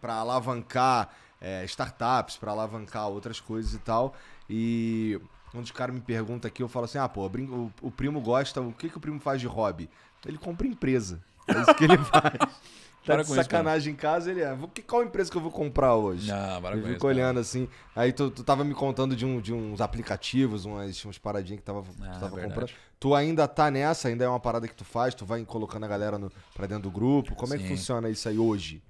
para alavancar é, startups, para alavancar outras coisas e tal. E onde o cara me pergunta aqui, eu falo assim: ah, pô, o, o primo gosta, o que, que o primo faz de hobby? Ele compra empresa. É isso que ele [laughs] faz tá de sacanagem isso, em casa, ele é. Que, qual empresa que eu vou comprar hoje? Não, para olhando assim. Aí tu, tu tava me contando de, um, de uns aplicativos, umas, umas paradinhas que tava, ah, tu é tava é comprando. Tu ainda tá nessa, ainda é uma parada que tu faz, tu vai colocando a galera no, pra dentro do grupo. Como Sim. é que funciona isso aí hoje?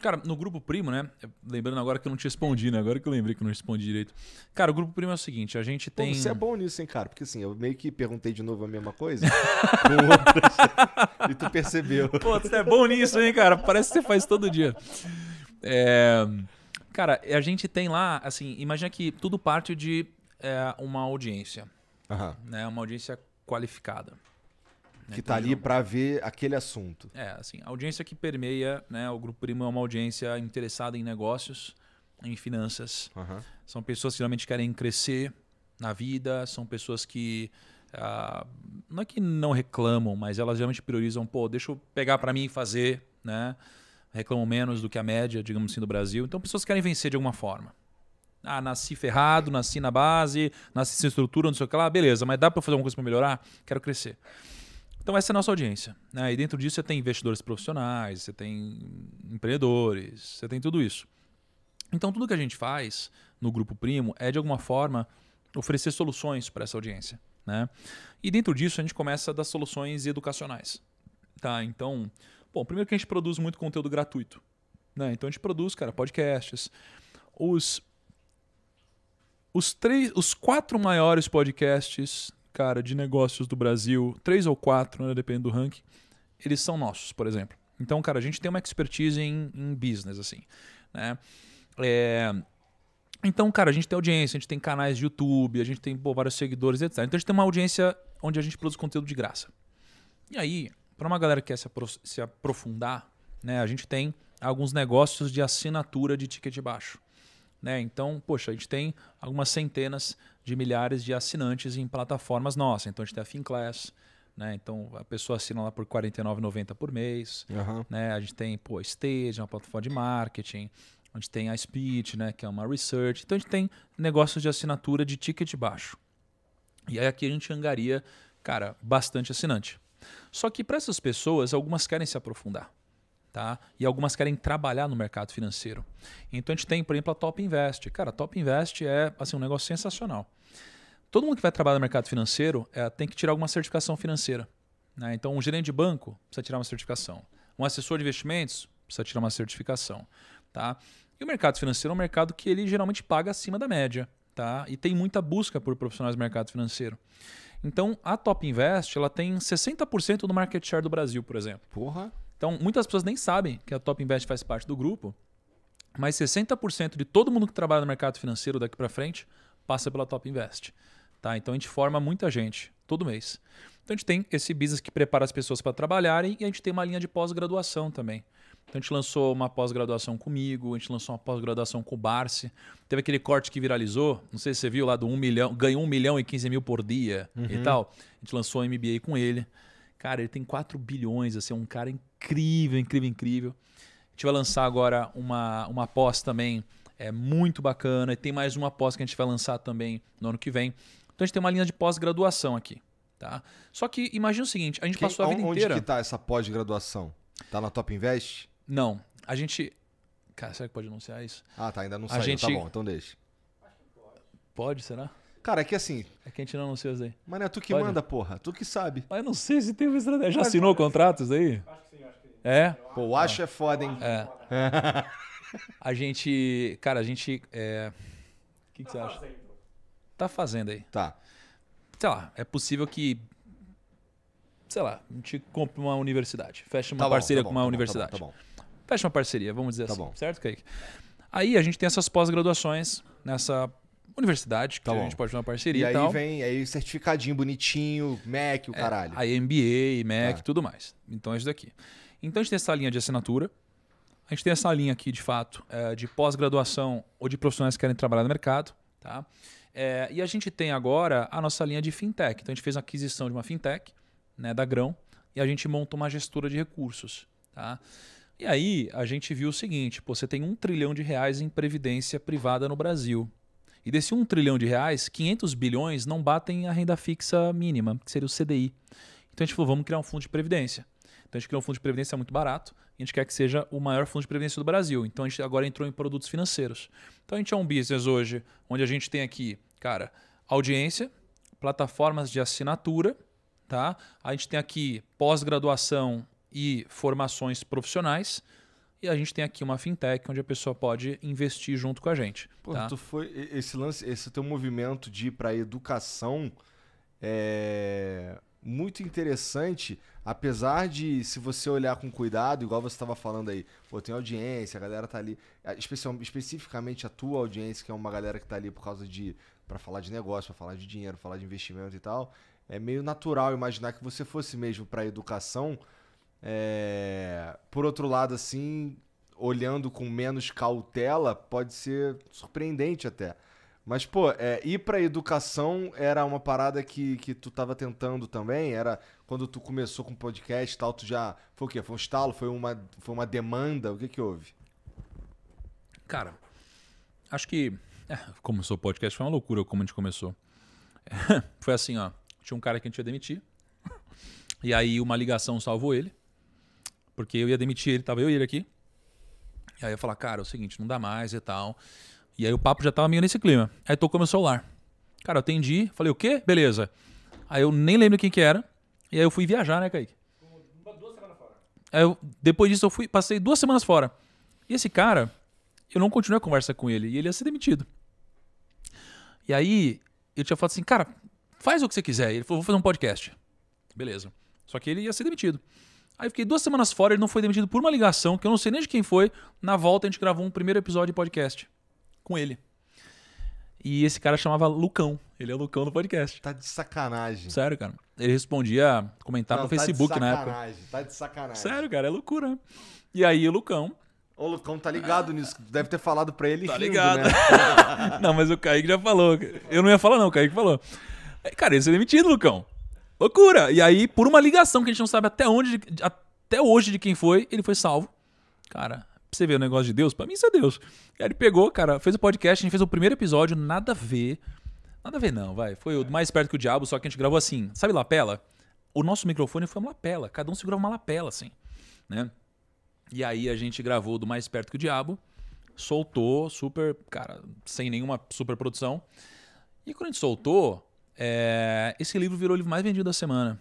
Cara, no grupo primo, né? Lembrando agora que eu não te respondi, né? Agora que eu lembrei que eu não respondi direito. Cara, o grupo primo é o seguinte, a gente tem. Pô, você é bom nisso, hein, cara? Porque assim, eu meio que perguntei de novo a mesma coisa. [laughs] outras, e tu percebeu. Pô, você é bom nisso, hein, cara? Parece que você faz todo dia. É... Cara, a gente tem lá, assim, imagina que tudo parte de é, uma audiência. Né? Uma audiência qualificada. Né? que está então, ali para ver aquele assunto. É, assim, a audiência que permeia, né? O Grupo Primo é uma audiência interessada em negócios, em finanças. Uhum. São pessoas que realmente querem crescer na vida, são pessoas que ah, não é que não reclamam, mas elas realmente priorizam, pô, deixa eu pegar para mim e fazer, né? Reclamam menos do que a média, digamos assim, do Brasil. Então, pessoas que querem vencer de alguma forma. Ah, nasci ferrado, nasci na base, nasci sem estrutura, não sei o que lá, beleza, mas dá para fazer alguma coisa para melhorar? Quero crescer. Então essa é a nossa audiência. Né? E dentro disso você tem investidores profissionais, você tem empreendedores, você tem tudo isso. Então tudo que a gente faz no Grupo Primo é de alguma forma oferecer soluções para essa audiência. Né? E dentro disso a gente começa das soluções educacionais. Tá? Então, bom, primeiro que a gente produz muito conteúdo gratuito. Né? Então a gente produz, cara, podcasts. Os, os, três, os quatro maiores podcasts cara, de negócios do Brasil, três ou quatro, né, do ranking, eles são nossos, por exemplo. Então, cara, a gente tem uma expertise em, em business, assim, né? É... Então, cara, a gente tem audiência, a gente tem canais de YouTube, a gente tem pô, vários seguidores, etc. Então a gente tem uma audiência onde a gente produz conteúdo de graça. E aí, para uma galera que quer se, se aprofundar, né, a gente tem alguns negócios de assinatura de ticket baixo. Né? Então, poxa, a gente tem algumas centenas de milhares de assinantes em plataformas nossas. Então, a gente tem a FinClass, né? Então a pessoa assina lá por R$ 49,90 por mês. Uhum. Né? A gente tem pô, a Stage, é uma plataforma de marketing. A gente tem a Speed, né? que é uma research. Então a gente tem negócios de assinatura de ticket baixo. E aí aqui a gente angaria, cara, bastante assinante. Só que para essas pessoas, algumas querem se aprofundar. Tá? E algumas querem trabalhar no mercado financeiro. Então a gente tem, por exemplo, a Top Invest. Cara, a Top Invest é assim, um negócio sensacional. Todo mundo que vai trabalhar no mercado financeiro é, tem que tirar alguma certificação financeira. Né? Então, um gerente de banco precisa tirar uma certificação. Um assessor de investimentos precisa tirar uma certificação. Tá? E o mercado financeiro é um mercado que ele geralmente paga acima da média. Tá? E tem muita busca por profissionais do mercado financeiro. Então, a Top Invest ela tem 60% do market share do Brasil, por exemplo. Porra! Então, muitas pessoas nem sabem que a Top Invest faz parte do grupo, mas 60% de todo mundo que trabalha no mercado financeiro daqui para frente passa pela Top Invest. Tá? Então, a gente forma muita gente todo mês. Então, a gente tem esse business que prepara as pessoas para trabalharem e a gente tem uma linha de pós-graduação também. Então, a gente lançou uma pós-graduação comigo, a gente lançou uma pós-graduação com o Barce. Teve aquele corte que viralizou, não sei se você viu lá, do 1 milhão, ganhou 1 milhão e 15 mil por dia uhum. e tal. A gente lançou um MBA com ele. Cara, ele tem 4 bilhões, assim, é um cara incrível, incrível, incrível. A gente vai lançar agora uma, uma pós também, é muito bacana. E tem mais uma pós que a gente vai lançar também no ano que vem. Então a gente tem uma linha de pós-graduação aqui. Tá? Só que imagina o seguinte, a gente Quem, passou a vida onde inteira... Onde que tá essa pós-graduação? Tá na Top Invest? Não, a gente... Cara, será que pode anunciar isso? Ah, tá, ainda não saiu, tá gente... tá bom, então deixa. Pode, será? Cara, é que assim. É que a gente não anunciou isso aí. Mas é tu que Pode. manda, porra. Tu que sabe. Mas não sei se tem uma estratégia. Já Mas, assinou mas... contratos aí? Acho que sim, acho que sim. É? Pô, o acho é, é foda, hein? É. [laughs] a gente. Cara, a gente. É... O que, que tá você fazendo. acha? Tá fazendo aí. Tá. Sei lá, é possível que. Sei lá, a gente compre uma universidade. Fecha uma tá parceria bom, tá com bom, uma universidade. Tá bom, tá bom, tá Fecha uma parceria, vamos dizer tá assim. Bom. Certo, Kaique? Aí a gente tem essas pós-graduações nessa universidade, que tá a gente pode fazer uma parceria e, e tal. aí vem aí certificadinho bonitinho, Mac, o é, caralho. aí MBA, Mac, ah. tudo mais. Então é isso daqui. Então a gente tem essa linha de assinatura, a gente tem essa linha aqui, de fato, é, de pós-graduação ou de profissionais que querem trabalhar no mercado. Tá? É, e a gente tem agora a nossa linha de fintech. Então a gente fez a aquisição de uma fintech, né, da Grão, e a gente monta uma gestora de recursos. Tá? E aí a gente viu o seguinte: pô, você tem um trilhão de reais em previdência privada no Brasil. E desse 1 trilhão de reais, 500 bilhões não batem a renda fixa mínima, que seria o CDI. Então a gente falou, vamos criar um fundo de previdência. Então a gente criou um fundo de previdência muito barato e a gente quer que seja o maior fundo de previdência do Brasil. Então a gente agora entrou em produtos financeiros. Então a gente é um business hoje onde a gente tem aqui, cara, audiência, plataformas de assinatura, tá? A gente tem aqui pós-graduação e formações profissionais a gente tem aqui uma fintech onde a pessoa pode investir junto com a gente. Pô, tá? tu foi esse lance, esse teu movimento de ir para educação é muito interessante, apesar de se você olhar com cuidado, igual você estava falando aí, pô, tem audiência, a galera tá ali, especial, especificamente a tua audiência, que é uma galera que tá ali por causa de para falar de negócio, para falar de dinheiro, falar de investimento e tal, é meio natural imaginar que você fosse mesmo para educação, é... Por outro lado, assim, olhando com menos cautela, pode ser surpreendente até. Mas, pô, é, ir pra educação era uma parada que, que tu tava tentando também? Era quando tu começou com podcast e tal, tu já. Foi o quê? Foi um estalo? Foi uma, foi uma demanda? O que que houve? Cara, acho que. É, começou o podcast, foi uma loucura como a gente começou. É, [laughs] foi assim, ó. Tinha um cara que a gente ia demitir. E aí uma ligação salvou ele. Porque eu ia demitir ele, tava eu e ele aqui. E aí eu ia falar, cara, é o seguinte, não dá mais e tal. E aí o papo já tava meio nesse clima. Aí tocou meu celular. Cara, eu atendi, falei, o quê? Beleza. Aí eu nem lembro quem que era. E aí eu fui viajar, né, Kaique? Duas semanas fora. depois disso eu fui, passei duas semanas fora. E esse cara, eu não continuei a conversa com ele. E ele ia ser demitido. E aí eu tinha falado assim, cara, faz o que você quiser. Ele falou, vou fazer um podcast. Beleza. Só que ele ia ser demitido. Aí fiquei duas semanas fora, ele não foi demitido por uma ligação, que eu não sei nem de quem foi. Na volta a gente gravou um primeiro episódio de podcast com ele. E esse cara chamava Lucão. Ele é o Lucão do podcast. Tá de sacanagem. Sério, cara. Ele respondia comentário no tá Facebook na época. Tá de sacanagem, tá de sacanagem. Sério, cara, é loucura. E aí o Lucão. Ô, Lucão tá ligado nisso. Deve ter falado pra ele. Tá rindo, ligado. Né? [laughs] não, mas o Kaique já falou. Eu não ia falar, não, o Kaique falou. Cara, ia ser demitido, Lucão. Loucura! E aí, por uma ligação que a gente não sabe até onde, até hoje de quem foi, ele foi salvo. Cara, pra você ver o negócio de Deus, pra mim isso é Deus. E aí ele pegou, cara, fez o podcast, a gente fez o primeiro episódio, nada a ver. Nada a ver, não, vai. Foi o é. mais perto que o diabo, só que a gente gravou assim. Sabe lapela? O nosso microfone foi uma lapela. Cada um segurava uma lapela, assim, né? E aí a gente gravou do mais perto que o diabo, soltou, super, cara, sem nenhuma super produção. E quando a gente soltou, é, esse livro virou o livro mais vendido da semana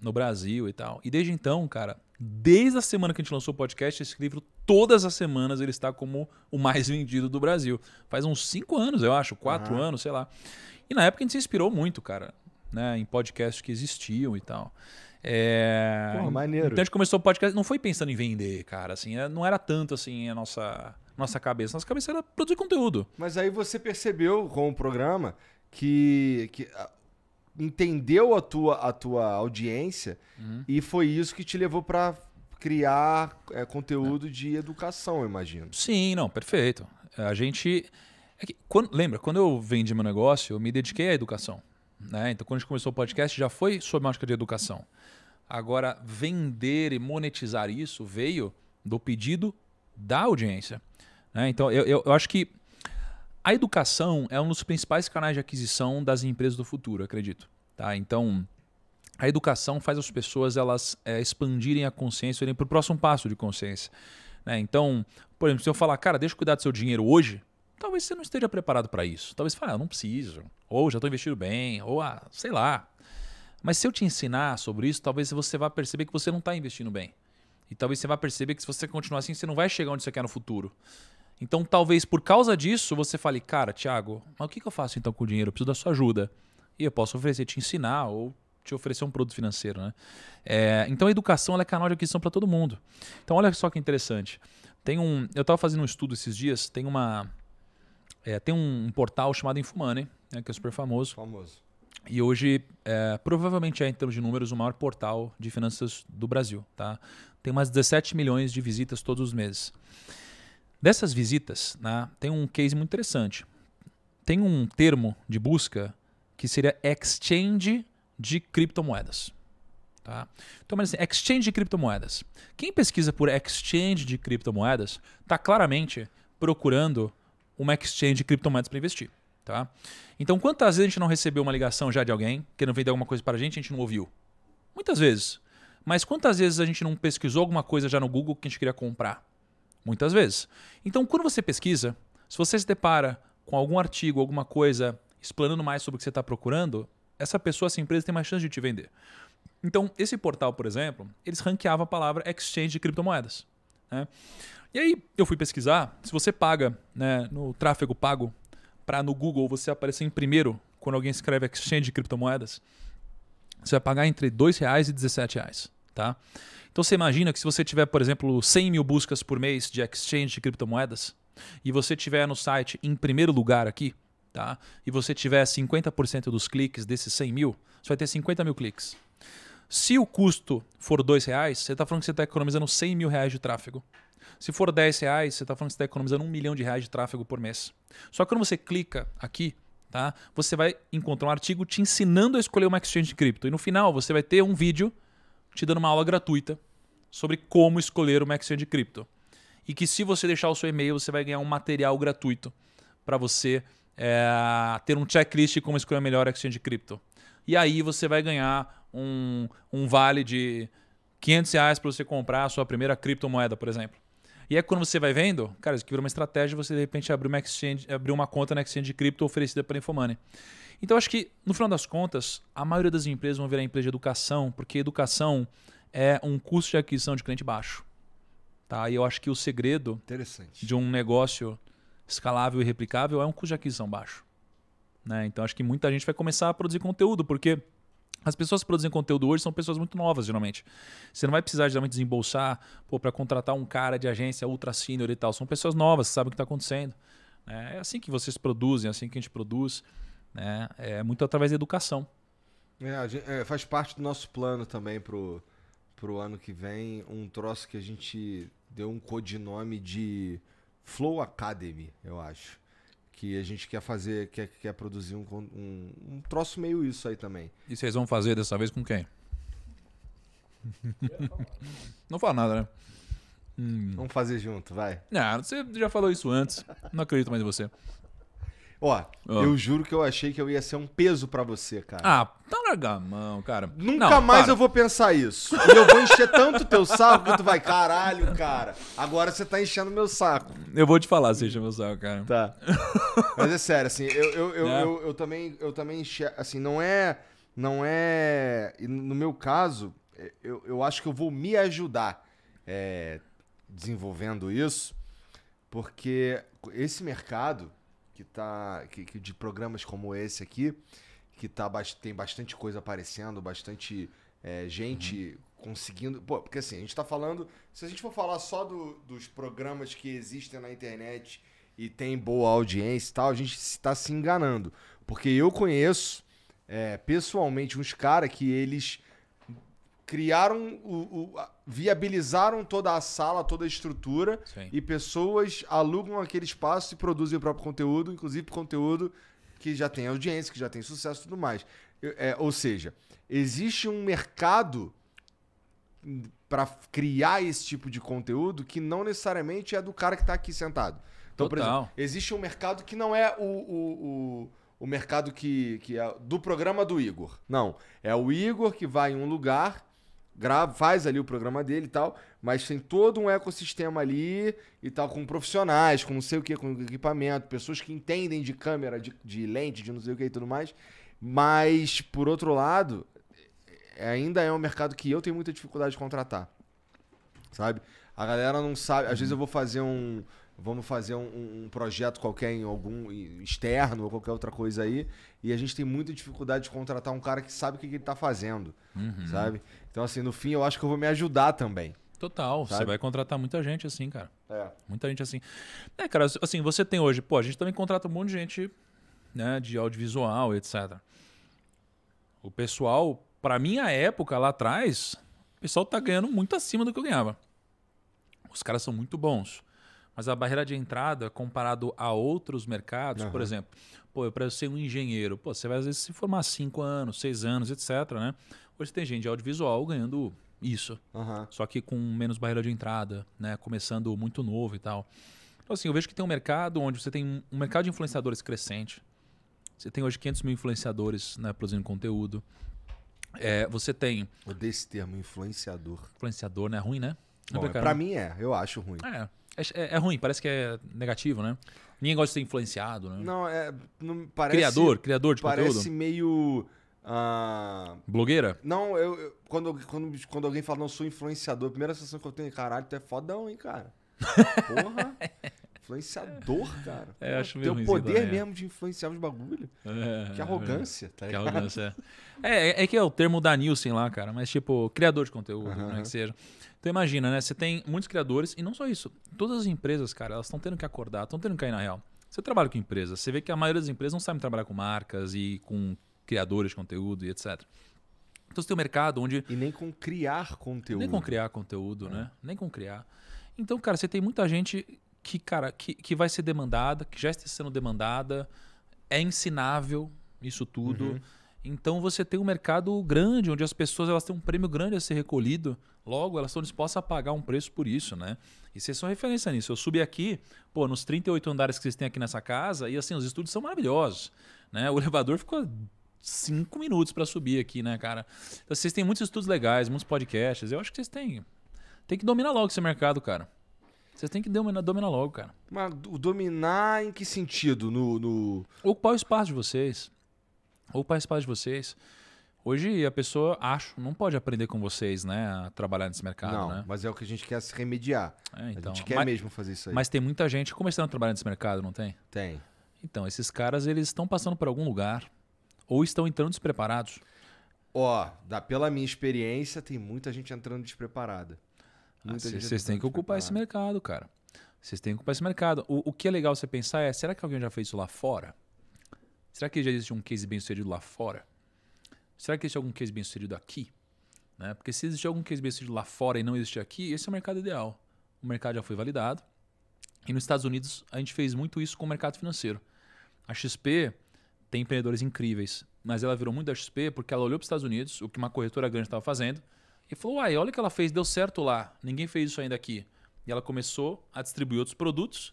no Brasil e tal. E desde então, cara, desde a semana que a gente lançou o podcast, esse livro, todas as semanas, ele está como o mais vendido do Brasil. Faz uns cinco anos, eu acho, quatro uhum. anos, sei lá. E na época a gente se inspirou muito, cara, né? Em podcasts que existiam e tal. É... Pô, maneiro. Então a gente começou o podcast, não foi pensando em vender, cara, assim, é, não era tanto assim a nossa, nossa cabeça. Nossa cabeça era produzir conteúdo. Mas aí você percebeu com o programa que, que ah, entendeu a tua, a tua audiência uhum. e foi isso que te levou para criar eh, é, conteúdo de educação, eu imagino. Sim, não, perfeito. A gente. É que, quando, lembra, quando eu vendi meu negócio, eu me dediquei à educação. Né? Então, quando a gente começou o podcast, já foi sob mágica de educação. Agora, vender e monetizar isso veio do pedido da audiência. Né? Então, eu, eu, eu acho que a educação é um dos principais canais de aquisição das empresas do futuro, acredito. Tá? Então, a educação faz as pessoas elas é, expandirem a consciência, irem para o próximo passo de consciência. Né? Então, por exemplo, se eu falar, cara, deixa eu cuidar do seu dinheiro hoje, talvez você não esteja preparado para isso. Talvez você fale, ah, não preciso, ou já estou investindo bem, ou ah, sei lá. Mas se eu te ensinar sobre isso, talvez você vá perceber que você não está investindo bem. E talvez você vá perceber que se você continuar assim, você não vai chegar onde você quer no futuro. Então, talvez por causa disso, você fale, cara, Thiago, mas o que, eu faço então com o dinheiro? Eu preciso da sua ajuda. E eu posso oferecer, te ensinar ou te oferecer um produto financeiro, né? É, então, a educação é canal de aquisição para todo mundo. Então, olha só que interessante. Tem um, eu estava fazendo um estudo esses dias. Tem uma, é, tem um, um, portal chamado Infomoney, né, que é super famoso. Famoso. E hoje, é, provavelmente é, em termos de números, o maior portal de finanças do Brasil. Tá? Tem umas 17 milhões de visitas todos os meses. Dessas visitas, né, tem um case muito interessante. Tem um termo de busca que seria exchange de criptomoedas. Tá? Então, mas assim, exchange de criptomoedas. Quem pesquisa por exchange de criptomoedas está claramente procurando uma exchange de criptomoedas para investir. Tá? Então, quantas vezes a gente não recebeu uma ligação já de alguém querendo vender alguma coisa para a gente a gente não ouviu? Muitas vezes. Mas quantas vezes a gente não pesquisou alguma coisa já no Google que a gente queria comprar? muitas vezes. Então, quando você pesquisa, se você se depara com algum artigo, alguma coisa explanando mais sobre o que você está procurando, essa pessoa, essa empresa tem mais chance de te vender. Então, esse portal, por exemplo, eles ranqueavam a palavra exchange de criptomoedas. Né? E aí eu fui pesquisar, se você paga né, no tráfego pago para no Google você aparecer em primeiro quando alguém escreve exchange de criptomoedas, você vai pagar entre R$ reais e R$ reais. Tá? Então você imagina que se você tiver, por exemplo, 100 mil buscas por mês de exchange de criptomoedas e você tiver no site em primeiro lugar aqui, tá? e você tiver 50% dos cliques desses 100 mil, você vai ter 50 mil cliques. Se o custo for dois reais, você está falando que você está economizando 100 mil reais de tráfego. Se for 10 reais, você está falando que você está economizando um milhão de reais de tráfego por mês. Só que quando você clica aqui, tá? você vai encontrar um artigo te ensinando a escolher uma exchange de cripto. E no final, você vai ter um vídeo te dando uma aula gratuita sobre como escolher uma exchange de cripto. E que se você deixar o seu e-mail, você vai ganhar um material gratuito para você é, ter um checklist de como escolher a melhor exchange de cripto. E aí você vai ganhar um, um vale de 500 reais para você comprar a sua primeira criptomoeda, por exemplo. E é quando você vai vendo, cara, isso aqui vira uma estratégia, você de repente abrir uma, exchange, abrir uma conta na exchange de cripto oferecida pela Infomoney. Então acho que, no final das contas, a maioria das empresas vão virar empresa de educação, porque educação é um custo de aquisição de cliente baixo. Tá? E eu acho que o segredo de um negócio escalável e replicável é um custo de aquisição baixo. Né? Então acho que muita gente vai começar a produzir conteúdo, porque as pessoas que produzem conteúdo hoje são pessoas muito novas, geralmente. Você não vai precisar geralmente desembolsar para contratar um cara de agência ultra senior e tal. São pessoas novas que sabem o que está acontecendo. Né? É assim que vocês produzem, é assim que a gente produz. Né? É muito através da educação. É, gente, é, faz parte do nosso plano também pro, pro ano que vem um troço que a gente deu um codinome de Flow Academy, eu acho. Que a gente quer fazer, quer, quer produzir um, um, um troço meio isso aí também. E vocês vão fazer dessa vez com quem? [laughs] Não fala nada, né? Hum. Vamos fazer junto, vai. Não, ah, você já falou isso antes. Não acredito mais em você. Ó, oh. eu juro que eu achei que eu ia ser um peso para você, cara. Ah, tá larga a mão, cara. Nunca não, mais para. eu vou pensar isso. E eu vou encher tanto teu saco que tu vai, caralho, cara. Agora você tá enchendo meu saco. Eu vou te falar se encher meu saco, cara. Tá. Mas é sério, assim, eu, eu, eu, é. eu, eu, também, eu também enche, assim, não é. Não é. No meu caso, é, eu, eu acho que eu vou me ajudar é, desenvolvendo isso, porque esse mercado que tá que, que de programas como esse aqui, que tá, tem bastante coisa aparecendo, bastante é, gente uhum. conseguindo. Pô, porque assim, a gente tá falando. Se a gente for falar só do, dos programas que existem na internet e tem boa audiência e tal, a gente está se enganando. Porque eu conheço é, pessoalmente uns caras que eles criaram, o, o, viabilizaram toda a sala, toda a estrutura Sim. e pessoas alugam aquele espaço e produzem o próprio conteúdo, inclusive conteúdo que já tem audiência, que já tem sucesso e tudo mais. É, ou seja, existe um mercado para criar esse tipo de conteúdo que não necessariamente é do cara que está aqui sentado. Então, Total. por exemplo, existe um mercado que não é o, o, o o mercado que, que é do programa do Igor. Não. É o Igor que vai em um lugar grava, faz ali o programa dele e tal, mas tem todo um ecossistema ali e tal, com profissionais, com não sei o que, com equipamento, pessoas que entendem de câmera, de, de lente, de não sei o que e tudo mais. Mas, por outro lado, é, ainda é um mercado que eu tenho muita dificuldade de contratar. Sabe? A galera não sabe. Às vezes eu vou fazer um. Vamos fazer um, um projeto qualquer em algum externo ou qualquer outra coisa aí. E a gente tem muita dificuldade de contratar um cara que sabe o que, que ele tá fazendo. Uhum. Sabe? Então, assim, no fim, eu acho que eu vou me ajudar também. Total, sabe? você vai contratar muita gente assim, cara. É. Muita gente assim. É, cara, assim, você tem hoje, pô, a gente também contrata um monte de gente, né, de audiovisual, etc. O pessoal, pra minha época lá atrás, o pessoal tá ganhando muito acima do que eu ganhava. Os caras são muito bons. Mas a barreira de entrada, comparado a outros mercados, uhum. por exemplo, pô, eu preciso ser um engenheiro. Pô, você vai às vezes se formar cinco anos, seis anos, etc. Né? Hoje tem gente de audiovisual ganhando isso. Uhum. Só que com menos barreira de entrada, né? Começando muito novo e tal. Então, assim, eu vejo que tem um mercado onde você tem um mercado de influenciadores crescente. Você tem hoje 500 mil influenciadores né, produzindo conteúdo. É, você tem. Eu odeio esse termo, influenciador. Influenciador, né? Ruim, né? Bom, é pra mim é, eu acho ruim. É, é, é, é, ruim, parece que é negativo, né? Ninguém gosta de ser influenciado, né? Não, é. Não, parece, criador, criador de parece conteúdo. Parece meio ah, Blogueira? Não, eu, eu, quando, quando, quando alguém fala, não, sou influenciador, a primeira sensação que eu tenho é, caralho, tu é fodão, hein, cara? Porra! [laughs] influenciador, cara. É, acho meio Teu poder é. mesmo de influenciar os bagulho. É, que é tá arrogância, é, tá ligado? Que arrogância, é. é. que é o termo da Nielsen lá, cara, mas tipo, criador de conteúdo, como é né, que seja. Então imagina, né? Você tem muitos criadores, e não só isso. Todas as empresas, cara, elas estão tendo que acordar, estão tendo que cair na real. Você trabalha com empresas, você vê que a maioria das empresas não sabe trabalhar com marcas e com criadores de conteúdo e etc. Então você tem um mercado onde. E nem com criar conteúdo. Nem com criar conteúdo, né? é. né? Nem com criar. Então, cara, você tem muita gente que, cara, que, que vai ser demandada, que já está sendo demandada, é ensinável isso tudo. Uhum. Então você tem um mercado grande, onde as pessoas elas têm um prêmio grande a ser recolhido, logo elas estão dispostas a pagar um preço por isso, né? E vocês são referência nisso. Eu subi aqui, pô, nos 38 andares que vocês têm aqui nessa casa, e assim, os estúdios são maravilhosos, né? O elevador ficou cinco minutos para subir aqui, né, cara? Então, vocês têm muitos estudos legais, muitos podcasts. Eu acho que vocês têm. Tem que dominar logo esse mercado, cara. Vocês têm que dominar, dominar logo, cara. Mas dominar em que sentido? No, no... Ocupar o espaço de vocês. Ocupar o espaço de vocês. Hoje a pessoa, acho, não pode aprender com vocês, né? A trabalhar nesse mercado, não, né? Mas é o que a gente quer se remediar. É, então, a gente então. quer mas, mesmo fazer isso aí. Mas tem muita gente começando a trabalhar nesse mercado, não tem? Tem. Então, esses caras, eles estão passando por algum lugar ou estão entrando despreparados? Ó, da, pela minha experiência, tem muita gente entrando despreparada. Vocês ah, têm que ocupar esse mercado, cara. Vocês têm que ocupar esse mercado. O, o que é legal você pensar é: será que alguém já fez isso lá fora? Será que já existe um case bem sucedido lá fora? Será que existe algum case bem sucedido aqui? Né? Porque se existe algum case bem sucedido lá fora e não existe aqui, esse é o mercado ideal. O mercado já foi validado. E nos Estados Unidos, a gente fez muito isso com o mercado financeiro. A XP tem empreendedores incríveis. Mas ela virou muito da XP porque ela olhou para os Estados Unidos, o que uma corretora grande estava fazendo, e falou: Uai, olha o que ela fez, deu certo lá, ninguém fez isso ainda aqui. E ela começou a distribuir outros produtos,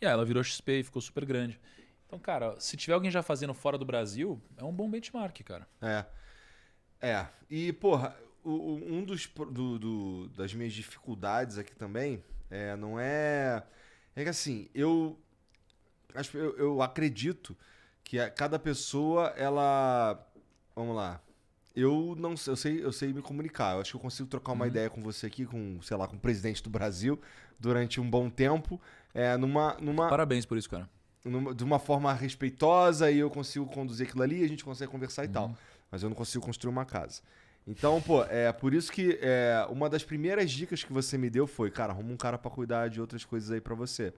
e aí ela virou XP e ficou super grande. Então, cara, se tiver alguém já fazendo fora do Brasil, é um bom benchmark, cara. É. É. E, porra, o, um dos do, do, das minhas dificuldades aqui também é, não é. É que assim, eu, eu, eu acredito que a, cada pessoa, ela. Vamos lá. Eu não eu sei, eu sei me comunicar. Eu acho que eu consigo trocar uma uhum. ideia com você aqui, com, sei lá, com o presidente do Brasil, durante um bom tempo. É, numa, numa... Parabéns por isso, cara. Numa, de uma forma respeitosa e eu consigo conduzir aquilo ali, a gente consegue conversar uhum. e tal. Uhum. Mas eu não consigo construir uma casa. Então, pô, é por isso que é, uma das primeiras dicas que você me deu foi, cara, arruma um cara para cuidar de outras coisas aí para você.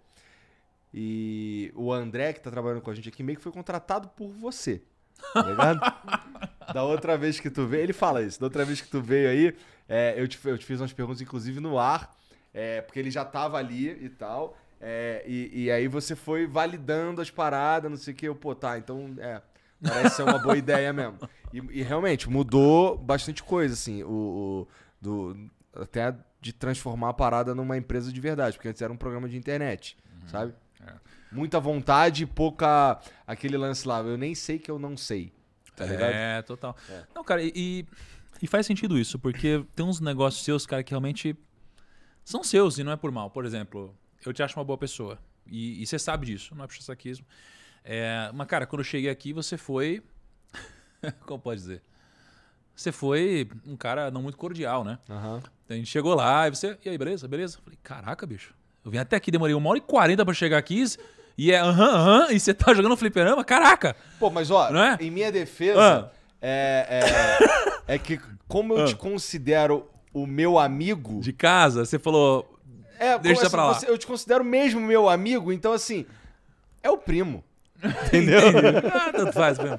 E o André, que tá trabalhando com a gente aqui, meio que foi contratado por você. Tá ligado? [laughs] da outra vez que tu veio, ele fala isso. Da outra vez que tu veio aí, é, eu, te, eu te fiz umas perguntas, inclusive no ar, é, porque ele já tava ali e tal. É, e, e, aí você foi validando as paradas, não sei o que. Eu, pô, tá, então é. Parece ser uma boa [laughs] ideia mesmo. E, e, realmente, mudou bastante coisa, assim. O, o, do, até de transformar a parada numa empresa de verdade, porque antes era um programa de internet, uhum. sabe? É. Muita vontade e pouca. Aquele lance lá, eu nem sei que eu não sei. Tá é, ligado? É, total. É. Não, cara, e, e faz sentido isso, porque tem uns negócios seus, cara, que realmente são seus e não é por mal. Por exemplo, eu te acho uma boa pessoa. E, você sabe disso, não é puxa saquismo. É, mas, cara, quando eu cheguei aqui, você foi. [laughs] Como pode dizer? Você foi um cara não muito cordial, né? Uhum. A gente chegou lá e você. E aí, beleza? Beleza? falei, caraca, bicho. Eu vim até aqui, demorei uma hora e quarenta pra chegar aqui. E é aham, uhum, aham, uhum, e você tá jogando fliperama? Caraca! Pô, mas ó, é? em minha defesa, ah. é, é, é, que como eu ah. te considero o meu amigo. De casa, você falou. É, deixa assim, pra lá. Você, eu te considero mesmo meu amigo, então assim, é o primo. [laughs] Entendeu? ah, tanto faz mesmo.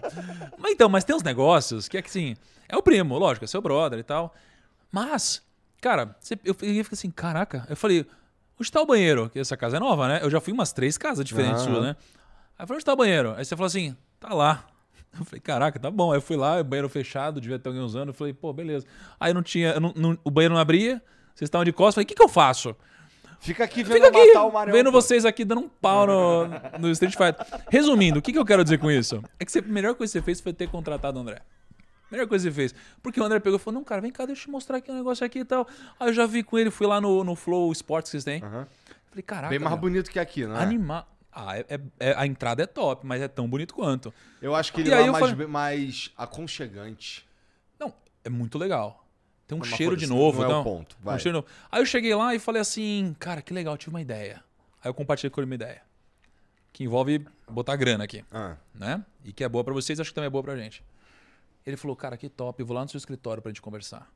Mas então, mas tem uns negócios que é que assim, é o primo, lógico, é seu brother e tal. Mas, cara, você, eu, eu fico assim, caraca, eu falei, onde está o banheiro? Porque essa casa é nova, né? Eu já fui umas três casas diferentes ah. suas, né? Aí eu falei, onde está o banheiro? Aí você falou assim, tá lá. [laughs] Eu falei, caraca, tá bom. Aí eu fui lá, banheiro fechado, devia ter alguém usando. Eu falei, pô, beleza. Aí não tinha, não, não, o banheiro não abria, vocês estavam de costas. Eu falei, o que, que eu faço? Fica aqui vendo Fica aqui, matar o Mario. Vendo vocês aqui dando um pau no, no Street Fighter. Resumindo, o que, que eu quero dizer com isso? É que a melhor coisa que você fez foi ter contratado o André. Melhor coisa que ele fez. Porque o André pegou e falou: Não, cara, vem cá, deixa eu te mostrar aqui um negócio aqui e tal. Aí eu já vi com ele, fui lá no, no Flow Sports que vocês têm. Uhum. Falei: Caraca. Bem mais meu, bonito que aqui, né? Animar. Ah, é, é, é, a entrada é top, mas é tão bonito quanto. Eu acho que ele é mais, falei... mais aconchegante. Não, é muito legal. Tem um cheiro de novo. Não, É o ponto. Vai. Um cheiro novo. Aí eu cheguei lá e falei assim, cara, que legal, tive uma ideia. Aí eu compartilhei com ele uma ideia. Que envolve botar grana aqui. Ah. Né? E que é boa para vocês, acho que também é boa pra gente. Ele falou, cara, que top, vou lá no seu escritório pra gente conversar.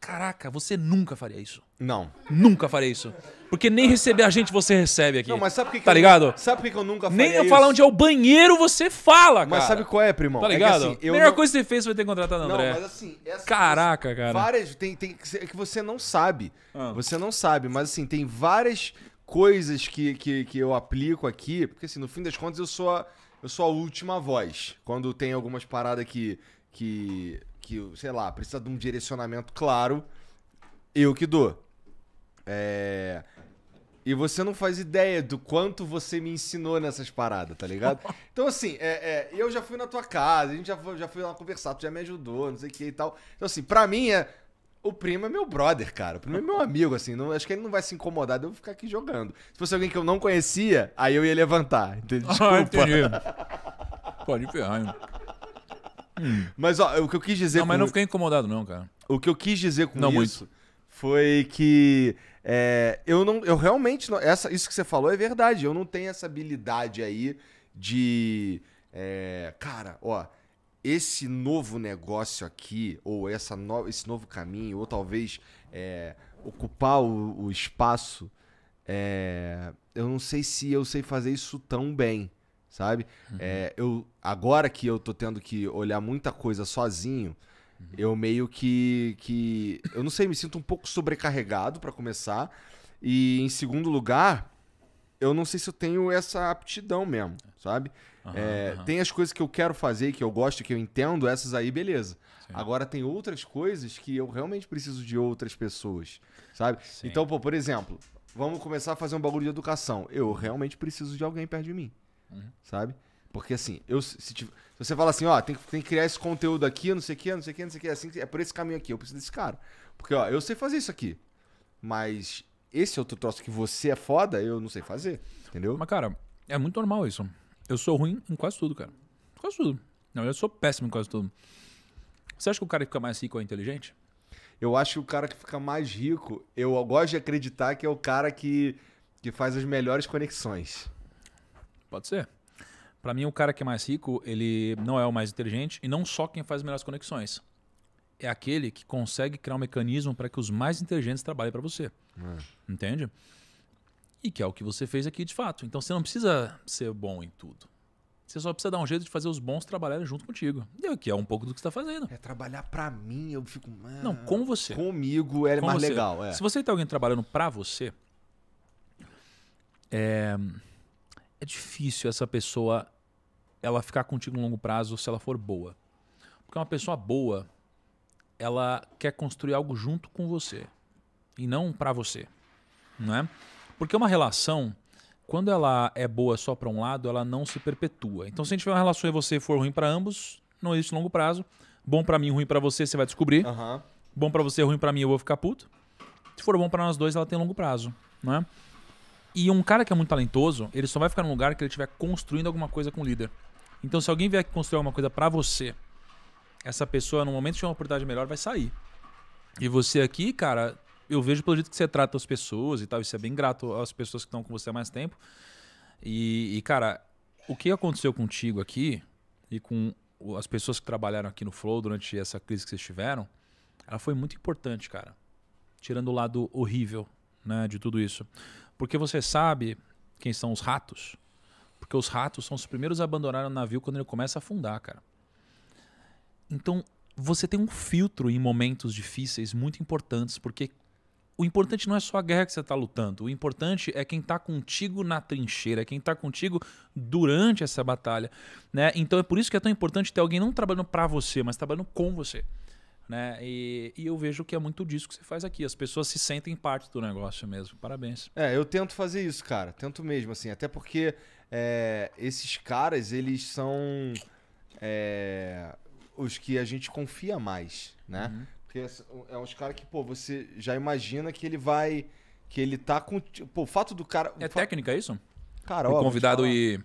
Caraca, você nunca faria isso. Não. Nunca faria isso. Porque nem receber a gente você recebe aqui. Não, mas sabe por que, que Tá eu, ligado? Sabe por que, que eu nunca faria Nem eu falar onde é o banheiro você fala, cara. Mas sabe qual é, primo? Tá é ligado? É assim, a melhor não... coisa que você fez foi ter contratado o André. Não, mas assim... Essa, é assim, Caraca, coisa, assim, cara. Várias... Tem, tem, é que você não sabe. Ah. Você não sabe, mas assim, tem várias coisas que, que, que eu aplico aqui. Porque assim, no fim das contas eu sou a, eu sou a última voz. Quando tem algumas paradas que que, que, sei lá, precisa de um direcionamento claro, eu que dou. É... E você não faz ideia do quanto você me ensinou nessas paradas, tá ligado? [laughs] Então, assim, é, é, eu já fui na tua casa, a gente já foi, já foi lá conversar, tu já me ajudou, não sei o que e tal. Então, assim, pra mim é. O primo é meu brother, cara. O primo é meu amigo, assim. Não, acho que ele não vai se incomodar de eu ficar aqui jogando. Se fosse alguém que eu não conhecia, aí eu ia levantar. Entende? [laughs] Ah, Desculpa. Ah, [laughs] Pode ferrar, hein? Hum. mas ó, o que eu quis dizer. Não, com... mas não fiquei incomodado, não, cara. O que eu quis dizer com não isso muito. foi que é, eu não. Eu realmente. Não, essa, isso que você falou é verdade. Eu não tenho essa habilidade aí de. É, cara, ó. Esse novo negócio aqui, ou essa no, esse novo caminho, ou talvez é, ocupar o, o espaço, é, eu não sei se eu sei fazer isso tão bem sabe? Uhum. É, eu agora que eu tô tendo que olhar muita coisa sozinho, uhum. eu meio que que eu não sei, me sinto um pouco sobrecarregado para começar. E em segundo lugar, eu não sei se eu tenho essa aptidão mesmo, é. sabe? Uhum, é, tem as coisas que eu quero fazer, que eu gosto, que eu entendo, essas aí, beleza. Sim. Agora tem outras coisas que eu realmente preciso de outras pessoas, sabe? Sim. Então, pô, por exemplo, vamos começar a fazer um bagulho de educação. Eu realmente preciso de alguém perto de mim. Uhum. Sabe? Porque assim, eu, se, tiver, se, você fala assim, ó, tem, tem que criar esse conteúdo aqui, não sei o que, não sei o que, não sei o que, é assim, é por esse caminho aqui, eu preciso desse cara. Porque, ó, eu sei fazer isso aqui. Mas esse outro troço que você é foda, eu não sei fazer. Entendeu? Mas, cara, é muito normal isso. Eu sou ruim em quase tudo, cara. Quase tudo. Não, eu sou péssimo em quase tudo. Você acha que o cara que fica mais rico é inteligente? Eu acho que o cara que fica mais rico, eu gosto de acreditar que é o cara que, que faz as melhores conexões. Pode ser. Para mim, o cara que é mais rico, ele não é o mais inteligente e não só quem faz as melhores conexões. É aquele que consegue criar um mecanismo para que os mais inteligentes trabalhem para você. É. Entende? E que é o que você fez aqui de fato. Então você não precisa ser bom em tudo. Você só precisa dar um jeito de fazer os bons trabalharem junto contigo. E é que é um pouco do que você está fazendo. É trabalhar para mim, eu fico. Ah, não, com você. Comigo é com mais você. legal. É. Se você tem alguém trabalhando para você, é, é difícil essa pessoa ela ficar contigo no longo prazo se ela for boa. Porque uma pessoa boa, ela quer construir algo junto com você e não para você, não é? Porque uma relação, quando ela é boa só para um lado, ela não se perpetua. Então se a gente tiver uma relação e você for ruim para ambos, não existe longo prazo. Bom para mim, ruim para você, você vai descobrir. Uhum. Bom para você, ruim para mim, eu vou ficar puto. Se for bom para nós dois, ela tem longo prazo, não é? E um cara que é muito talentoso, ele só vai ficar num lugar que ele estiver construindo alguma coisa com o líder. Então, se alguém vier construir alguma coisa para você, essa pessoa, no momento de uma oportunidade melhor, vai sair. E você aqui, cara, eu vejo pelo jeito que você trata as pessoas e tal, isso é bem grato às pessoas que estão com você há mais tempo. E, e, cara, o que aconteceu contigo aqui e com as pessoas que trabalharam aqui no Flow durante essa crise que vocês tiveram, ela foi muito importante, cara. Tirando o lado horrível né, de tudo isso. Porque você sabe quem são os ratos? Porque os ratos são os primeiros a abandonar o navio quando ele começa a afundar, cara. Então, você tem um filtro em momentos difíceis muito importantes, porque o importante não é só a guerra que você está lutando, o importante é quem está contigo na trincheira, é quem está contigo durante essa batalha. Né? Então é por isso que é tão importante ter alguém não trabalhando para você, mas trabalhando com você. Né? E, e, eu vejo que é muito disso que você faz aqui. As pessoas se sentem parte do negócio mesmo. Parabéns. É, eu tento fazer isso, cara. Tento mesmo, assim. Até porque é, esses caras, eles são é, os que a gente confia mais, né? Uhum. Porque é uns caras que, pô, você já imagina que ele vai... Que ele tá com... Pô, o fato do cara... É fa... técnica isso? Cara, O convidado e,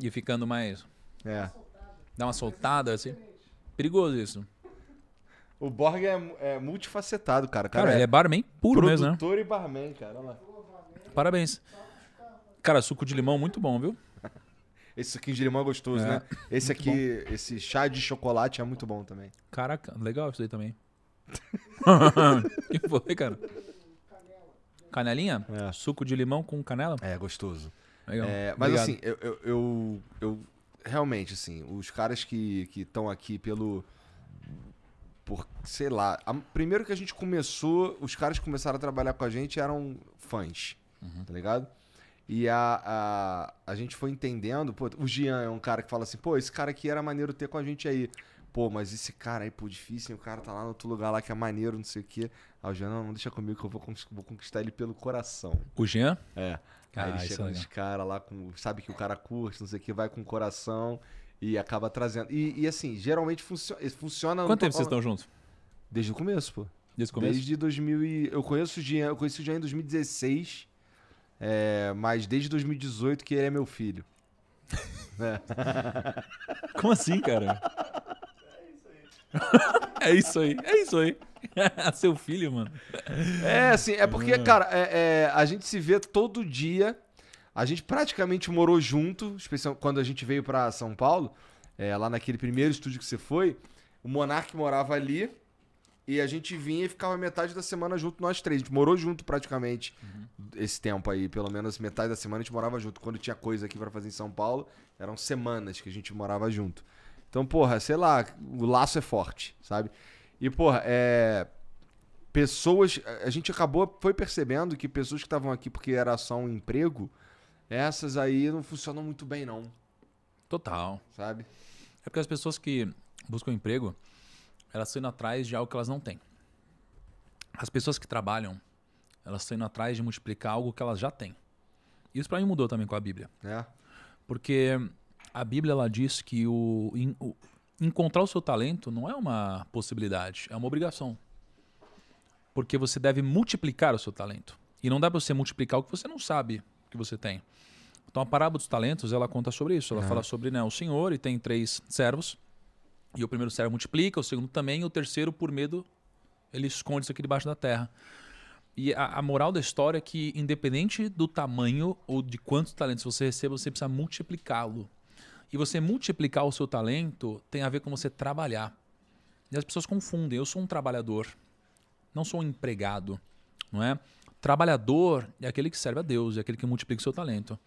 e ficando mais... É. Dá uma soltada, assim. Perigoso isso. O Borg é, é multifacetado, cara. Cara, cara é ele é, barman puro produtor mesmo, né? Produtor e barman, cara. Olha lá. Parabéns. Cara, suco de limão muito bom, viu? [laughs] Esse suquinho de limão é gostoso, é. né? Esse muito aqui, bom. esse chá de chocolate é muito bom também. Caraca, legal isso aí também. [laughs] que foi, cara? Canelinha? É. Suco de limão com canela? É, gostoso. Legal. É, mas Obrigado. assim, eu eu, eu, eu, realmente, assim, os caras que estão aqui pelo por, sei lá, a, primeiro que a gente começou, os caras que começaram a trabalhar com a gente eram fãs, uhum. tá ligado? E a, a, a gente foi entendendo, pô, o Gian é um cara que fala assim, pô, esse cara aqui era maneiro ter com a gente aí. Pô, mas esse cara aí, pô, difícil, hein? o cara tá lá no outro lugar lá que é maneiro, não sei o quê. Aí ah, o Jean, não, não deixa comigo que eu vou, vou conquistar ele pelo coração. O Jean? É. Aí esse ele ah, chega é nos caras lá, com, sabe que o cara curte, não sei o quê, vai com o coração. E acaba trazendo. E, e assim, geralmente funcio... funciona. Quanto tempo vocês estão juntos? Desde o começo, pô. Desde o começo? Desde 2000 e... Eu conheço o Jean, eu conheci o Jean em 2016, é... mas desde 2018 que ele é meu filho. [laughs] é. [laughs] Como assim, cara? é isso aí. É isso aí. É [laughs] Seu filho, mano. É, assim, é porque, ah. cara, é, é, a gente se vê todo dia a gente praticamente morou junto, especialmente quando a gente veio para São Paulo, é, lá naquele primeiro estúdio que você foi, o Monark morava ali e a gente vinha e ficava metade da semana junto nós três. A gente morou junto praticamente uhum. esse tempo aí, pelo menos metade da semana a gente morava junto. Quando tinha coisa aqui para fazer em São Paulo, eram semanas que a gente morava junto. Então, porra, sei lá, o laço é forte, sabe? E, porra, é pessoas. A gente acabou, foi percebendo que pessoas que estavam aqui porque era só um emprego, essas aí não funcionam muito bem, não. Total. Sabe? É porque as pessoas que buscam emprego, elas estão indo atrás de algo que elas não têm. As pessoas que trabalham, elas estão indo atrás de multiplicar algo que elas já têm. Isso para mim mudou também com a Bíblia. É. Porque a Bíblia ela diz que o, o encontrar o seu talento não é uma possibilidade, é uma obrigação. Porque você deve multiplicar o seu talento. E não dá para você multiplicar o que você não sabe que você tem. Então a parábola dos talentos ela conta sobre isso. Ela fala sobre né, o senhor e tem três servos. E o primeiro servo multiplica, o segundo também, e o terceiro, por medo, ele esconde isso aqui debaixo da terra. E a, a, moral da história é que, independente do tamanho ou de quantos talentos você receba, você precisa multiplicá-lo. E você multiplicar o seu talento tem a ver com você trabalhar. E as pessoas confundem. Eu sou um trabalhador, não sou um empregado, não é? Trabalhador é aquele que serve a Deus, é aquele que multiplica o seu talento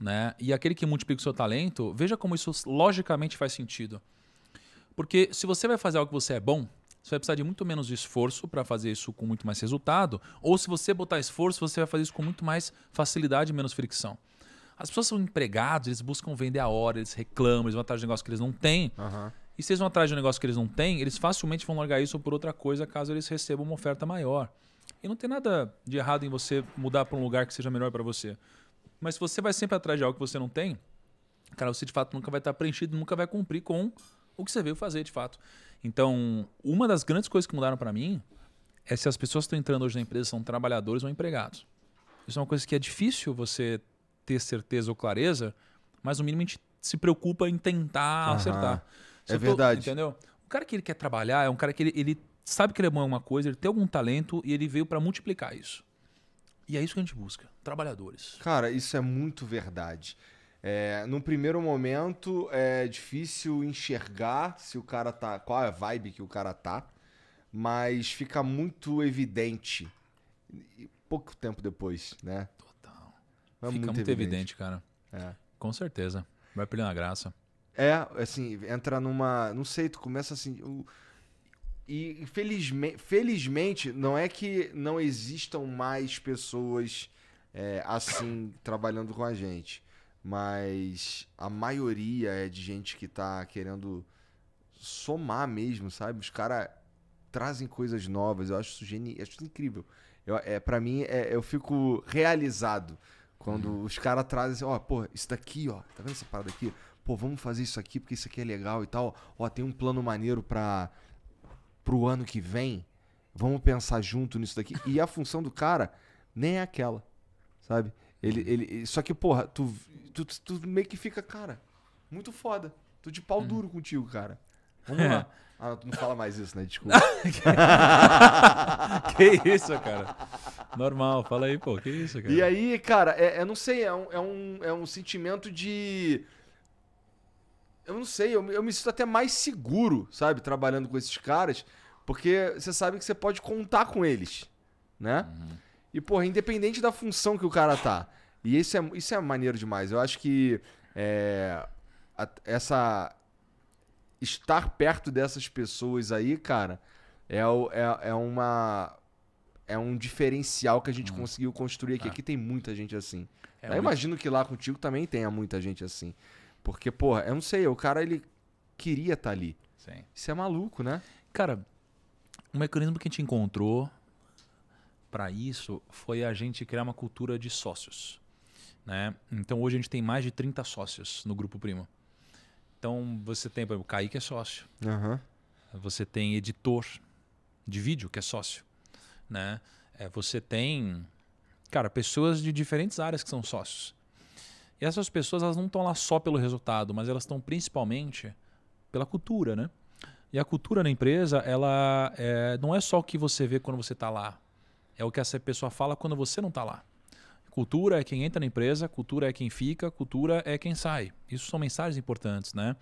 né? E aquele que multiplica o seu talento, veja como isso logicamente faz sentido. Porque se você vai fazer algo que você é bom, você vai precisar de muito menos esforço para fazer isso com muito mais resultado, ou se você botar esforço, você vai fazer isso com muito mais facilidade e menos fricção. As pessoas são empregados, eles buscam vender a hora, eles reclamam, eles vão atrás de um negócio que eles não têm. Uhum. E se eles vão atrás de um negócio que eles não têm, eles facilmente vão largar isso por outra coisa caso eles recebam uma oferta maior. E não tem nada de errado em você mudar para um lugar que seja melhor para você. Mas se você vai sempre atrás de algo que você não tem, cara, você de fato nunca vai estar preenchido, nunca vai cumprir com o que você veio fazer de fato. Então, uma das grandes coisas que mudaram para mim é se as pessoas que estão entrando hoje na empresa são trabalhadores ou empregados. Isso é uma coisa que é difícil você ter certeza ou clareza, mas no mínimo a gente se preocupa em tentar acertar. É se é tô, verdade. Entendeu? O cara que ele quer trabalhar é um cara que ele, ele sabe que ele é bom em uma coisa, ele tem algum talento e ele veio para multiplicar isso. E é isso que a gente busca, trabalhadores. Cara, isso é muito verdade. É, no primeiro momento é difícil enxergar se o cara tá. qual é a vibe que o cara tá, mas fica muito evidente. E pouco tempo depois, né? Total. É fica muito, muito evidente. cara. É. Com certeza. Vai perdendo a graça. É, assim, entra numa. Não sei, tu começa assim. E felizme, felizmente, não é que não existam mais pessoas é, assim [coughs] trabalhando com a gente, mas a maioria é de gente que tá querendo somar mesmo, sabe? Os caras trazem coisas novas, eu acho isso genial, acho isso incrível. Eu, é, para mim, é, eu fico realizado quando uhum. os caras trazem assim, ó, pô, isso daqui, ó, tá vendo essa parada aqui? Pô, vamos fazer isso aqui porque isso aqui é legal e tal. Ó, tem um plano maneiro pra pro ano que vem, vamos pensar junto nisso daqui. E a função do cara nem é aquela, sabe? Ele, ele, só que, porra, tu, tu, tu meio que fica, cara, muito foda. Tô de pau hum. duro contigo, cara. Vamos é. lá. Ah, tu não fala mais isso, né? Desculpa. [laughs] que isso, cara. Normal, fala aí, pô. Que isso, cara. E aí, cara, é, eu é, não sei, é um, é um, é um sentimento de eu não sei, eu, eu me sinto até mais seguro, sabe, trabalhando com esses caras, porque você sabe que você pode contar com eles, né? Uhum. E, porra, independente da função que o cara tá. E isso é, isso é maneiro demais. Eu acho que é, a, essa. Estar perto dessas pessoas aí, cara, é, é, é uma. É um diferencial que a gente uhum. conseguiu construir aqui. Tá. Aqui tem muita gente assim. É, eu imagino que lá contigo também tenha muita gente assim. Porque, porra, eu não sei, o cara ele queria estar tá ali. Sim. Isso é maluco, né? Cara, o mecanismo que a gente encontrou para isso foi a gente criar uma cultura de sócios. Né? Então hoje a gente tem mais de 30 sócios no Grupo Primo. Então você tem, por exemplo, o Kaique é sócio. Uhum. Você tem editor de vídeo que é sócio. Né? É, você tem, cara, pessoas de diferentes áreas que são sócios. E essas pessoas elas não estão lá só pelo resultado, mas elas estão principalmente pela cultura, né? E a cultura na empresa, ela é, não é só o que você vê quando você está lá, é o que essa pessoa fala quando você não está lá. Cultura é quem entra na empresa, cultura é quem fica, cultura é quem sai. Isso são mensagens importantes, né?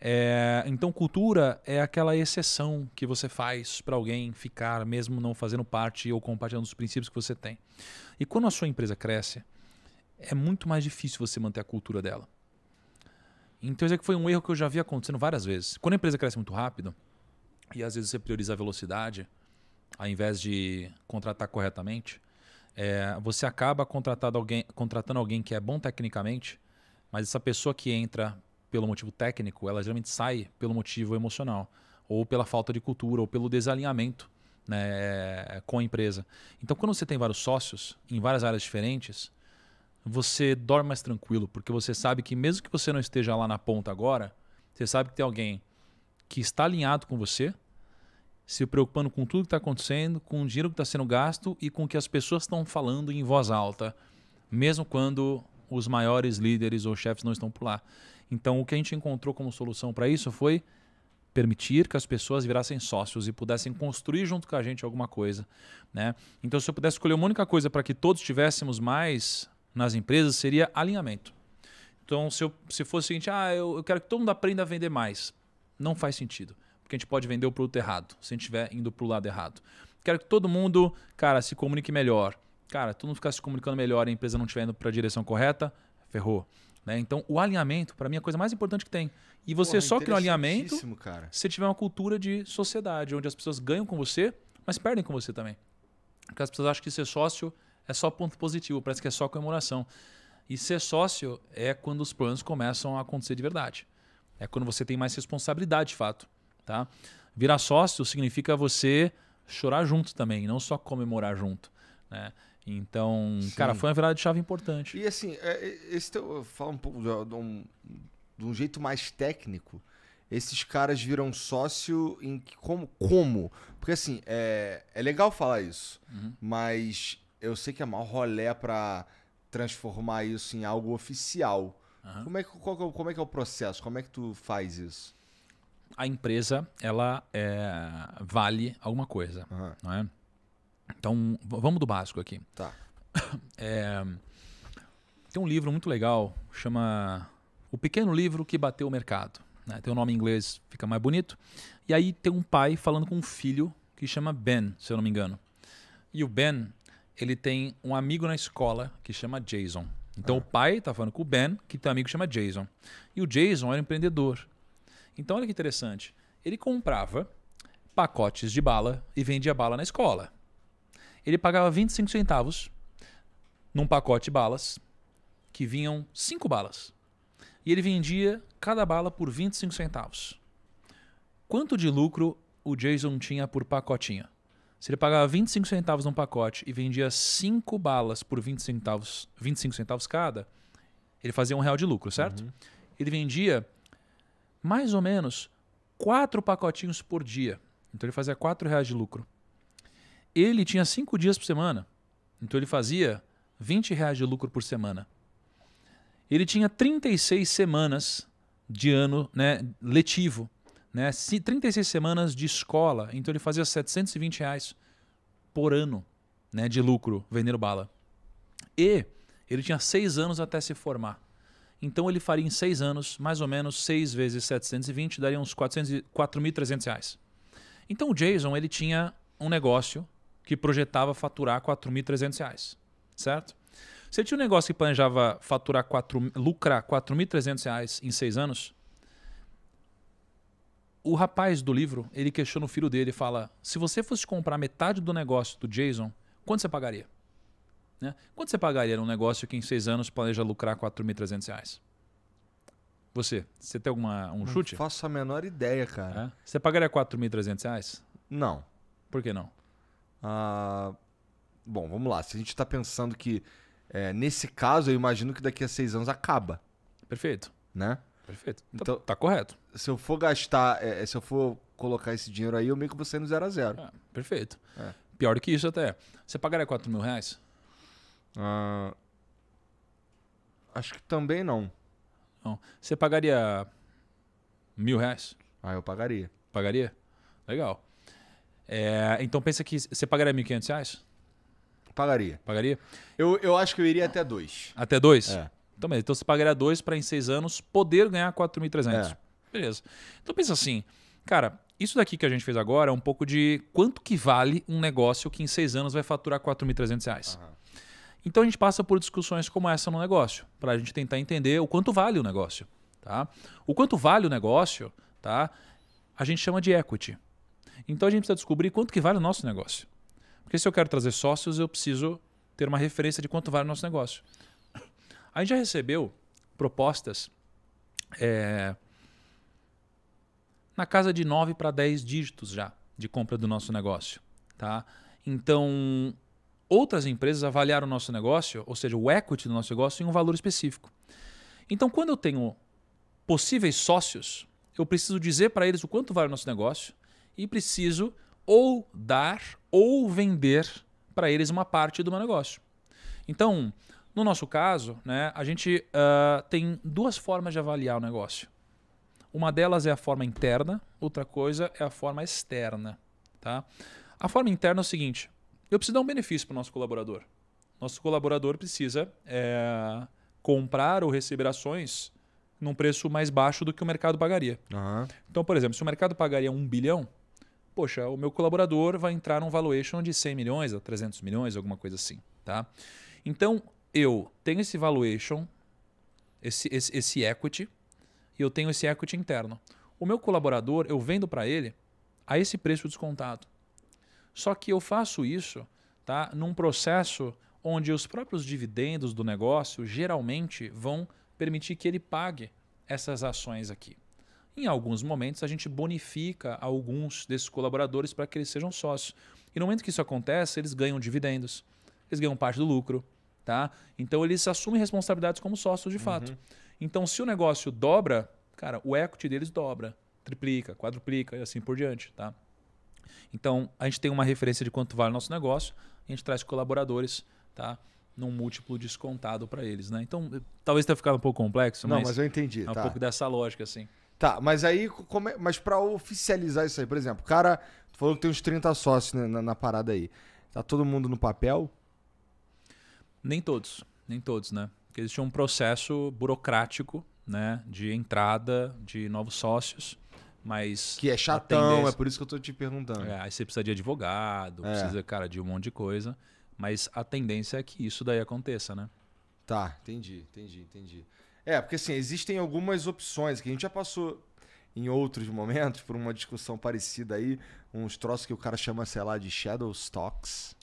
É, então, cultura é aquela exceção que você faz para alguém ficar, mesmo não fazendo parte ou compartilhando os princípios que você tem. E quando a sua empresa cresce, é muito mais difícil você manter a cultura dela. Então, isso é que foi um erro que eu já vi acontecendo várias vezes. Quando a empresa cresce muito rápido, e às vezes você prioriza a velocidade, ao invés de contratar corretamente, é, você acaba contratando alguém, contratando alguém que é bom tecnicamente, mas essa pessoa que entra pelo motivo técnico, ela geralmente sai pelo motivo emocional, ou pela falta de cultura, ou pelo desalinhamento né, com a empresa. Então, quando você tem vários sócios em várias áreas diferentes, você dorme mais tranquilo, porque você sabe que mesmo que você não esteja lá na ponta agora, você sabe que tem alguém que está alinhado com você, se preocupando com tudo que está acontecendo, com o dinheiro que está sendo gasto e com o que as pessoas estão falando em voz alta, mesmo quando os maiores líderes ou chefes não estão por lá. Então, o que a gente encontrou como solução para isso foi permitir que as pessoas virassem sócios e pudessem construir junto com a gente alguma coisa, né? Então, se eu pudesse escolher uma única coisa para que todos tivéssemos mais nas empresas seria alinhamento. Então, se, eu, se fosse o seguinte, ah, eu, eu quero que todo mundo aprenda a vender mais, não faz sentido. Porque a gente pode vender o produto errado, se a gente estiver indo para o lado errado. Quero que todo mundo, cara, se comunique melhor. Cara, todo mundo ficar se comunicando melhor e a empresa não estiver indo para a direção correta, ferrou. Né? Então, o alinhamento, para mim, é a coisa mais importante que tem. E você Porra, só cria um alinhamento cara. se tiver uma cultura de sociedade, onde as pessoas ganham com você, mas perdem com você também. Porque as pessoas acham que ser sócio é só ponto positivo, parece que é só comemoração. E ser sócio é quando os planos começam a acontecer de verdade. É quando você tem mais responsabilidade, de fato. Tá? Virar sócio significa você chorar junto também, não só comemorar junto. Né? Então, Sim. cara, foi uma virada de chave importante. E assim, é, é, esse teu, fala um pouco de, de, um, de um jeito mais técnico esses caras viram sócio em como? como? Porque assim, é, é legal falar isso, uhum. mas eu sei que é mal rolé para transformar isso em algo oficial. Uhum. Como, é que, qual, é como é que é o processo? Como é que tu faz isso? A empresa, ela é, vale alguma coisa, uhum. não é? Então, vamos do básico aqui. Tá. [coughs] É, tem um livro muito legal, chama O Pequeno Livro que Bateu o Mercado. Né? Tem o um nome em inglês, fica mais bonito. E aí tem um pai falando com um filho que chama Ben, se eu não me engano. E o Ben, ele tem um amigo na escola que chama Jason. Então ah. o pai tá falando com o Ben, que tem um amigo que chama Jason. E o Jason era empreendedor. Então olha que interessante. Ele comprava pacotes de bala e vendia bala na escola. Ele pagava 25 centavos num pacote de balas, que vinham cinco balas. E ele vendia cada bala por 25 centavos. Quanto de lucro o Jason tinha por pacotinha? Se ele pagava 25 centavos num pacote e vendia 5 balas por 20 centavos, 25 centavos cada, ele fazia um real de lucro, certo? Uhum. Ele vendia mais ou menos 4 pacotinhos por dia. Então ele fazia 4 reais de lucro. Ele tinha 5 dias por semana. Então ele fazia 20 reais de lucro por semana. Ele tinha 36 semanas de ano né, letivo. Né? 36 semanas de escola, então ele fazia 720 reais por ano né, de lucro vendendo bala. E ele tinha seis anos até se formar. Então ele faria em seis anos, mais ou menos, seis vezes 720, daria uns 4.300 reais. Então o Jason ele tinha um negócio que projetava faturar 4.300 reais, certo? Se ele tinha um negócio que planejava faturar 4, lucrar 4.300 reais em seis anos, o rapaz do livro, ele questiona o filho dele e fala: se você fosse comprar metade do negócio do Jason, quanto você pagaria? Né? Quanto você pagaria num negócio que em seis anos planeja lucrar 4.300 reais? Você, você tem alguma, um não chute? Não faço a menor ideia, cara. É? Você pagaria 4.300 reais? Não. Por que não? Ah, bom, vamos lá. Se a gente está pensando que, é, nesse caso, eu imagino que daqui a seis anos acaba. Perfeito. Né? Perfeito. Tá- então, tá, tá, correto. Se eu for gastar, é, é, se eu for colocar esse dinheiro aí, eu meio que vou sair no zero a zero. É, perfeito. É. Pior do que isso até. Você pagaria 4 mil reais? Ah, acho que também não. não. Você pagaria mil reais? Ah, eu pagaria. Pagaria? Legal. É, então pensa que você pagaria 1.500 reais? Pagaria. Pagaria? Eu, eu acho que eu iria até dois. Até dois? É. Então, beleza. Então você pagaria 2 para em 6 anos poder ganhar 4.300. É. Beleza. Então pensa assim, cara, isso daqui que a gente fez agora é um pouco de quanto que vale um negócio que em 6 anos vai faturar 4.300 reais. Uhum. Então a gente passa por discussões como essa no negócio, para a gente tentar entender o quanto vale o negócio. Tá? O quanto vale o negócio, tá? a gente chama de equity. Então a gente precisa descobrir quanto que vale o nosso negócio. Porque se eu quero trazer sócios, eu preciso ter uma referência de quanto vale o nosso negócio. A gente já recebeu propostas é, na casa de 9 para 10 dígitos já de compra do nosso negócio. Tá? Então, outras empresas avaliaram o nosso negócio, ou seja, o equity do nosso negócio, em um valor específico. Então, quando eu tenho possíveis sócios, eu preciso dizer para eles o quanto vale o nosso negócio e preciso ou dar ou vender para eles uma parte do meu negócio. Então, no nosso caso, né, a gente uh, tem duas formas de avaliar o negócio. Uma delas é a forma interna, outra coisa é a forma externa. Tá? A forma interna é o seguinte: eu preciso dar um benefício para o nosso colaborador. Nosso colaborador precisa é, comprar ou receber ações num preço mais baixo do que o mercado pagaria. Uhum. Então, por exemplo, se o mercado pagaria um bilhão, poxa, o meu colaborador vai entrar num valuation de 100 milhões a 300 milhões, alguma coisa assim. Tá? Então, eu tenho esse valuation, esse, esse, esse equity, e eu tenho esse equity interno. O meu colaborador, eu vendo para ele a esse preço descontado. Só que eu faço isso tá, num processo onde os próprios dividendos do negócio geralmente vão permitir que ele pague essas ações aqui. Em alguns momentos, a gente bonifica alguns desses colaboradores para que eles sejam sócios. E no momento que isso acontece, eles ganham dividendos, eles ganham parte do lucro, Tá? Então eles assumem responsabilidades como sócios de fato. Uhum. Então, se o negócio dobra, cara, o equity deles dobra, triplica, quadruplica e assim por diante. Tá? Então, a gente tem uma referência de quanto vale o nosso negócio, a gente traz colaboradores, tá? num múltiplo descontado para eles, né? Então, talvez tenha ficado um pouco complexo, Não, mas, mas eu entendi, é um tá. pouco dessa lógica assim. Tá, mas aí como é, mas para oficializar isso aí, por exemplo, o cara falou que tem uns 30 sócios na, na, na parada aí. Tá todo mundo no papel? Nem todos, nem todos, né? Porque existe um processo burocrático, né, de entrada de novos sócios, mas que é chatão, é por isso que eu tô te perguntando. É, aí você precisa de advogado, é. precisa, cara, de um monte de coisa, mas a tendência é que isso daí aconteça, né? Tá, entendi, entendi, entendi. É, porque assim, existem algumas opções que a gente já passou em outros momentos por uma discussão parecida aí, uns troços que o cara chama, sei lá, de shadow stocks,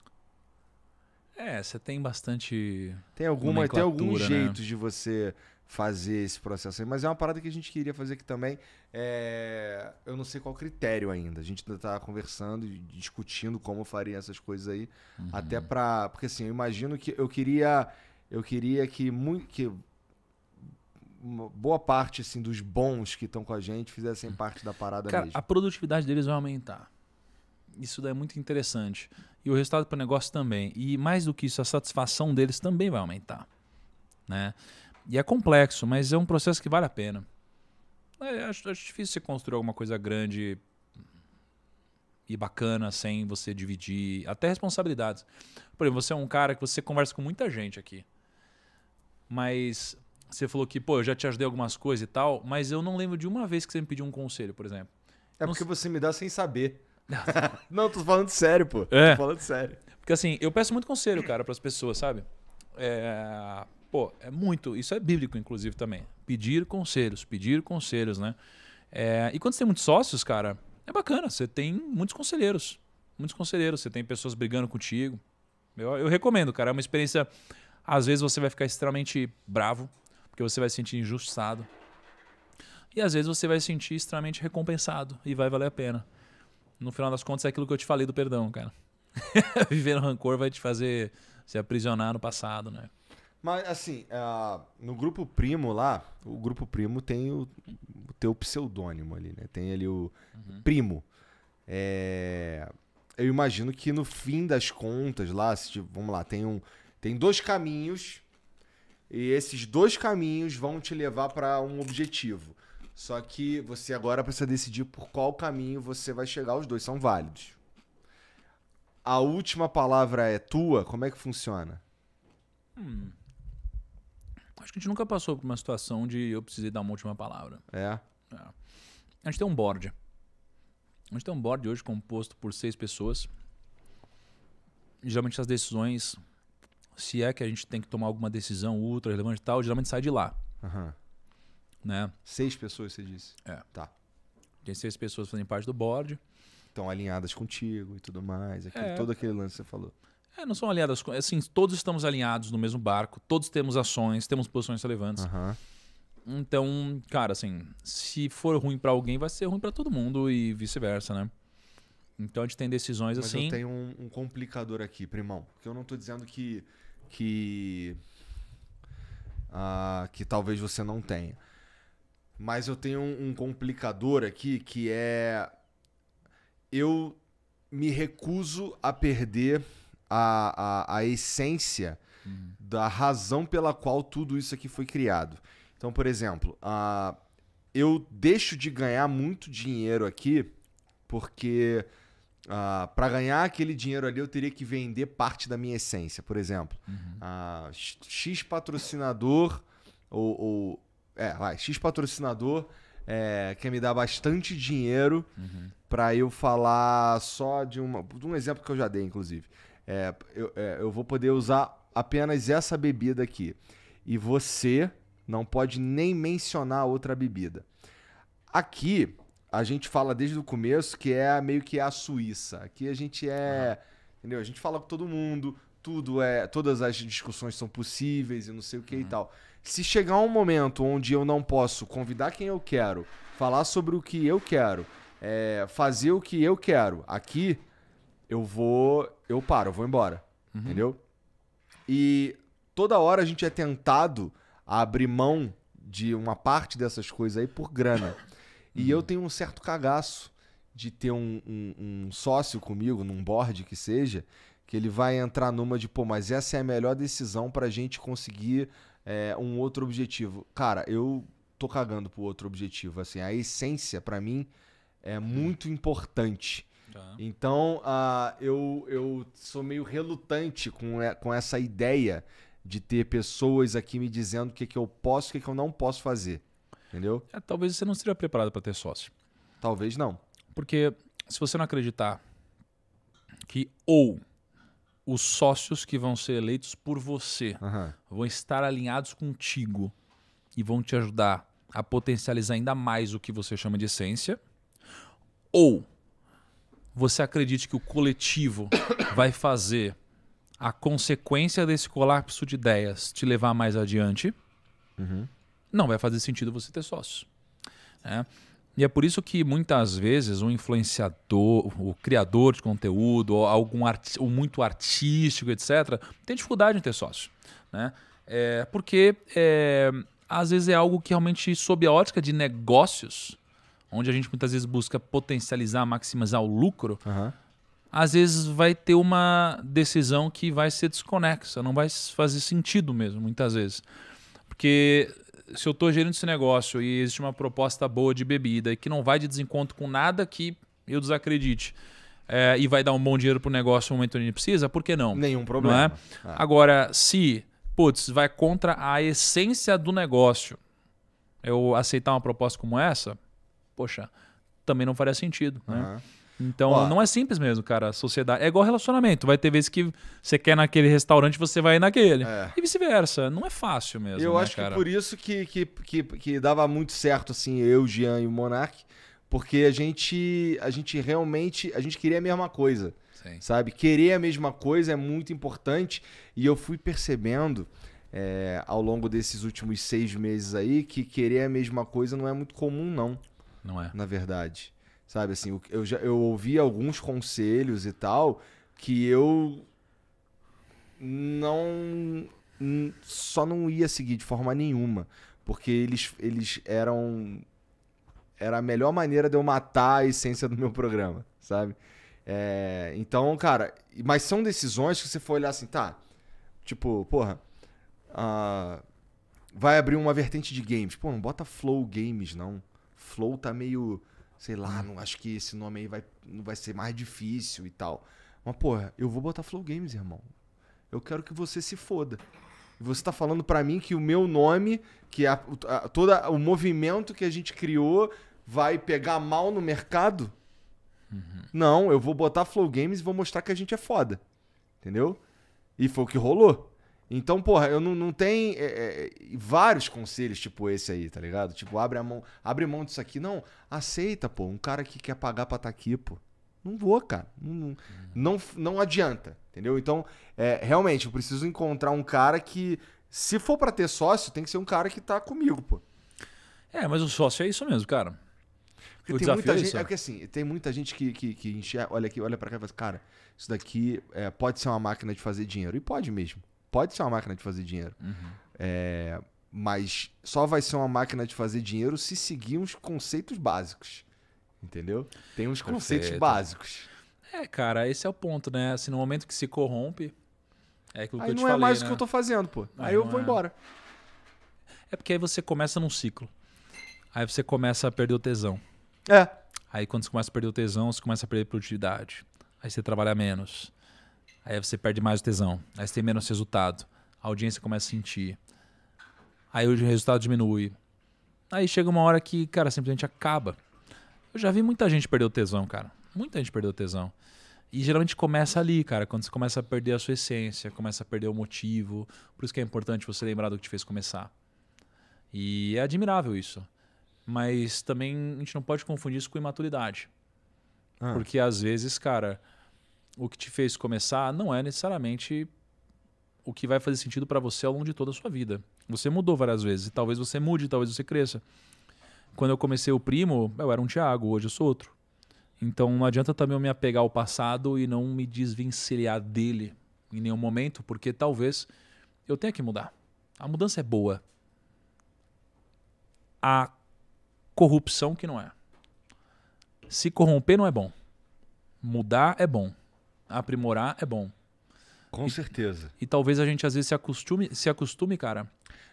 é, você tem bastante. Tem alguma, tem algum né? jeito de você fazer esse processo aí, mas é uma parada que a gente queria fazer aqui também. É... Eu não sei qual critério ainda. A gente ainda tá conversando e discutindo como faria essas coisas aí. Uhum. Até para Porque assim, eu imagino que eu queria. Eu queria que muito. Que uma boa parte assim dos bons que estão com a gente fizessem uhum. parte da parada Cara, mesmo. A produtividade deles vai aumentar. Isso daí é muito interessante. E o resultado para o negócio também. E mais do que isso, a satisfação deles também vai aumentar. Né? E é complexo, mas é um processo que vale a pena. É, acho, acho difícil você construir alguma coisa grande e bacana sem você dividir até responsabilidades. Por exemplo, você é um cara que você conversa com muita gente aqui. Mas você falou que, pô, eu já te ajudei algumas coisas e tal, mas eu não lembro de uma vez que você me pediu um conselho, por exemplo. É porque você me dá sem saber. [laughs] Não, tô falando sério, pô. É. Tô falando sério. Porque assim, eu peço muito conselho, cara, pras pessoas, sabe? É... Pô, é muito. Isso é bíblico, inclusive, também. Pedir conselhos, pedir conselhos, né? É... E quando você tem muitos sócios, cara, é bacana. Você tem muitos conselheiros. Muitos conselheiros. Você tem pessoas brigando contigo. Eu, eu recomendo, cara. É uma experiência. Às vezes você vai ficar extremamente bravo, porque você vai se sentir injustiçado. E às vezes você vai se sentir extremamente recompensado e vai valer a pena no final das contas é aquilo que eu te falei do perdão, cara. [laughs] Viver no rancor vai te fazer se aprisionar no passado, né? Mas assim, uh, no grupo primo lá, o grupo primo tem o, o teu pseudônimo ali, né? Tem ali o uhum. primo. É, eu imagino que no fim das contas lá, se, tipo, vamos lá, tem um, tem dois caminhos e esses dois caminhos vão te levar para um objetivo. Só que você agora precisa decidir por qual caminho você vai chegar. Os dois são válidos. A última palavra é tua? Como é que funciona? Hum. Acho que a gente nunca passou por uma situação de eu precisei dar uma última palavra. É. é. A gente tem um board. A gente tem um board hoje composto por seis pessoas. Geralmente as decisões, se é que a gente tem que tomar alguma decisão ultra relevante e tal, geralmente sai de lá. Uhum. Né? Seis pessoas, você disse? É. Tá. Tem seis pessoas fazem parte do board. Estão alinhadas contigo e tudo mais. Aquele, é. Todo aquele lance que você falou. É, não são alinhadas. Assim, todos estamos alinhados no mesmo barco, todos temos ações, temos posições relevantes. Então, cara, assim, se for ruim para alguém, vai ser ruim para todo mundo e vice-versa, né? Então a gente tem decisões Mas assim. Mas eu tenho um, um, complicador aqui, primão. Porque eu não tô dizendo que. que. Uh, que talvez você não tenha. Mas eu tenho um, um complicador aqui que é. Eu me recuso a perder a, a, a essência uhum. da razão pela qual tudo isso aqui foi criado. Então, por exemplo, uh, eu deixo de ganhar muito dinheiro aqui porque uh, para ganhar aquele dinheiro ali eu teria que vender parte da minha essência, por exemplo. Uhum. Uh, X patrocinador ou, ou é, vai, X patrocinador é, quer me dar bastante dinheiro uhum. para eu falar só de, uma, de um exemplo que eu já dei, inclusive. É, eu, é, eu vou poder usar apenas essa bebida aqui. E você não pode nem mencionar outra bebida. Aqui, a gente fala desde o começo que é meio que a Suíça. Aqui a gente é. Uhum. Entendeu? A gente fala com todo mundo, tudo é. Todas as discussões são possíveis e não sei o que uhum. e tal. Se chegar um momento onde eu não posso convidar quem eu quero, falar sobre o que eu quero, é, fazer o que eu quero aqui, eu vou. Eu paro, eu vou embora. Uhum. Entendeu? E toda hora a gente é tentado a abrir mão de uma parte dessas coisas aí por grana. E uhum. eu tenho um certo cagaço de ter um, um, um, sócio comigo, num board que seja, que ele vai entrar numa de, pô, mas essa é a melhor decisão pra gente conseguir é, um outro objetivo. Cara, eu tô cagando pro outro objetivo. Assim, a essência, para mim, é muito importante. Tá. Então, uh, eu, eu sou meio relutante com, com essa ideia de ter pessoas aqui me dizendo o que, que eu posso e o que, que eu não posso fazer. Entendeu? É, talvez você não esteja preparado para ter sócio. Talvez não. Porque se você não acreditar que ou os sócios que vão ser eleitos por você uhum. vão estar alinhados contigo e vão te ajudar a potencializar ainda mais o que você chama de essência. Ou você acredite que o coletivo [coughs] vai fazer a consequência desse colapso de ideias te levar mais adiante, uhum. não vai fazer sentido você ter sócios. Né? E é por isso que muitas vezes o um influenciador, o criador de conteúdo, ou algum arti ou muito artístico, etc., tem dificuldade em ter sócio. Né? É, porque é, às vezes é algo que realmente, sob a ótica de negócios, onde a gente muitas vezes busca potencializar, maximizar o lucro, uhum. às vezes vai ter uma decisão que vai ser desconexa, não vai fazer sentido mesmo, muitas vezes. Porque se eu estou gerindo esse negócio e existe uma proposta boa de bebida e que não vai de desencontro com nada que eu desacredite é, e vai dar um bom dinheiro para o negócio no momento onde precisa, por que não? Nenhum problema. Não é? ah. Agora, se, putz, vai contra a essência do negócio, eu aceitar uma proposta como essa, poxa, também não faria sentido. Né? Então, Ó, não é simples mesmo, cara. sociedade. É igual relacionamento. Vai ter vezes que você quer naquele restaurante, você vai naquele. É. E vice-versa. Não é fácil mesmo. Eu né, acho cara? que por isso que, que, que, que, dava muito certo, assim, eu, Jean e o Monark, porque a gente, a gente realmente. A gente queria a mesma coisa. Sim. Sabe? Querer a mesma coisa é muito importante. E eu fui percebendo. É, ao longo desses últimos seis meses aí, que querer a mesma coisa não é muito comum, não. Não é. Na verdade. Sabe assim, eu, já, eu ouvi alguns conselhos e tal que eu não só não ia seguir de forma nenhuma, porque eles, eles eram era a melhor maneira de eu matar a essência do meu programa, sabe? É, então, cara, mas são decisões que você for olhar assim, tá? Tipo, porra, uh, vai abrir uma vertente de games. Pô, não bota Flow Games, não. Flow tá meio sei lá, hum. não acho que esse nome aí vai, vai ser mais difícil e tal. Mas, porra, eu vou botar Flow Games, irmão. Eu quero que você se foda. você tá falando para mim que o meu nome, que a, a, todo o movimento que a gente criou vai pegar mal no mercado? Uhum. Não, eu vou botar Flow Games e vou mostrar que a gente é foda. Entendeu? E foi o que rolou. Então, porra, eu não, não tem é, é, vários conselhos tipo esse aí, tá ligado? Tipo, abre a mão, abre mão disso aqui. Não, aceita, pô. Um cara que quer pagar pra estar tá aqui, pô. Não vou, cara. Não, não, não, não adianta, entendeu? Então, é, realmente, eu preciso encontrar um cara que, se for para ter sócio, tem que ser um cara que tá comigo, pô. É, mas o sócio é isso mesmo, cara. Porque o tem muita é gente, isso? é que assim, tem muita gente que, que, que enxerga, olha aqui, olha para cá e fala, cara, isso daqui é, pode ser uma máquina de fazer dinheiro. E pode mesmo pode ser uma máquina de fazer dinheiro. Uhum. É, mas só vai ser uma máquina de fazer dinheiro se seguir uns conceitos básicos. Entendeu? Tem uns Perfeito. conceitos básicos. É, cara, esse é o ponto, né? Assim, no momento que se corrompe, é aquilo que aí te não é falei, é mais né? o que eu tô fazendo, pô. Aí, aí eu vou é. embora. É porque aí você começa num ciclo. Aí você começa a perder o tesão. É. Aí quando você começa a perder o tesão, você começa a perder produtividade. Aí você trabalha menos. Aí você perde mais o tesão. Aí você tem menos resultado. A audiência começa a sentir. Aí o resultado diminui. Aí chega uma hora que, cara, simplesmente acaba. Eu já vi muita gente perder o tesão, cara. Muita gente perdeu o tesão. E geralmente começa ali, cara, quando você começa a perder a sua essência, começa a perder o motivo. Por isso que é importante você lembrar do que te fez começar. E é admirável isso. Mas também a gente não pode confundir isso com imaturidade. Ah. Porque às vezes, cara, o que te fez começar não é necessariamente o que vai fazer sentido para você ao longo de toda a sua vida. Você mudou várias vezes, e talvez você mude, talvez você cresça. Quando eu comecei o primo, eu era um Tiago, hoje eu sou outro. Então não adianta também eu me apegar ao passado e não me desvencilhar dele em nenhum momento, porque talvez eu tenha que mudar. A mudança é boa. A corrupção que não é. Se corromper não é bom. Mudar é bom aprimorar é bom. Com e, certeza. E talvez a gente às vezes se acostume, se acostume cara.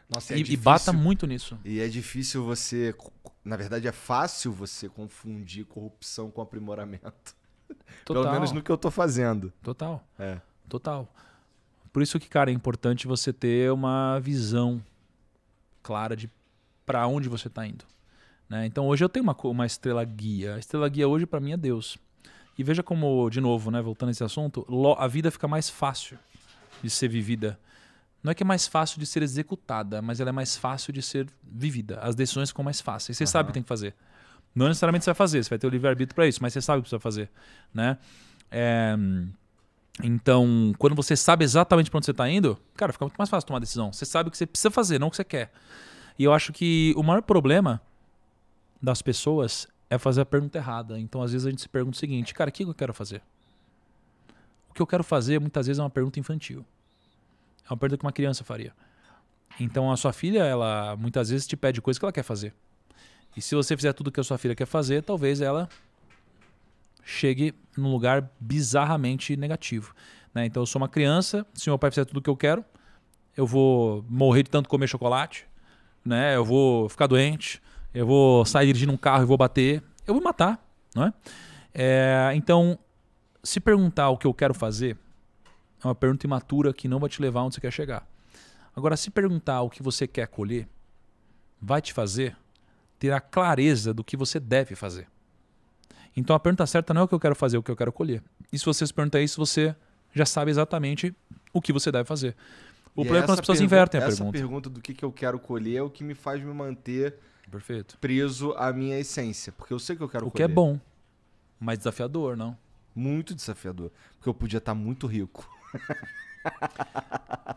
Nossa, é e, é difícil, e bata muito nisso. E é difícil você. Na verdade, é fácil você confundir corrupção com aprimoramento. [laughs] Total. Pelo menos no que eu tô fazendo. Total. É. Total. Por isso que, cara, é importante você ter uma visão clara de para onde você tá indo. Né? Então hoje eu tenho uma, uma estrela guia. A estrela guia hoje para mim é Deus. E veja como, de novo, né, voltando a esse assunto, a vida fica mais fácil de ser vivida. Não é que é mais fácil de ser executada, mas ela é mais fácil de ser vivida. As decisões ficam mais fáceis. Você uhum. sabe o que tem que fazer. Não necessariamente você vai fazer, você vai ter o livre-arbítrio para isso, mas você sabe o que você vai fazer. Né? É... Então, quando você sabe exatamente para onde você está indo, cara, fica muito mais fácil tomar a decisão. Você sabe o que você precisa fazer, não o que você quer. E eu acho que o maior problema das pessoas é fazer a pergunta errada. Então, às vezes, a gente se pergunta o seguinte: cara, o que eu quero fazer? O que eu quero fazer, muitas vezes, é uma pergunta infantil. É uma pergunta que uma criança faria. Então, a sua filha, ela muitas vezes te pede coisas que ela quer fazer. E se você fizer tudo que a sua filha quer fazer, talvez ela chegue num lugar bizarramente negativo. Né? Então, eu sou uma criança, se meu pai fizer tudo o que eu quero, eu vou morrer de tanto comer chocolate, né? eu vou ficar doente, eu vou sair dirigindo um carro e vou bater, eu vou matar, não é? é? Então, se perguntar o que eu quero fazer, é uma pergunta imatura que não vai te levar onde você quer chegar. Agora, se perguntar o que você quer colher, vai te fazer ter a clareza do que você deve fazer. Então, a pergunta certa não é o que eu quero fazer, é o que eu quero colher. E se você se perguntar isso, você já sabe exatamente o que você deve fazer. O e problema é quando as pessoas invertem a essa pergunta. Essa pergunta do que, que eu quero colher é o que me faz me manter Perfeito. preso à minha essência, porque eu sei que eu quero O que é bom, mas desafiador, não? Muito desafiador, porque eu podia estar tá muito rico. [laughs]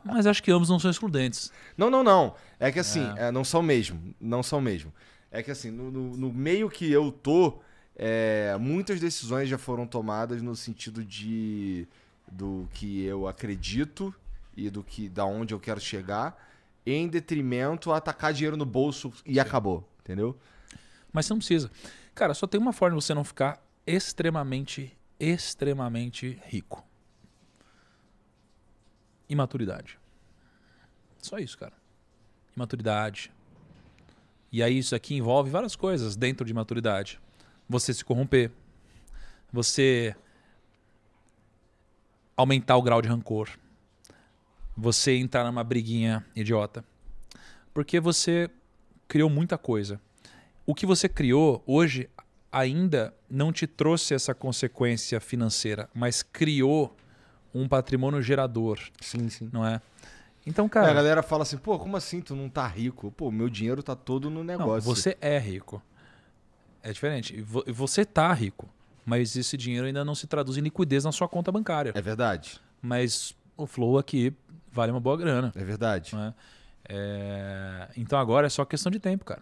Mas acho que ambos não são excludentes. Não, não, não. É que assim, é. é, não são mesmo. Não são mesmo. É que assim, no, no- no meio que eu tô, é, muitas decisões já foram tomadas no sentido de do que eu acredito e do que da onde eu quero chegar em detrimento a atacar dinheiro no bolso e Sim. acabou, entendeu? Mas você não precisa. Cara, só tem uma forma de você não ficar extremamente, extremamente rico. Imaturidade. Só isso, cara. Imaturidade. E aí isso aqui envolve várias coisas dentro de maturidade. Você se corromper. Você aumentar o grau de rancor você entrar numa briguinha idiota. Porque você criou muita coisa. O que você criou hoje ainda não te trouxe essa consequência financeira, mas criou um patrimônio gerador. Sim, sim. Não é? Então, cara. É, a galera fala assim, pô, como assim tu não tá rico? Pô, meu dinheiro tá todo no negócio. Não, você é rico. É diferente. Você tá rico, mas esse dinheiro ainda não se traduz em liquidez na sua conta bancária. É verdade. Mas o Flow aqui vale uma boa grana. É verdade. Né? É... Então agora é só questão de tempo, cara.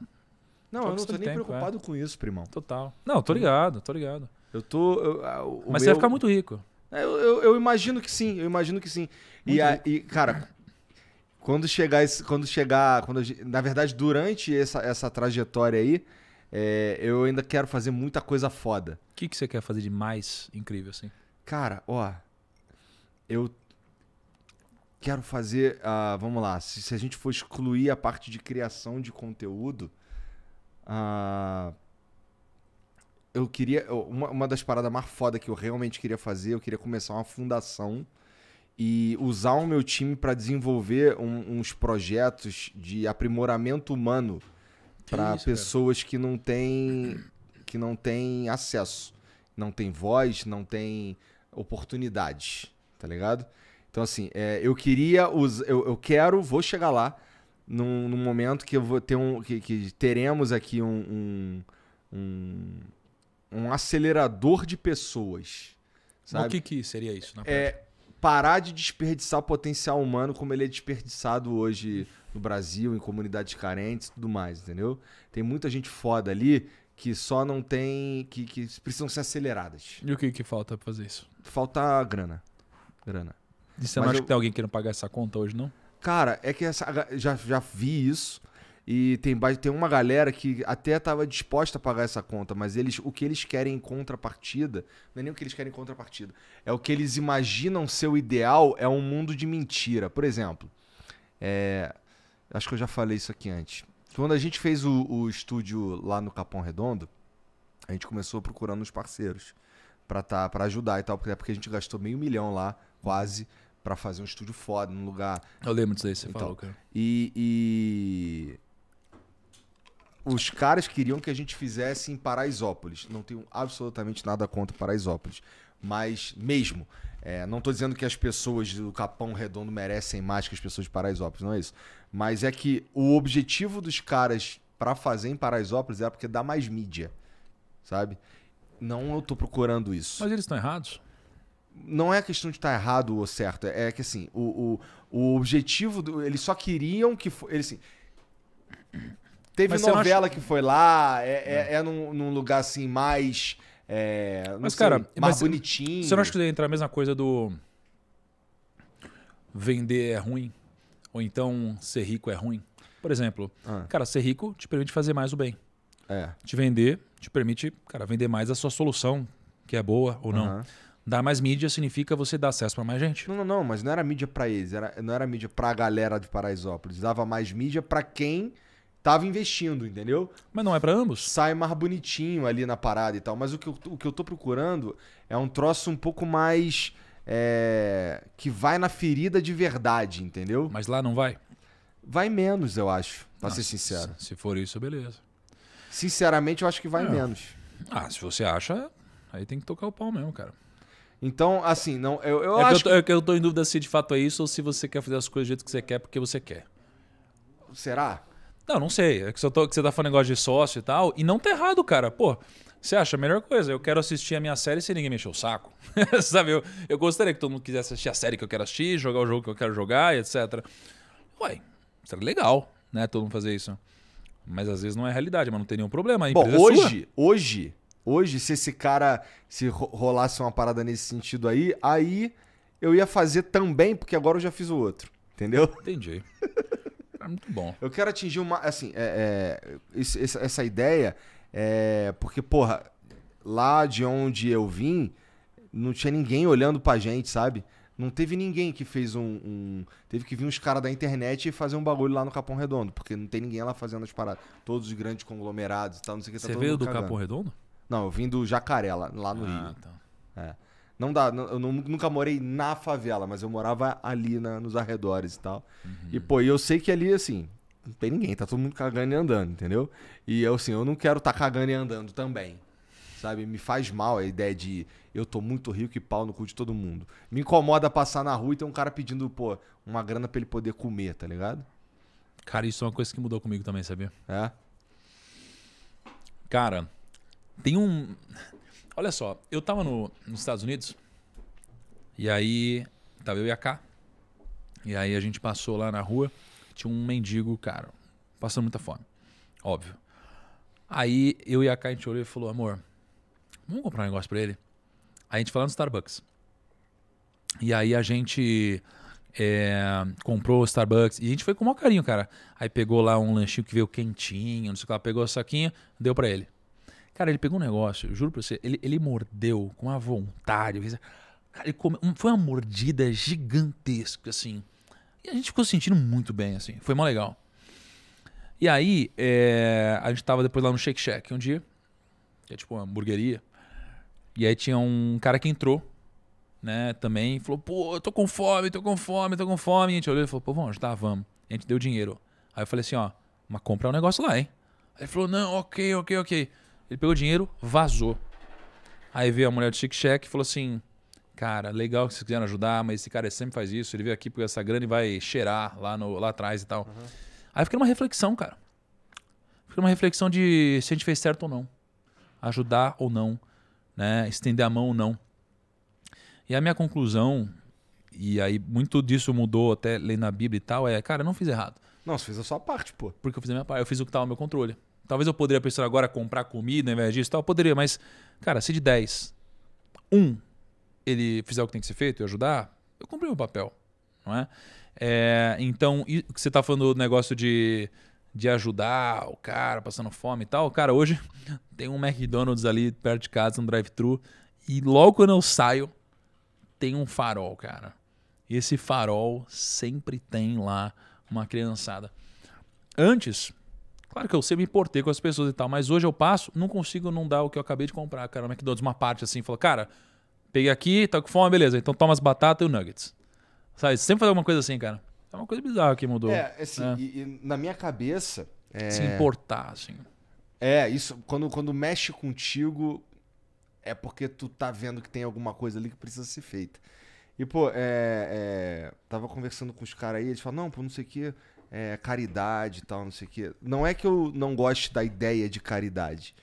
Não, só eu não tô nem tempo, é. preocupado é. com isso, primão. Total. Não, tô ligado, tô ligado. Eu tô. Eu, Mas meu... você vai ficar muito rico. É, eu, eu, eu, imagino que sim, eu imagino que sim. E, a, e, cara, quando chegar. Esse, quando chegar. Quando, na verdade, durante essa, essa trajetória aí, é, eu ainda quero fazer muita coisa foda. O que, que você quer fazer de mais incrível, assim? Cara, ó. Eu quero fazer. Uh, vamos lá, se, se, a gente for excluir a parte de criação de conteúdo, uh, eu queria. Uma, uma das paradas mais foda que eu realmente queria fazer, eu queria começar uma fundação e usar o meu time para desenvolver um, uns projetos de aprimoramento humano para pessoas cara? que não têm que não têm acesso, não tem voz, não tem oportunidades, tá ligado? Então, assim, é, eu queria. Us... Eu, eu quero, vou chegar lá num, num, momento que eu vou ter um. que, que teremos aqui um, um, um, um, acelerador de pessoas. Sabe? O que, que seria isso, na É, parar de desperdiçar potencial humano como ele é desperdiçado hoje no Brasil, em comunidades carentes e tudo mais, entendeu? Tem muita gente foda ali que só não tem. que, que precisam ser aceleradas. E o que, que falta pra fazer isso? Falta grana. Grana. E você não acha eu... que tem alguém querendo pagar essa conta hoje, não? Cara, é que essa, já, já vi isso. E tem, tem uma galera que até estava disposta a pagar essa conta, mas eles, o que eles querem em contrapartida, não é nem o que eles querem em contrapartida, é o que eles imaginam ser o ideal, é um mundo de mentira. Por exemplo, é, acho que eu já falei isso aqui antes. Quando a gente fez o, o estúdio lá no Capão Redondo, a gente começou procurando os parceiros para tá, pra ajudar e tal, é porque a gente gastou meio milhão lá, quase para fazer um estúdio foda num lugar. Eu lembro disso aí, você então, falou, cara. E, e, Os caras queriam que a gente fizesse em Paraisópolis. Não tenho absolutamente nada contra Paraisópolis. Mas, mesmo, é, não estou dizendo que as pessoas do Capão Redondo merecem mais que as pessoas de Paraisópolis, não é isso. Mas é que o objetivo dos caras para fazer em Paraisópolis era porque dá mais mídia, sabe? Não eu tô procurando isso. Mas eles estão errados? não é a questão de estar errado ou certo, é que assim, o, o, o objetivo, do, eles só queriam que foi, eles assim, teve Mas novela acha... que foi lá, é, é, é, é num, num, lugar assim mais é, mas, sei, cara, mais mas bonitinho. Você não acha que entrar a mesma coisa do vender é ruim ou então ser rico é ruim? Por exemplo, ah. cara, ser rico te permite fazer mais o bem. É. Te vender te permite, cara, vender mais a sua solução, que é boa ou não. Uhum. Dar mais mídia significa você dar acesso para mais gente. Não, não, não, mas não era mídia para eles, era, não era mídia para a galera de Paraisópolis. Dava mais mídia para quem tava investindo, entendeu? Mas não é para ambos? Sai mais bonitinho ali na parada e tal. Mas o que eu, o que eu tô procurando é um troço um pouco mais. É, que vai na ferida de verdade, entendeu? Mas lá não vai? Vai menos, eu acho, pra não, ser ah, sincero. Se, se for isso, beleza. Sinceramente, eu acho que vai é. menos. Ah, se você acha, aí tem que tocar o pau mesmo, cara. Então, assim, não, eu, eu é acho. Que eu, tô, é que... eu tô em dúvida se de fato é isso ou se você quer fazer as coisas do jeito que você quer porque você quer. Será? Não, não sei. É que, tô, que você tá falando negócio de sócio e tal. E não tá errado, cara. Pô, você acha a melhor coisa? Eu quero assistir a minha série sem ninguém mexer o saco. [laughs] Sabe? Eu, eu gostaria que todo mundo quisesse assistir a série que eu quero assistir, jogar o jogo que eu quero jogar, etc. Ué, seria legal, né? Todo mundo fazer isso. Mas às vezes não é realidade, mas não tem nenhum problema. Bom, hoje, é hoje, Hoje, se esse cara se rolasse uma parada nesse sentido aí, aí eu ia fazer também, porque agora eu já fiz o outro. Entendeu? Entendi. É muito bom. Eu quero atingir uma. Assim, é, é, esse, essa ideia é. Porque, porra, lá de onde eu vim, não tinha ninguém olhando pra gente, sabe? Não teve ninguém que fez um. um teve que vir uns caras da internet e fazer um bagulho lá no Capão Redondo, porque não tem ninguém lá fazendo as paradas. Todos os grandes conglomerados e tal, não sei o que. Tá Você veio do cagando. Capão Redondo? Não, eu vim do Jacarela, lá, no ah, Rio. Tá. É. Não dá, eu nunca morei na favela, mas eu morava ali na, nos arredores e tal. Uhum. E, pô, eu sei que ali, assim, não tem ninguém, tá todo mundo cagando e andando, entendeu? E eu, assim, eu não quero estar tá cagando e andando também. Sabe? Me faz mal a ideia de eu tô muito rico e pau no cu de todo mundo. Me incomoda passar na rua e ter um cara pedindo, pô, uma grana pra ele poder comer, tá ligado? Cara, isso é uma coisa que mudou comigo também, sabia? É. Cara, tem um. Olha só, eu tava no, nos Estados Unidos e aí tava eu e a K. E aí a gente passou lá na rua, tinha um mendigo, cara, passando muita fome, óbvio. Aí eu e a K, a gente olhou e falou, amor, vamos comprar um negócio pra ele? Aí a gente foi lá no Starbucks. E aí a gente é, comprou o Starbucks e a gente foi com o maior carinho, cara. Aí pegou lá um lanchinho que veio quentinho, não sei o que lá, pegou o saquinho, deu para ele. Cara, ele pegou um negócio, juro pra você, ele, ele mordeu com a vontade. Cara, ele come, foi uma mordida gigantesca, assim. E a gente ficou sentindo muito bem, assim. Foi mó legal. E aí, é, a gente tava depois lá no Shake Shack um dia, que é tipo uma hamburgueria. E aí tinha um cara que entrou, né, também, e falou: pô, eu tô com fome, tô com fome, tô com fome. E a gente olhou e falou: pô, vamos ajudar, vamos. E a gente deu dinheiro. Aí eu falei assim: ó, mas compra um negócio lá, hein? Aí ele falou: não, ok, ok, ok. Ele pegou o dinheiro, vazou. Aí veio a mulher do Chic Cheque e falou assim: Cara, legal que vocês quiseram ajudar, mas esse cara sempre faz isso. Ele veio aqui porque essa grana e vai cheirar lá, no, lá atrás e tal. Uhum. Aí fica uma reflexão, cara. Fica uma reflexão de se a gente fez certo ou não. Ajudar ou não. Né? Estender a mão ou não. E a minha conclusão, e aí muito disso mudou até lendo a Bíblia e tal, é: Cara, eu não fiz errado. Não, você fez a sua parte, pô. Porque eu fiz a minha parte. Eu fiz o que estava ao meu controle. Talvez eu poderia pensar agora comprar comida ao invés disso, tal, eu poderia, mas, cara, se de 10, um ele fizer o que tem que ser feito e ajudar, eu cumpri o papel, não é? é então, você está falando do negócio de, de ajudar o cara passando fome e tal. Cara, hoje [laughs] tem um McDonald's ali perto de casa, um drive-thru, e logo quando eu saio, tem um farol, cara. E esse farol sempre tem lá uma criançada. Antes, Claro que eu sempre me importei com as pessoas e tal, mas hoje eu passo, não consigo não dar o que eu acabei de comprar, cara, no McDonald's, uma parte assim, falou, cara, peguei aqui, tá com fome, beleza, então toma as batatas e o nuggets. Sabe, sempre fazer alguma coisa assim, cara. É uma coisa bizarra que mudou. É, assim, é. E, e na minha cabeça... É... Se importar, assim. É, isso, quando, quando mexe contigo, é porque tu tá vendo que tem alguma coisa ali que precisa ser feita. E, pô, é, é, tava conversando com os caras aí, eles falam, não, pô, não sei o quê é, caridade e tal, não sei o quê. Não é que eu não goste da ideia de caridade,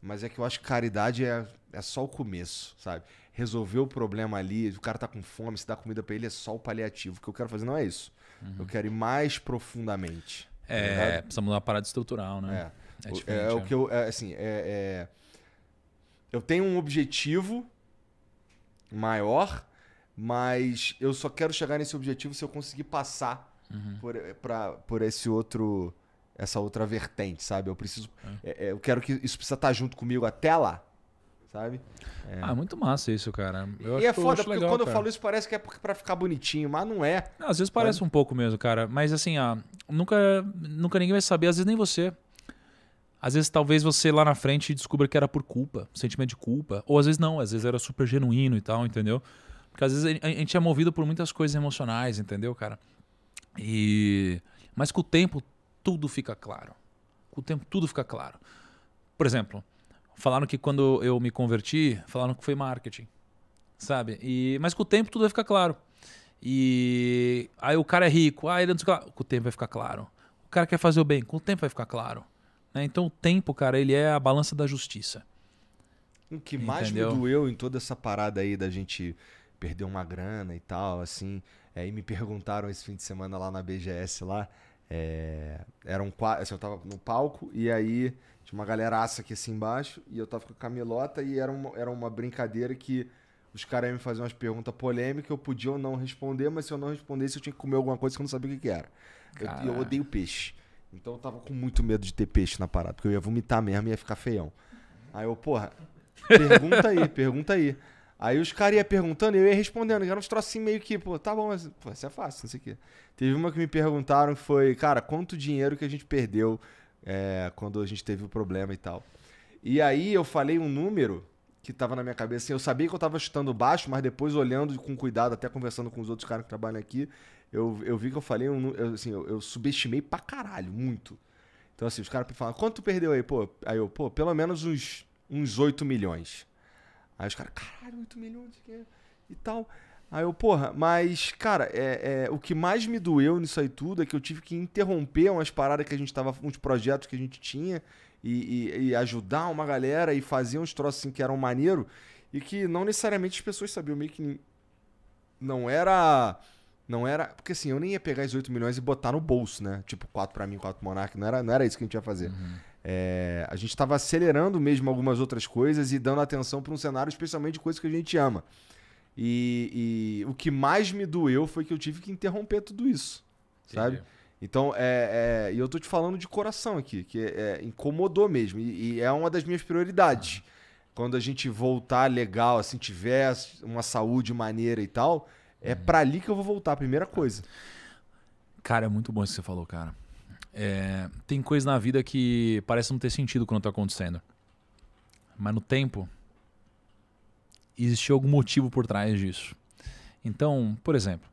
mas é que eu acho que caridade é, é só o começo, sabe? Resolver o problema ali, o cara tá com fome, se dá comida para ele é só o paliativo. O que eu quero fazer não é isso. Uhum. Eu quero ir mais profundamente. Tá é, precisamos de uma parada estrutural, né? É, é, é, é o né? que eu, é, assim, é, é, eu tenho um objetivo maior, mas eu só quero chegar nesse objetivo se eu conseguir passar uhum. por, eh, pra, por esse outro essa outra vertente, sabe? Eu preciso. É, eh, eh, eu quero que isso precisa estar tá junto comigo até lá. Sabe? É. Ah, muito massa isso, cara. Eu e é foda, porque legal, quando cara. eu falo isso parece que é para ficar bonitinho, mas não é. Não, às vezes parece é. um pouco mesmo, cara. Mas assim, ah, nunca, nunca ninguém vai saber, às vezes nem você. Às vezes talvez você lá na frente descubra que era por culpa, sentimento de culpa. Ou às vezes não, às vezes era super genuíno e tal, entendeu? Porque às vezes a gente é movido por muitas coisas emocionais, entendeu, cara? E mas com o tempo tudo fica claro. Com o tempo tudo fica claro. Por exemplo, falaram que quando eu me converti, falaram que foi marketing, sabe? E mas com o tempo tudo vai ficar claro. E aí o cara é rico, aí ah, ele é não sei o Com o tempo vai ficar claro. O cara quer fazer o bem, com o tempo vai ficar claro. Né? Então o tempo, cara, ele é a balança da justiça. O que mais Entendeu? me doeu em toda essa parada aí da gente perder uma grana e tal, assim, é, e me perguntaram esse fim de semana lá na BGS lá. É, eram quatro, assim, eu tava no palco e aí tinha uma galeraça aqui assim embaixo e eu tava com a Camelota e era uma, era uma brincadeira que os caras iam me fazer umas perguntas polêmicas, eu podia ou não responder, mas se eu não respondesse eu tinha que comer alguma coisa que eu não sabia o que, era. Eu, eu odeio peixe. Então eu tava com muito medo de ter peixe na parada, porque eu ia vomitar mesmo e ia ficar feião. Aí eu, porra, pergunta aí, pergunta aí. Aí os caras iam perguntando e eu ia respondendo. Era uns assim meio que, pô, tá bom, mas pô, isso é fácil, não sei o quê. Teve uma que me perguntaram que foi, cara, quanto dinheiro que a gente perdeu é, quando a gente teve o problema e tal. E aí eu falei um número que tava na minha cabeça. Assim, eu sabia que eu tava chutando baixo, mas depois olhando com cuidado, até conversando com os outros caras que trabalham aqui, eu, eu vi que eu falei um assim, eu, eu subestimei pra caralho, muito. Então assim, os caras falaram, quanto tu perdeu aí? Pô, aí eu, pô, pelo menos uns, uns 8 milhões. Aí os caras, caralho, 8 milhões e tal. Aí eu, porra, mas, cara, é, é, o que mais me doeu nisso aí tudo é que eu tive que interromper umas paradas que a gente tava, uns projetos que a gente tinha e, e, e ajudar uma galera e fazer uns troços assim que eram maneiro e que não necessariamente as pessoas sabiam meio que não era. Não era. Porque assim, eu nem ia pegar os 8 milhões e botar no bolso, né? Tipo, 4 para mim, 4 pro Monark. Não era, não era isso que a gente ia fazer. Uhum. É, a gente estava acelerando mesmo algumas outras coisas e dando atenção para um cenário, especialmente de coisas que a gente ama. E, e, o que mais me doeu foi que eu tive que interromper tudo isso, Entendi. sabe? Então, é, é, e eu tô te falando de coração aqui, que é, é incomodou mesmo, e, e, é uma das minhas prioridades. Quando a gente voltar legal, assim, tiver uma saúde maneira e tal, é uhum. para ali que eu vou voltar, primeira coisa. Cara, é muito bom isso que você falou, cara. É, tem coisas na vida que parece não ter sentido quando está acontecendo. Mas no tempo, existiu algum motivo por trás disso. Então, por exemplo,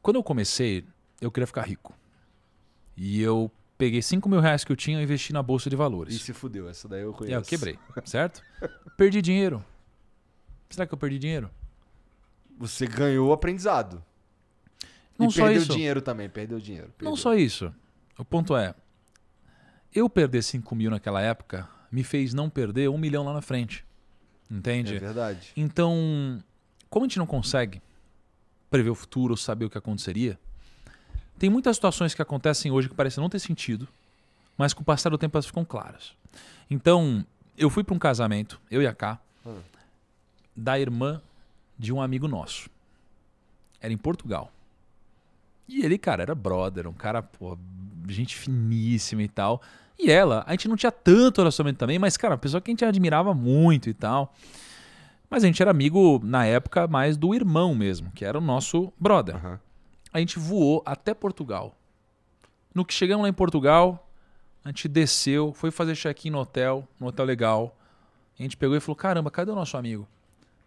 quando eu comecei, eu queria ficar rico. E eu peguei 5 mil reais que eu tinha e investi na bolsa de valores. E se fudeu, essa daí eu conheço. É, eu quebrei, certo? [laughs] perdi dinheiro. Será que eu perdi dinheiro? Você ganhou aprendizado. Não e só perdeu isso. dinheiro também, perdeu dinheiro. Perdeu. Não só isso. O ponto é, eu perder 5 mil naquela época me fez não perder um milhão lá na frente. Entende? É verdade. Então, como a gente não consegue prever o futuro, saber o que aconteceria, tem muitas situações que acontecem hoje que parecem não ter sentido, mas com o passar do tempo elas ficam claras. Então, eu fui para um casamento, eu e a Cá, hum. Ah. da irmã de um amigo nosso. Era em Portugal. E ele, cara, era brother, um cara, pô, gente finíssima e tal. E ela, a gente não tinha tanto relacionamento também, mas, cara, uma pessoa que a gente admirava muito e tal. Mas a gente era amigo, na época, mais do irmão mesmo, que era o nosso brother. Uhum. A gente voou até Portugal. No que chegamos lá em Portugal, a gente desceu, foi fazer check-in no hotel, no hotel legal. A gente pegou e falou: caramba, cadê o nosso amigo?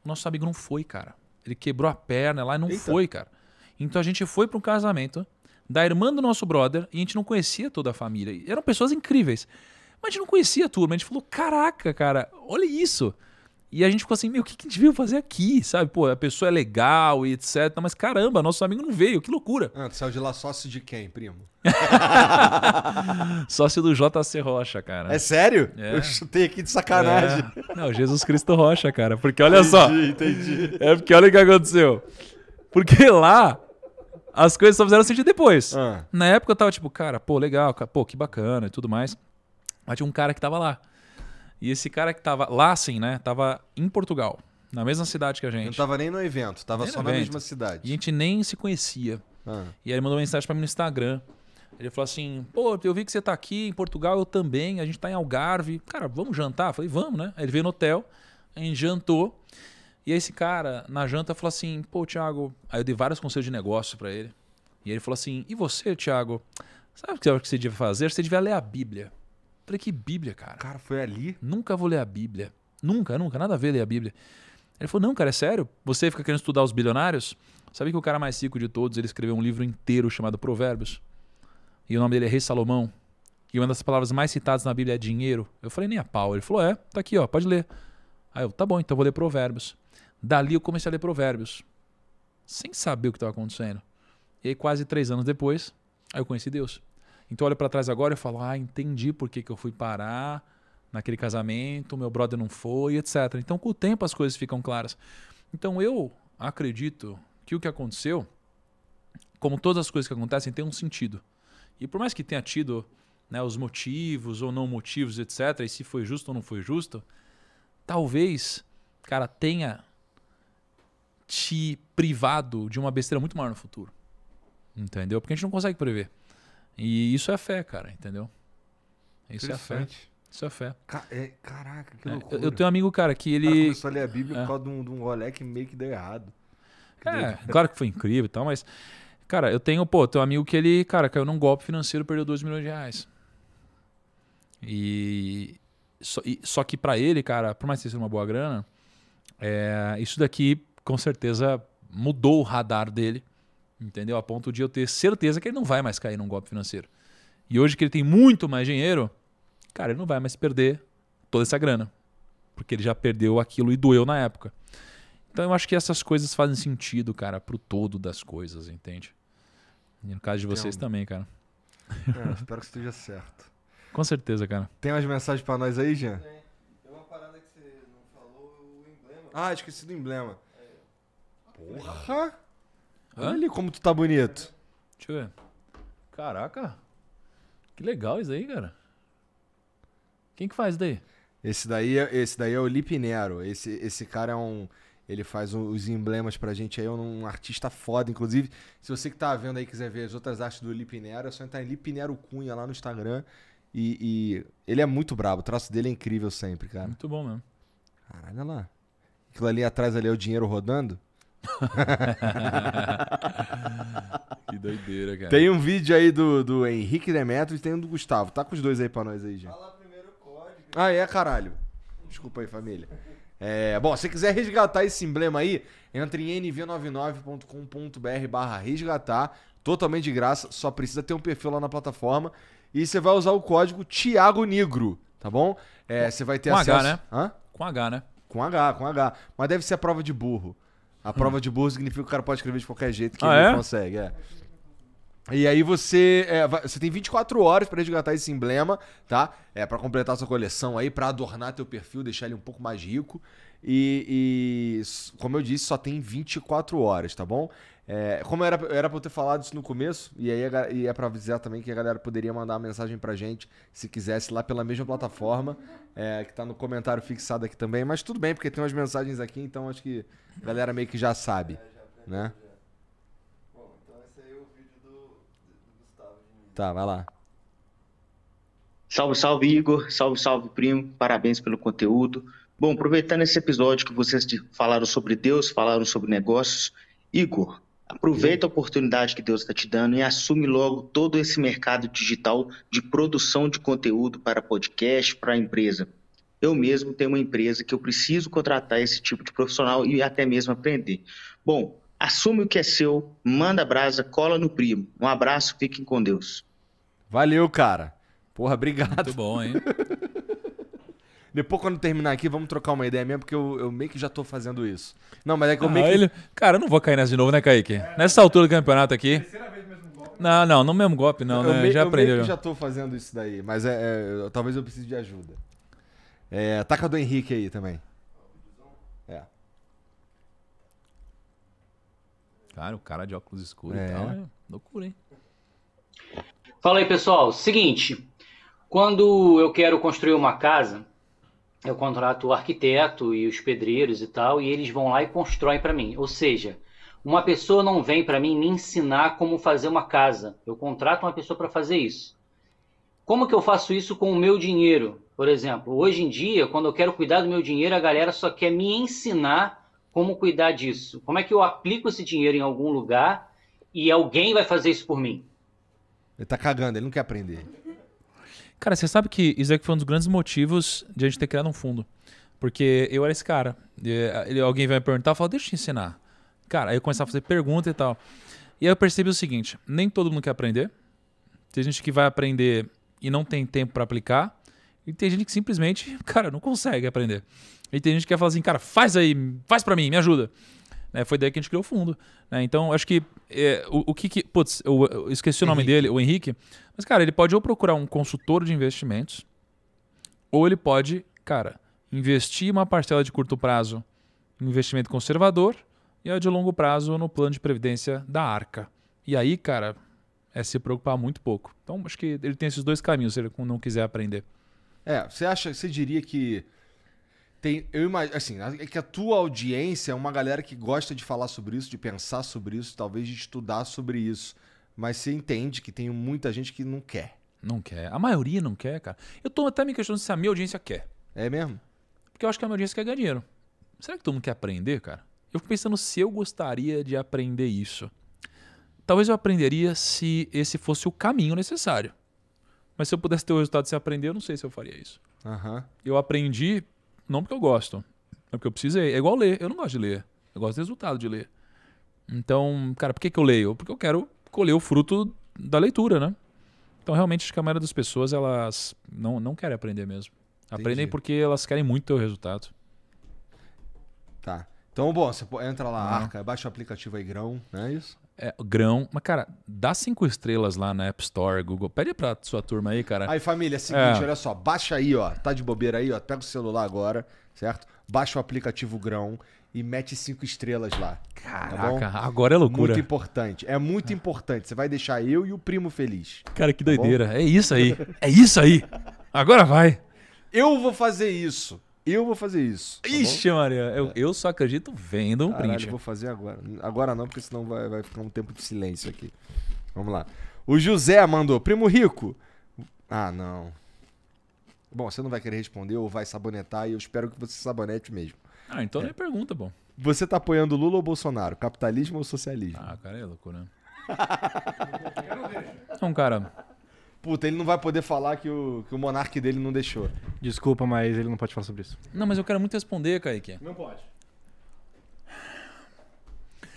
O nosso amigo não foi, cara. Ele quebrou a perna lá e não Eita. foi, cara. Então a gente foi para um casamento da irmã do nosso brother e a gente não conhecia toda a família. E eram pessoas incríveis. Mas a gente não conhecia a turma. A gente falou: caraca, cara, olha isso. E a gente ficou assim: meu, o que, a gente veio fazer aqui? Sabe? Pô, a pessoa é legal e etc. Mas caramba, nosso amigo não veio, que loucura. Ah, tu saiu de lá sócio de quem, primo? [laughs] sócio do JC Rocha, cara. É sério? É. Eu chutei aqui de sacanagem. É. Não, Jesus Cristo Rocha, cara. Porque olha entendi, só. Entendi, entendi. É porque olha o que aconteceu. Porque lá as coisas só fizeram sentido depois. Ah. Na época eu tava tipo, cara, pô, legal, pô, que bacana e tudo mais. Mas tinha um cara que tava lá. E esse cara que tava lá, assim, né? Tava em Portugal, na mesma cidade que a gente. Não tava nem no evento, tava nem só evento. na mesma cidade. E a gente nem se conhecia. Ah. E aí ele mandou uma mensagem pra mim no Instagram. Ele falou assim: pô, eu vi que você tá aqui em Portugal, eu também, a gente tá em Algarve. Cara, vamos jantar? Eu falei, vamos, né? Aí ele veio no hotel, a gente jantou. E aí esse cara, na janta, falou assim: pô, Thiago. Aí eu dei vários conselhos de negócio para ele. E ele falou assim: e você, Thiago? Sabe o que você devia fazer? Você devia ler a Bíblia. Eu falei: que Bíblia, cara? Cara, foi ali? Nunca vou ler a Bíblia. Nunca, nunca. Nada a ver ler a Bíblia. Ele falou: não, cara, é sério? Você fica querendo estudar os bilionários? Sabe que o cara mais rico de todos, ele escreveu um livro inteiro chamado Provérbios. E o nome dele é Rei Salomão. E uma das palavras mais citadas na Bíblia é dinheiro. Eu falei, nem a pau. Ele falou, é, tá aqui, ó, pode ler. Aí eu, tá bom, então vou ler Provérbios. Dali eu comecei a ler provérbios, sem saber o que estava acontecendo. E aí, quase três anos depois, aí eu conheci Deus. Então eu olho para trás agora e falo, ah, entendi por que, que eu fui parar naquele casamento, meu brother não foi, etc. Então com o tempo as coisas ficam claras. Então eu acredito que o que aconteceu, como todas as coisas que acontecem, tem um sentido. E por mais que tenha tido né, os motivos ou não motivos, etc., e se foi justo ou não foi justo, talvez, cara, tenha te privado de uma besteira muito maior no futuro. Entendeu? Porque a gente não consegue prever. E isso é fé, cara, entendeu? Isso é fé. Isso é fé. Ca é, caraca, que é, loucura. É, eu, tenho um amigo, cara, que ele. Cara começou a ler a Bíblia é. por causa de um, de um rolê que meio que deu errado. Que é, deu... claro que foi incrível e tal, mas. Cara, eu tenho, pô, tenho um amigo que ele, cara, caiu num golpe financeiro perdeu 2 milhões de reais. E. Só, e, só que para ele, cara, por mais que seja uma boa grana, é, isso daqui com certeza mudou o radar dele, entendeu? A ponto de eu ter certeza que ele não vai mais cair num golpe financeiro. E hoje que ele tem muito mais dinheiro, cara, ele não vai mais perder toda essa grana, porque ele já perdeu aquilo e doeu na época. Então eu acho que essas coisas fazem sentido, cara, pro todo das coisas, entende? E no caso de vocês Entendo. também, cara. É, espero que esteja certo. [laughs] Com certeza, cara. Tem umas mensagens para nós aí, Jean? Tem. Tem uma parada que você não falou, o emblema. Ah, esqueci do emblema. Porra! Hã? Olha como tu tá bonito. Deixa eu ver. Caraca! Que legal isso aí, cara. Quem que faz daí? Esse daí, esse daí é, é o Lipinero. Esse, esse cara é um. Ele faz os emblemas pra gente aí, é um artista foda. Inclusive, se você que tá vendo aí quiser ver as outras artes do Lipinero, é só entrar em Lipinero Cunha lá no Instagram. E, e, ele é muito brabo, o traço dele é incrível sempre, cara. Muito bom mesmo. Caralho, olha lá. Aquilo ali atrás ali é o dinheiro rodando que doideira, cara. Tem um vídeo aí do, do Henrique Demetrio e tem um do Gustavo. Tá com os dois aí pra nós aí, gente. Fala primeiro o código. Ah, é, caralho. Desculpa aí, família. É, bom, se quiser resgatar esse emblema aí, entre em nv99.com.br barra resgatar, totalmente de graça, só precisa ter um perfil lá na plataforma e você vai usar o código Tiago Negro, tá bom? É, você vai ter com acesso... H, né? Hã? Com H, né? Com H, com H. Mas deve ser a prova de burro. A prova de burro significa que o cara pode escrever de qualquer jeito que ah, ele é? consegue. É. E aí você, é, você tem 24 horas para resgatar esse emblema, tá? É para completar sua coleção aí, para adornar teu perfil, deixar ele um pouco mais rico. E, e, como eu disse, só tem 24 horas, tá bom? É, como era, era pra eu ter falado isso no começo, e aí é, e é pra avisar também que a galera poderia mandar uma mensagem pra gente, se quisesse, lá pela mesma plataforma, é, que tá no comentário fixado aqui também. Mas tudo bem, porque tem umas mensagens aqui, então acho que a galera meio que já sabe, é, já né? Já. Bom, então esse aí é o vídeo do, do Gustavo. De tá, vai lá. Salve, salve, Igor. Salve, salve, primo. Parabéns pelo conteúdo. Bom, aproveitando esse episódio que vocês falaram sobre Deus, falaram sobre negócios, Igor, Aproveita a oportunidade que Deus está te dando e assume logo todo esse mercado digital de produção de conteúdo para podcast, para empresa. Eu mesmo tenho uma empresa que eu preciso contratar esse tipo de profissional e até mesmo aprender. Bom, assume o que é seu, manda brasa, cola no primo. Um abraço, fiquem com Deus. Valeu, cara. Porra, obrigado. Muito bom, hein? [laughs] Depois, quando terminar aqui, vamos trocar uma ideia mesmo, porque eu, eu meio que já tô fazendo isso. Não, mas é que eu ah, meio que... Ele... Cara, eu não vou cair nessa de novo, né, Kaique? É, Nessa altura do campeonato aqui... Terceira vez mesmo golpe. Né? Não, não, não mesmo golpe, não, eu né? Meio, já aprendeu. Eu meio que já tô fazendo isso daí, mas é, é, talvez eu precise de ajuda. É, taca do Henrique aí também. É. Cara, o cara de óculos escuros é. e tal, é loucura, hein? Fala aí, pessoal. Seguinte, quando eu quero construir uma casa, eu contrato o arquiteto e os pedreiros e tal, e eles vão lá e constroem para mim. Ou seja, uma pessoa não vem para mim me ensinar como fazer uma casa. Eu contrato uma pessoa para fazer isso. Como que eu faço isso com o meu dinheiro? Por exemplo, hoje em dia, quando eu quero cuidar do meu dinheiro, a galera só quer me ensinar como cuidar disso. Como é que eu aplico esse dinheiro em algum lugar e alguém vai fazer isso por mim? Ele tá cagando, ele não quer aprender. Cara, você sabe que isso aqui foi um dos grandes motivos de a gente ter criado um fundo. Porque eu era esse cara. Eh, ele, alguém vai me perguntar, eu falo, deixa eu te ensinar. Cara, aí eu começava a fazer pergunta e tal. E aí eu percebi o seguinte: nem todo mundo quer aprender. Tem gente que vai aprender e não tem tempo para aplicar. E tem gente que simplesmente, [laughs] cara, não consegue aprender. E tem gente que quer falar assim, cara, faz aí, faz para mim, me ajuda. É, foi daí que a gente criou o fundo. Né? Então, acho que é, o, o que, que Putz, eu, eu esqueci o nome dele, o Henrique. Mas, cara, ele pode ou procurar um consultor de investimentos, ou ele pode, cara, investir uma parcela de curto prazo em investimento conservador e a de longo prazo no plano de previdência da arca. E aí, cara, é se preocupar muito pouco. Então, acho que ele tem esses dois caminhos, se ele não quiser aprender. É, você acha, você diria que tem, eu imagino, assim, é que a tua audiência é uma galera que gosta de falar sobre isso, de pensar sobre isso, talvez de estudar sobre isso. Mas você entende que tem muita gente que não quer. Não quer. A maioria não quer, cara. Eu tô até me questionando se a minha audiência quer. É mesmo? Porque eu acho que a minha audiência quer ganhar dinheiro. Será que todo mundo quer aprender, cara? Eu fico pensando se eu gostaria de aprender isso. Talvez eu aprenderia se esse fosse o caminho necessário. Mas se eu pudesse ter o resultado sem aprender, eu não sei se eu faria isso. Uhum. Eu aprendi não porque eu gosto, é porque eu precisei. É igual ler. Eu não gosto de ler. Eu gosto do resultado de ler. Então, cara, por que, que eu leio? Porque eu quero colher o fruto da leitura, né? Então, realmente, acho que a maioria das pessoas, elas não, não querem aprender mesmo. Entendi. Aprendem porque elas querem muito ter o resultado. Tá. Então, bom, você entra lá, uhum. arca, baixa o aplicativo aí, grão, não é isso? É, grão. Mas, cara, dá cinco estrelas lá na App Store, Google. Pede pra sua turma aí, cara. Aí, família, é seguinte, é. olha só. Baixa aí, ó. Tá de bobeira aí, ó. Pega o celular agora, certo? Baixa o aplicativo grão e mete cinco estrelas lá. Tá Caraca, tá agora é loucura. Muito importante. É muito importante. Você vai deixar eu e o primo feliz. Cara, que tá doideira. é isso aí. É isso aí. Agora vai. Eu vou fazer isso. Eu vou fazer isso. Tá Ixi, bom? Maria, eu, eu, só acredito vendo um print. Eu vou fazer agora. Agora não, porque senão vai, vai ficar um tempo de silêncio aqui. Vamos lá. O José mandou, primo rico. Ah, não. Bom, você não vai querer responder ou vai sabonetar e eu espero que você sabonete mesmo. Ah, então é. nem pergunta, bom. Você tá apoiando Lula ou Bolsonaro? Capitalismo ou socialismo? Ah, cara, é loucura. Então, né? [laughs] é cara. Puta, ele não vai poder falar que o, que o monarca dele não deixou. Desculpa, mas ele não pode falar sobre isso. Não, mas eu quero muito responder, Kaique. Não pode.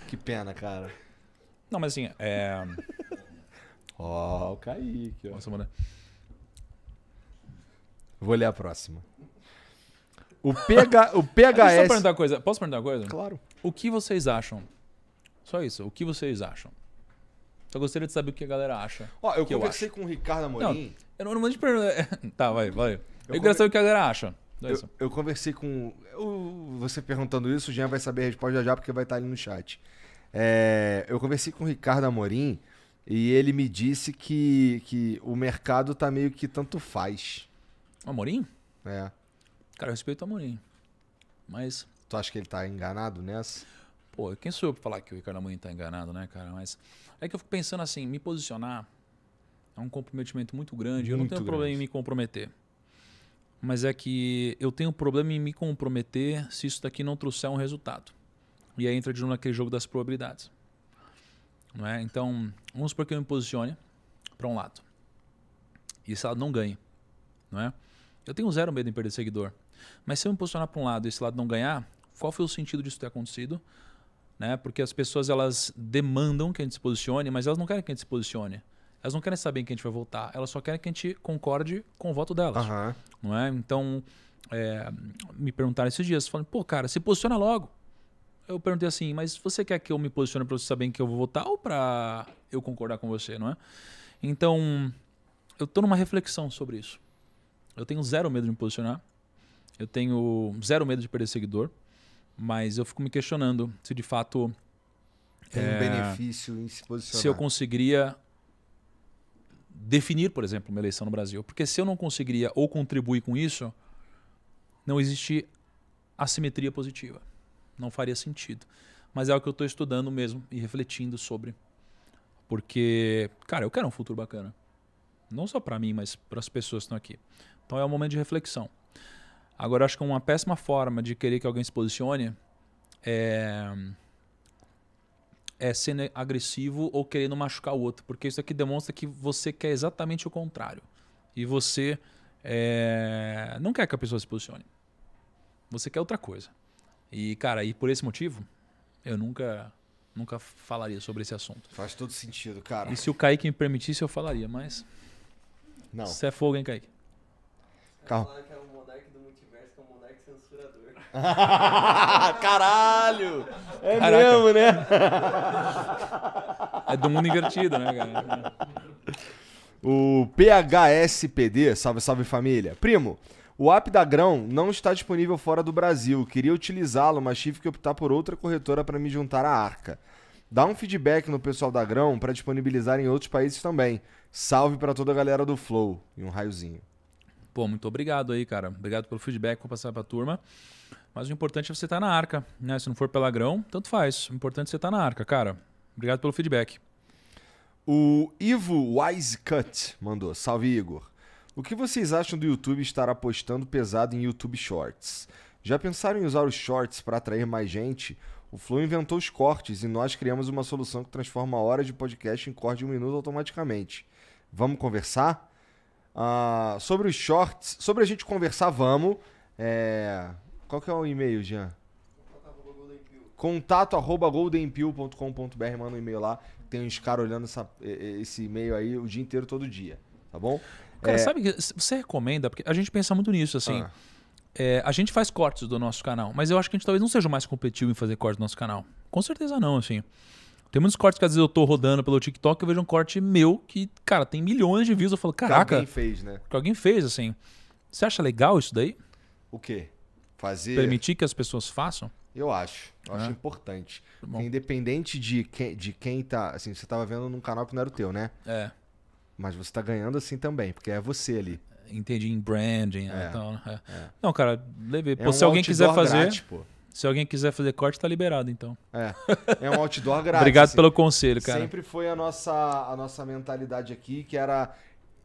Que pena, cara. Não, mas assim, é. Ó, oh, o Kaique. Ó. Nossa, mano. Vou ler a próxima. O, PH, o PHS. [laughs] Deixa eu perguntar uma coisa. Posso perguntar uma coisa? Claro. O que vocês acham? Só isso. O que vocês acham? Só gostaria de saber o que a galera acha. Ó, eu conversei eu com o Ricardo Amorim. Não, eu não mandei perguntar. [laughs] tá, vai, vai. Eu, eu quero saber o que a galera acha. Eu, eu, conversei com. Eu, você perguntando isso, o Jean vai saber a resposta já já, porque vai estar ali no chat. É, eu conversei com o Ricardo Amorim e ele me disse que, que o mercado tá meio que tanto faz. Amorim? É. Cara, eu respeito o Amorim. Mas. Tu acha que ele tá enganado nessa? Pô, quem sou eu pra falar que o Ricardo Amorim tá enganado, né, cara? Mas. É que eu fico pensando assim, me posicionar é um comprometimento muito grande. Muito eu não tenho grande. problema em me comprometer. Mas é que eu tenho problema em me comprometer se isso daqui não trouxer um resultado. E aí entra de novo naquele jogo das probabilidades. Não é? Então, vamos supor que eu me posicione para um lado. E esse lado não ganhe. Não é? Eu tenho zero medo em perder seguidor. Mas se eu me posicionar para um lado e esse lado não ganhar, qual foi o sentido disso ter acontecido? Né? Porque as pessoas elas demandam que a gente se posicione, mas elas não querem que a gente se posicione. Elas não querem saber quem a gente vai votar, elas só querem que a gente concorde com o voto delas. Uhum. Não é? Então, é, me perguntaram esses dias, falando, pô, cara, se posiciona logo. Eu perguntei assim, mas você quer que eu me posicione para você saber quem eu vou votar ou para eu concordar com você, não é? Então, eu estou numa reflexão sobre isso. Eu tenho zero medo de me posicionar. Eu tenho zero medo de perder seguidor, mas eu fico me questionando se de fato. Tem é, um benefício em se posicionar. Se eu conseguiria definir, por exemplo, uma eleição no Brasil. Porque se eu não conseguiria ou contribuir com isso, não existe assimetria positiva. Não faria sentido. Mas é o que eu estou estudando mesmo e refletindo sobre. Porque, cara, eu quero um futuro bacana. Não só para mim, mas para as pessoas que estão aqui. Então é um momento de reflexão. Agora, acho que uma péssima forma de querer que alguém se posicione é, é sendo agressivo ou querendo machucar o outro, porque isso aqui demonstra que você quer exatamente o contrário. E você é, não quer que a pessoa se posicione. Você quer outra coisa. E, cara, e por esse motivo, eu nunca nunca falaria sobre esse assunto. Faz todo sentido, cara. E se o Kaique me permitisse, eu falaria, mas. Não. Você é fogo, hein, Kaique? Calma. [laughs] Caralho! É Caraca. mesmo, né? [laughs] é do mundo invertido, né, cara? O PHSPD, salve, salve família. Primo, o app da Grão não está disponível fora do Brasil. Queria utilizá-lo, mas tive que optar por outra corretora para me juntar à arca. Dá um feedback no pessoal da Grão para disponibilizar em outros países também. Salve para toda a galera do Flow. E um raiozinho. Pô, muito obrigado aí, cara. Obrigado pelo feedback. Vou passar para a turma. Mas o importante é você estar tá na arca, né? Se não for pelagrão, tanto faz. O importante é você estar tá na arca, cara. Obrigado pelo feedback. O Ivo Wisecut mandou. Salve, Igor. O que vocês acham do YouTube estar apostando pesado em YouTube Shorts? Já pensaram em usar os Shorts para atrair mais gente? O Flow inventou os cortes e nós criamos uma solução que transforma a hora de podcast em corte de um minuto automaticamente. Vamos conversar? Ah, sobre os Shorts, sobre a gente conversar, vamos. É, qual que é o e-mail, Jean? Contato arroba goldenpill.com.br, manda um e-mail lá. Tem uns caras olhando essa, esse e-mail aí o dia inteiro, todo dia, tá bom? Cara, é... sabe que você recomenda, porque a gente pensa muito nisso, assim. Ah. É, a gente faz cortes do nosso canal, mas eu acho que a gente talvez não seja mais competitivo em fazer cortes do nosso canal. Com certeza não, assim. Tem muitos cortes que às vezes eu tô rodando pelo TikTok, eu vejo um corte meu que, cara, tem milhões de views. Eu falo, caraca. Que alguém fez, né? Que alguém fez, assim. Você acha legal isso daí? O quê? Fazer... Permitir que as pessoas façam? Eu acho. Eu acho né? importante. Tá independente de quem, de quem tá. Assim, você estava vendo num canal que não era o teu, né? É. Mas você está ganhando assim também, porque é você ali. Entendi, em branding. Né, é. Então, é. é. Não, cara, leve. É pô, um se alguém quiser fazer. Grátis, Se alguém quiser fazer corte, tá liberado, então. É. É um outdoor [laughs] grátis. Obrigado assim. pelo conselho, cara. Sempre foi a nossa, a nossa mentalidade aqui, que era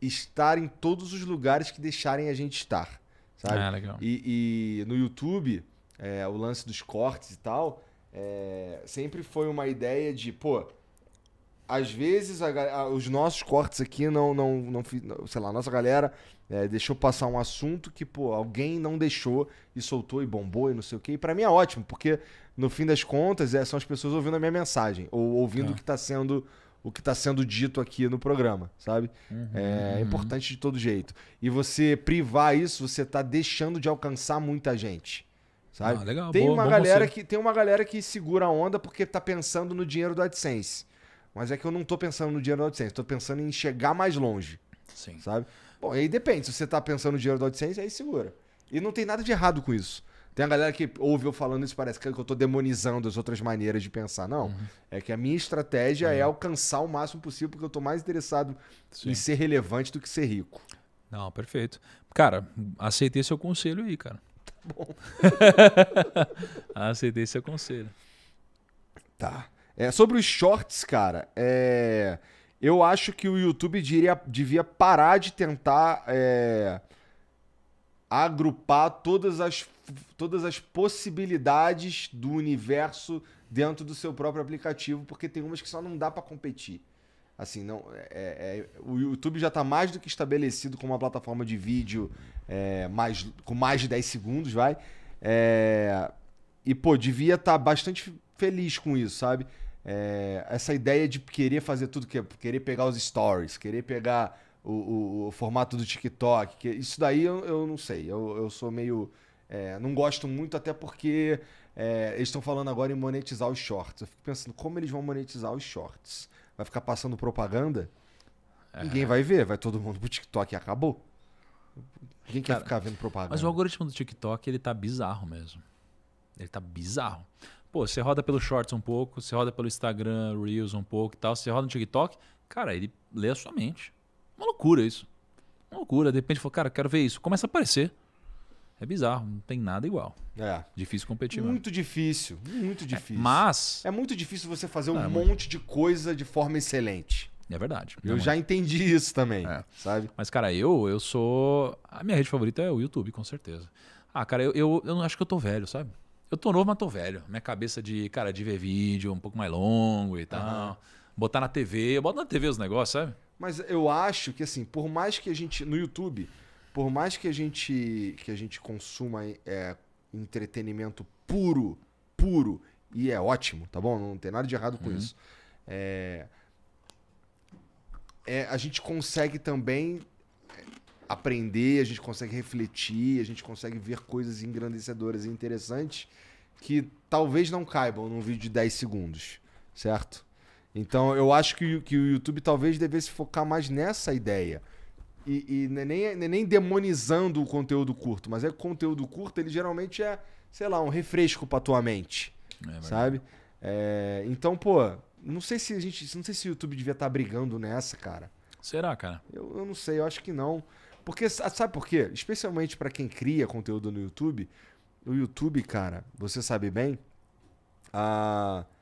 estar em todos os lugares que deixarem a gente estar sabe? Ah, legal. E, e no YouTube, é, o lance dos cortes e tal, é, sempre foi uma ideia de, pô, às vezes a, a, os nossos cortes aqui não, não, não, sei lá, a nossa galera é, deixou passar um assunto que, pô, alguém não deixou e soltou e bombou e não sei o quê. E pra mim é ótimo, porque no fim das contas é, são as pessoas ouvindo a minha mensagem ou ouvindo é. o que tá sendo o que está sendo dito aqui no programa, sabe? Uhum, é uhum. importante de todo jeito. E você privar isso, você está deixando de alcançar muita gente. Sabe? Ah, legal, tem boa, uma boa galera você. que tem uma galera que segura a onda porque está pensando no dinheiro do AdSense. Mas é que eu não estou pensando no dinheiro do AdSense, estou pensando em chegar mais longe. Sim. Sabe? Bom, aí depende, se você está pensando no dinheiro do AdSense, aí segura. E não tem nada de errado com isso. Tem a galera que ouve eu falando isso parece que eu tô demonizando as outras maneiras de pensar. Não. Uhum. É que a minha estratégia uhum. é alcançar o máximo possível, porque eu tô mais interessado Sim. em ser relevante do que ser rico. Não, perfeito. Cara, aceitei seu conselho aí, cara. Tá bom. [laughs] aceitei seu conselho. Tá. É, sobre os shorts, cara, é, eu acho que o YouTube diria, devia parar de tentar é, agrupar todas as, todas as possibilidades do universo dentro do seu próprio aplicativo, porque tem umas que só não dá para competir. Assim, não é, é, é o YouTube já está mais do que estabelecido como uma plataforma de vídeo é, mais, com mais de 10 segundos, vai. É, e, pô, devia estar tá bastante feliz com isso, sabe? É, essa ideia de querer fazer tudo, querer pegar os stories, querer pegar o, o, o formato do TikTok. isso daí eu, eu não sei. Eu, eu sou meio. É, não gosto muito, até porque é, eles estão falando agora em monetizar os shorts. Eu fico pensando, como eles vão monetizar os shorts? Vai ficar passando propaganda? É. Ninguém vai ver, vai todo mundo pro TikTok e acabou. Ninguém Cara, quer ficar vendo propaganda. Mas o algoritmo do TikTok, ele tá bizarro mesmo. Ele tá bizarro. Pô, você roda pelo Shorts um pouco, você roda pelo Instagram, Reels um pouco e tal, você roda no TikTok, cara, ele lê a sua mente. Uma loucura isso. Uma loucura. De repente, falou, cara, quero ver isso. Começa a aparecer. É bizarro, não tem nada igual. É. Difícil competir. Muito mano. difícil, muito é, difícil. É, mas. É muito difícil você fazer ah, um é, monte de coisa de forma excelente. É verdade. Eu já entendi isso também, é. sabe? Mas, cara, eu eu sou. A minha rede favorita é o YouTube, com certeza. Ah, cara, eu, eu, eu acho que eu tô velho, sabe? Eu tô novo, mas tô velho. Minha cabeça de, cara, de ver vídeo um pouco mais longo e tal. Uhum. Botar na TV, eu boto na TV os negócios, sabe? Mas eu acho que, assim, por mais que a gente. No YouTube, por mais que a gente, que a gente consuma é, entretenimento puro, puro, e é ótimo, tá bom? Não tem nada de errado com uhum. isso. É, é, a gente consegue também é, aprender, a gente consegue refletir, a gente consegue ver coisas engrandecedoras e interessantes que talvez não caibam num vídeo de 10 segundos, certo? Então eu acho que, que o YouTube talvez devesse focar mais nessa ideia. E, e né, nem, é, né, nem demonizando o conteúdo curto, mas é que o conteúdo curto, ele geralmente é, sei lá, um refresco pra tua mente. É, sabe? É, então, pô, não sei se a gente. Não sei se o YouTube devia estar tá brigando nessa, cara. Será, cara? Eu, eu não sei, eu acho que não. Porque, sabe por quê? Especialmente para quem cria conteúdo no YouTube, o YouTube, cara, você sabe bem, a. Uh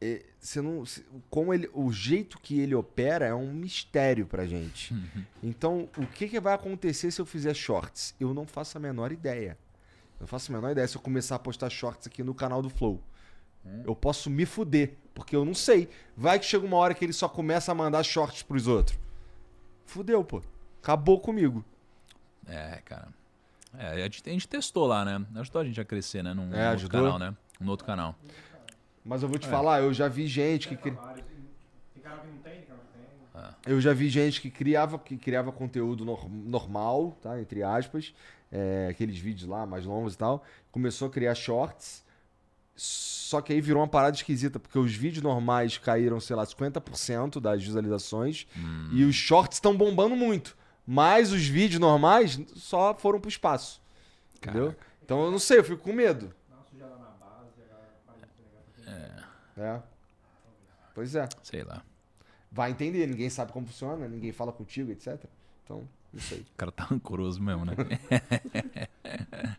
é, você não, como ele, o jeito que ele opera é um mistério pra gente. Uhum. Então, o que, que vai acontecer se eu fizer shorts? Eu não faço a menor ideia. Eu não faço a menor ideia se eu começar a postar shorts aqui no canal do Flow. Hum. Eu posso me fuder, porque eu não sei. Vai que chega uma hora que ele só começa a mandar shorts pros outros. Fudeu, pô. Acabou comigo. É, cara. É, a gente, a gente testou lá, né? Ajudou a gente a crescer, né? Num, é, ajudou. canal, né? No outro canal. Mas eu vou te é. falar, eu já vi gente que. É. Eu já vi gente que criava, que criava conteúdo no, normal, tá? Entre aspas. É, aqueles vídeos lá mais longos e tal. Começou a criar shorts. Só que aí virou uma parada esquisita, porque os vídeos normais caíram, sei lá, 50% das visualizações. Hum. E os shorts estão bombando muito. Mas os vídeos normais só foram pro espaço. Caraca. Entendeu? Então eu não sei, eu fico com medo. É. Pois é. Sei lá. Vai entender, ninguém sabe como funciona, ninguém fala contigo, etc. Então, isso aí. O cara tá rancoroso mesmo, né? [laughs]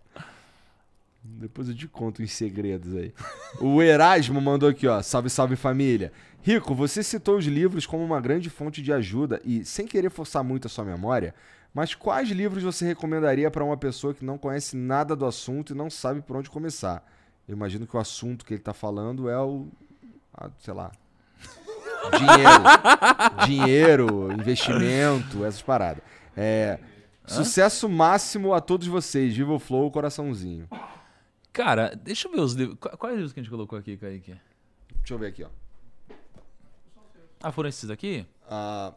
Depois eu te conto os segredos aí. O Erasmo mandou aqui, ó. Salve, salve família. Rico, você citou os livros como uma grande fonte de ajuda e, sem querer forçar muito a sua memória, mas quais livros você recomendaria para uma pessoa que não conhece nada do assunto e não sabe por onde começar? Eu imagino que o assunto que ele está falando é o sei lá, dinheiro, [laughs] dinheiro, investimento, essas paradas. É, sucesso máximo a todos vocês. Viva o Flow, coraçãozinho. Cara, deixa eu ver os livros. Qu- Quais livros que a gente colocou aqui, Kaique? Deixa eu ver aqui, ó. Ah, foram esses aqui? Ah,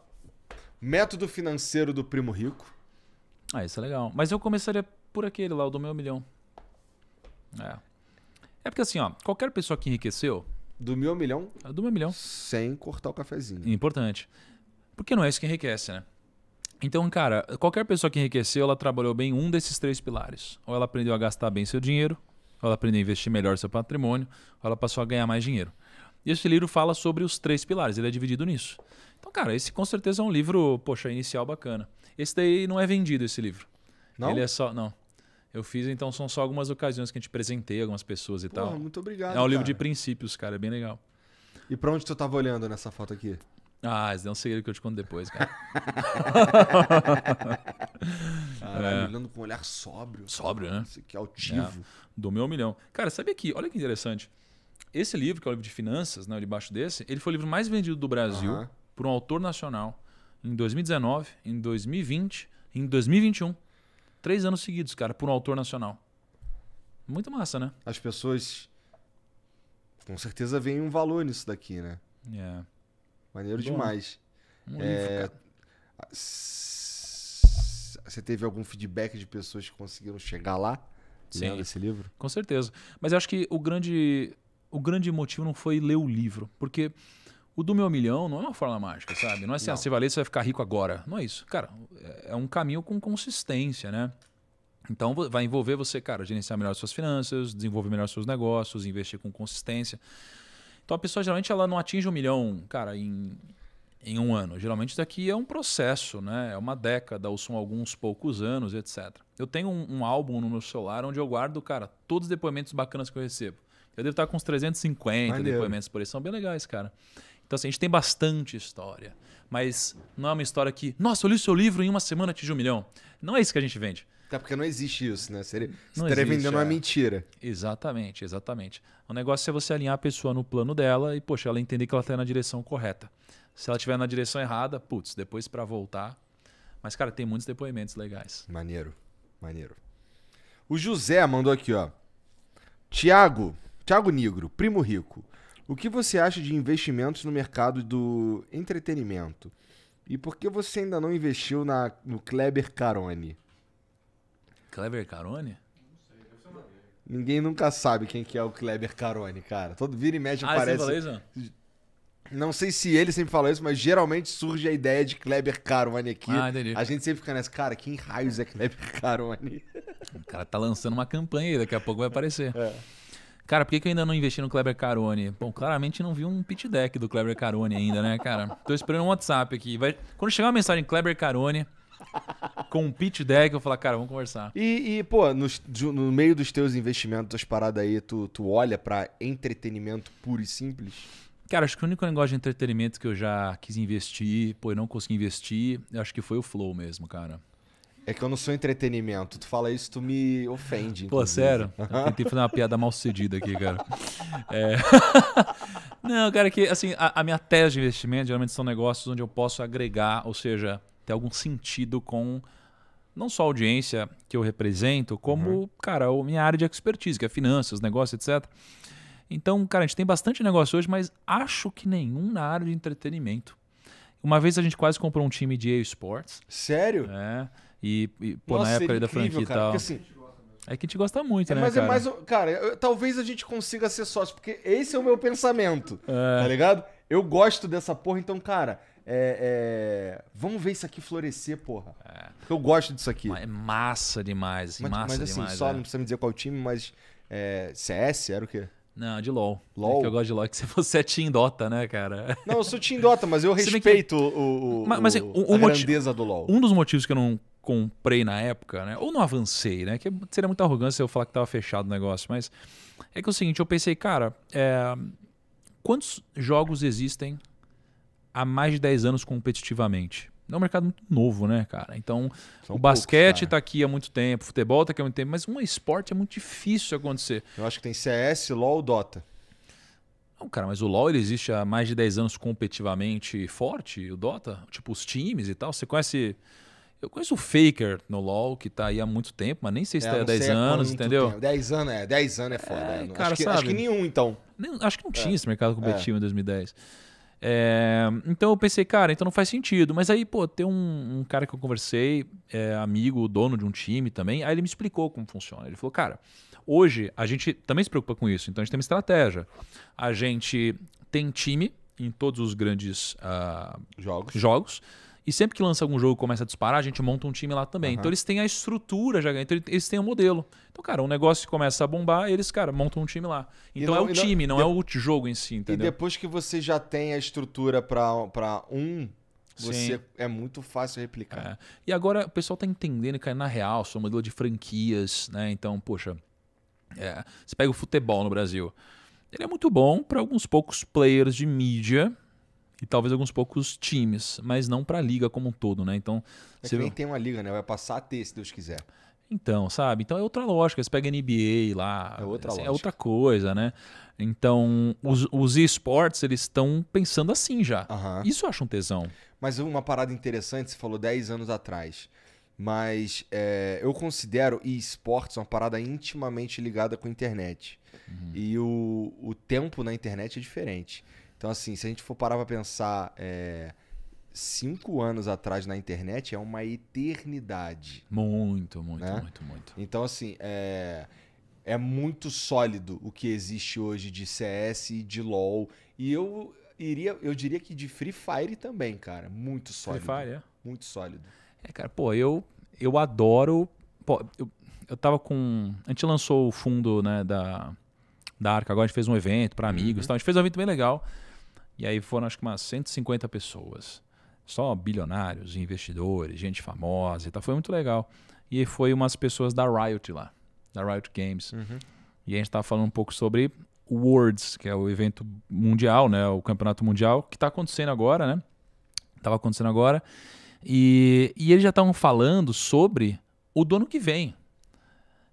método financeiro do primo rico. Ah, isso é legal. Mas eu começaria por aquele lá, o do meu milhão. É. É porque assim, ó, qualquer pessoa que enriqueceu, do mil milhão? É do mil milhão. Sem cortar o cafezinho. Importante. Porque não é isso que enriquece, né? Então, cara, qualquer pessoa que enriqueceu, ela trabalhou bem um desses três pilares. Ou ela aprendeu a gastar bem seu dinheiro, ou ela aprendeu a investir melhor seu patrimônio, ou ela passou a ganhar mais dinheiro. E esse livro fala sobre os três pilares, ele é dividido nisso. Então, cara, esse com certeza é um livro, poxa, inicial bacana. Esse daí não é vendido, esse livro. Não? Ele é só. Não eu fiz, então são só algumas ocasiões que a gente presentei algumas pessoas e Porra, tal. Muito obrigado. É um livro de princípios, cara, é bem legal. E pra onde tu tava olhando nessa foto aqui? Ah, isso é um segredo que eu te conto depois, cara. [laughs] Caralho, é. olhando com um olhar sóbrio. Sóbrio, né? Que aqui é altivo. É. Do meu milhão. Cara, sabe aqui, olha que interessante. Esse livro, que é o livro de finanças, né, debaixo desse, ele foi o livro mais vendido do Brasil por um autor nacional em 2019, em 2020, em 2021. Três anos seguidos, cara, por um autor nacional. Muito massa, né? As pessoas com certeza veem um valor nisso daqui, né? É. Maneiro Bom, demais. Um é... livro, cara. Você teve algum feedback de pessoas que conseguiram chegar lá? Sim. Esse livro? Com certeza. Mas eu acho que o grande, o grande motivo não foi ler o livro, porque o do meu milhão não é uma forma mágica, sabe? Não é assim, ah, não. Ah, você vai ler, você vai ficar rico agora. Não é isso. Cara, é, é um caminho com consistência, né? Então vai envolver você, cara, gerenciar melhor suas finanças, desenvolver melhor seus negócios, investir com consistência. Então a pessoa geralmente ela não atinge um milhão, cara, em, em um ano. Geralmente isso daqui é um processo, né? É uma década ou são alguns poucos anos, etc. Eu tenho um, um álbum no meu celular onde eu guardo, cara, todos os depoimentos bacanas que eu recebo. Eu devo estar com uns 350 Valeu. depoimentos por aí. São bem legais, cara. Então, assim, a gente tem bastante história, mas não é uma história que, nossa, eu li o seu livro em uma semana atingiu um milhão. Não é isso que a gente vende. Até porque não existe isso, né? Seria, não estaria existe, vendendo é. uma mentira. Exatamente, exatamente. O negócio é você alinhar a pessoa no plano dela e, poxa, ela entender que ela está na direção correta. Se ela estiver na direção errada, putz, depois para voltar. Mas, cara, tem muitos depoimentos legais. Maneiro, maneiro. O José mandou aqui, ó. Tiago, Tiago Negro, primo rico. O que você acha de investimentos no mercado do entretenimento? E por que você ainda não investiu na, no Kleber Carone? Kleber Carone? Ninguém nunca sabe quem que é o Kleber Carone, cara. Todo vira e mexe ah, aparece. Você isso? Não sei se ele sempre fala isso, mas geralmente surge a ideia de Kleber Carone aqui. Ah, entendi. A gente sempre fica nessa, cara, quem raios é Kleber [laughs] Carone? O cara tá lançando uma campanha aí, daqui a pouco vai aparecer. É. Cara, por que, que eu ainda não investi no Kleber Carone? Bom, claramente não vi um pitch deck do Kleber Carone ainda, né, cara? Tô esperando um WhatsApp aqui. Vai... Quando chegar uma mensagem Kleber Carone com um pitch deck, eu falar, cara, vamos conversar. E, e pô, no, no, meio dos teus investimentos, tuas paradas aí, tu, tu olha para entretenimento puro e simples? Cara, acho que o único negócio de entretenimento que eu já quis investir, pô, eu não consegui investir, Eu acho que foi o Flow mesmo, cara. É que eu não sou entretenimento. Tu fala isso, tu me ofende. Pô, inclusive. sério? [laughs] Eu tentei fazer uma piada mal sucedida aqui, cara. É... [laughs] não, cara, que assim, a, a, minha tese de investimento geralmente são negócios onde eu posso agregar, ou seja, ter algum sentido com não só a audiência que eu represento, como, uhum. cara, a minha área de expertise, que é finanças, negócios, etc. Então, cara, a gente tem bastante negócio hoje, mas acho que nenhum na área de entretenimento. Uma vez a gente quase comprou um time de esports. Sério? É. E, e pô, Nossa, na época da franquia cara, e tal. Porque, assim, é que a gente gosta muito, é, né, mas é cara? Mas é mais... Cara, eu, talvez a gente consiga ser sócio, porque esse é o meu pensamento, é. tá ligado? Eu gosto dessa porra, então, cara, é, é, vamos ver isso aqui florescer, porra. É. Porque eu gosto disso aqui. É massa demais, mas, massa mas, assim, demais. Só, é. não precisa me dizer qual time, mas é, CS era o quê? Não, de LOL. LOL? É que eu gosto de LOL, é que você é Team Dota, né, cara? Não, eu sou Team Dota, mas eu respeito que... o, o, mas, mas, o, o, a grandeza do LOL. Um dos motivos que eu não comprei na época, né? Ou não avancei, né? Que seria muita arrogância eu falar que estava fechado o negócio, mas é que é o seguinte, eu pensei, cara, é, quantos jogos existem há mais de 10 anos competitivamente? É um mercado muito novo, né, cara? Então, São o basquete está aqui há muito tempo, o futebol está aqui há muito tempo, mas um esporte é muito difícil acontecer. Eu acho que tem CS, LoL, Dota. Não, cara, mas o LoL ele existe há mais de 10 anos competitivamente forte, o Dota, tipo os times e tal. Você conhece eu conheço o Faker no LoL, que tá aí há muito tempo, mas nem sei se é, tá há 10 é anos, entendeu? 10 anos é, 10 anos é foda. É, é. Cara, acho, que, sabe, acho que nenhum, então. Nem, acho que não é. tinha é. esse mercado é. competitivo é. em 2010. então eu pensei, cara, então não faz sentido. Mas aí, pô, tem um, um cara que eu conversei, amigo, dono de um time também, aí ele me explicou como funciona. Ele falou, cara, hoje a gente também se preocupa com isso, então a gente tem uma estratégia. A gente tem time em todos os grandes uh, jogos. jogos e sempre que lança algum jogo e começa a disparar, a gente monta um time lá também. Uhum. Então eles têm a estrutura já, então eles têm o um modelo. Então, cara, um negócio que começa a bombar, eles, cara, montam um time lá. Então não, é o time, não, não é o jogo em si, entendeu? E depois que você já tem a estrutura para um, você Sim. é muito fácil replicar. É. E agora o pessoal tá entendendo que na real, sou modelo de franquias, né? Então, poxa, é, você pega o futebol no Brasil. Ele é muito bom para alguns poucos players de mídia, e talvez alguns poucos times, mas não para a liga como um todo, né? Então, é você nem tem uma liga, né? Vai passar a ter, se Deus quiser. Então, sabe? Então é outra lógica. Você pega NBA lá, é outra, assim, é outra coisa, né? Então, os, os esportes, eles estão pensando assim já. Uhum. Isso eu acho um tesão. Mas uma parada interessante, você falou 10 anos atrás. Mas é, eu considero esportes uma parada intimamente ligada com a internet. Uhum. E o, o tempo na internet é diferente. Então, assim, se a gente for parar para pensar, é, cinco anos atrás na internet é uma eternidade. Muito, muito, né? muito, muito. Então, assim, é, é muito sólido o que existe hoje de CS e de LoL. E eu iria, eu diria que de Free Fire também, cara. Muito sólido. Free Fire, é? Muito sólido. É, cara, pô, eu, eu adoro. Pô, eu, eu tava com. A gente lançou o fundo, né, da, da Arca agora, a gente fez um evento para amigos uhum. tal. A gente fez um evento bem legal. E aí foram acho que umas 150 pessoas. Só bilionários, investidores, gente famosa e tal. Foi muito legal. E foi umas pessoas da Riot lá, da Riot Games. Uhum. E a gente estava falando um pouco sobre o Worlds, que é o evento mundial, né? O campeonato mundial, que está acontecendo agora, né? estava acontecendo agora. E, e eles já estavam falando sobre o do ano que vem.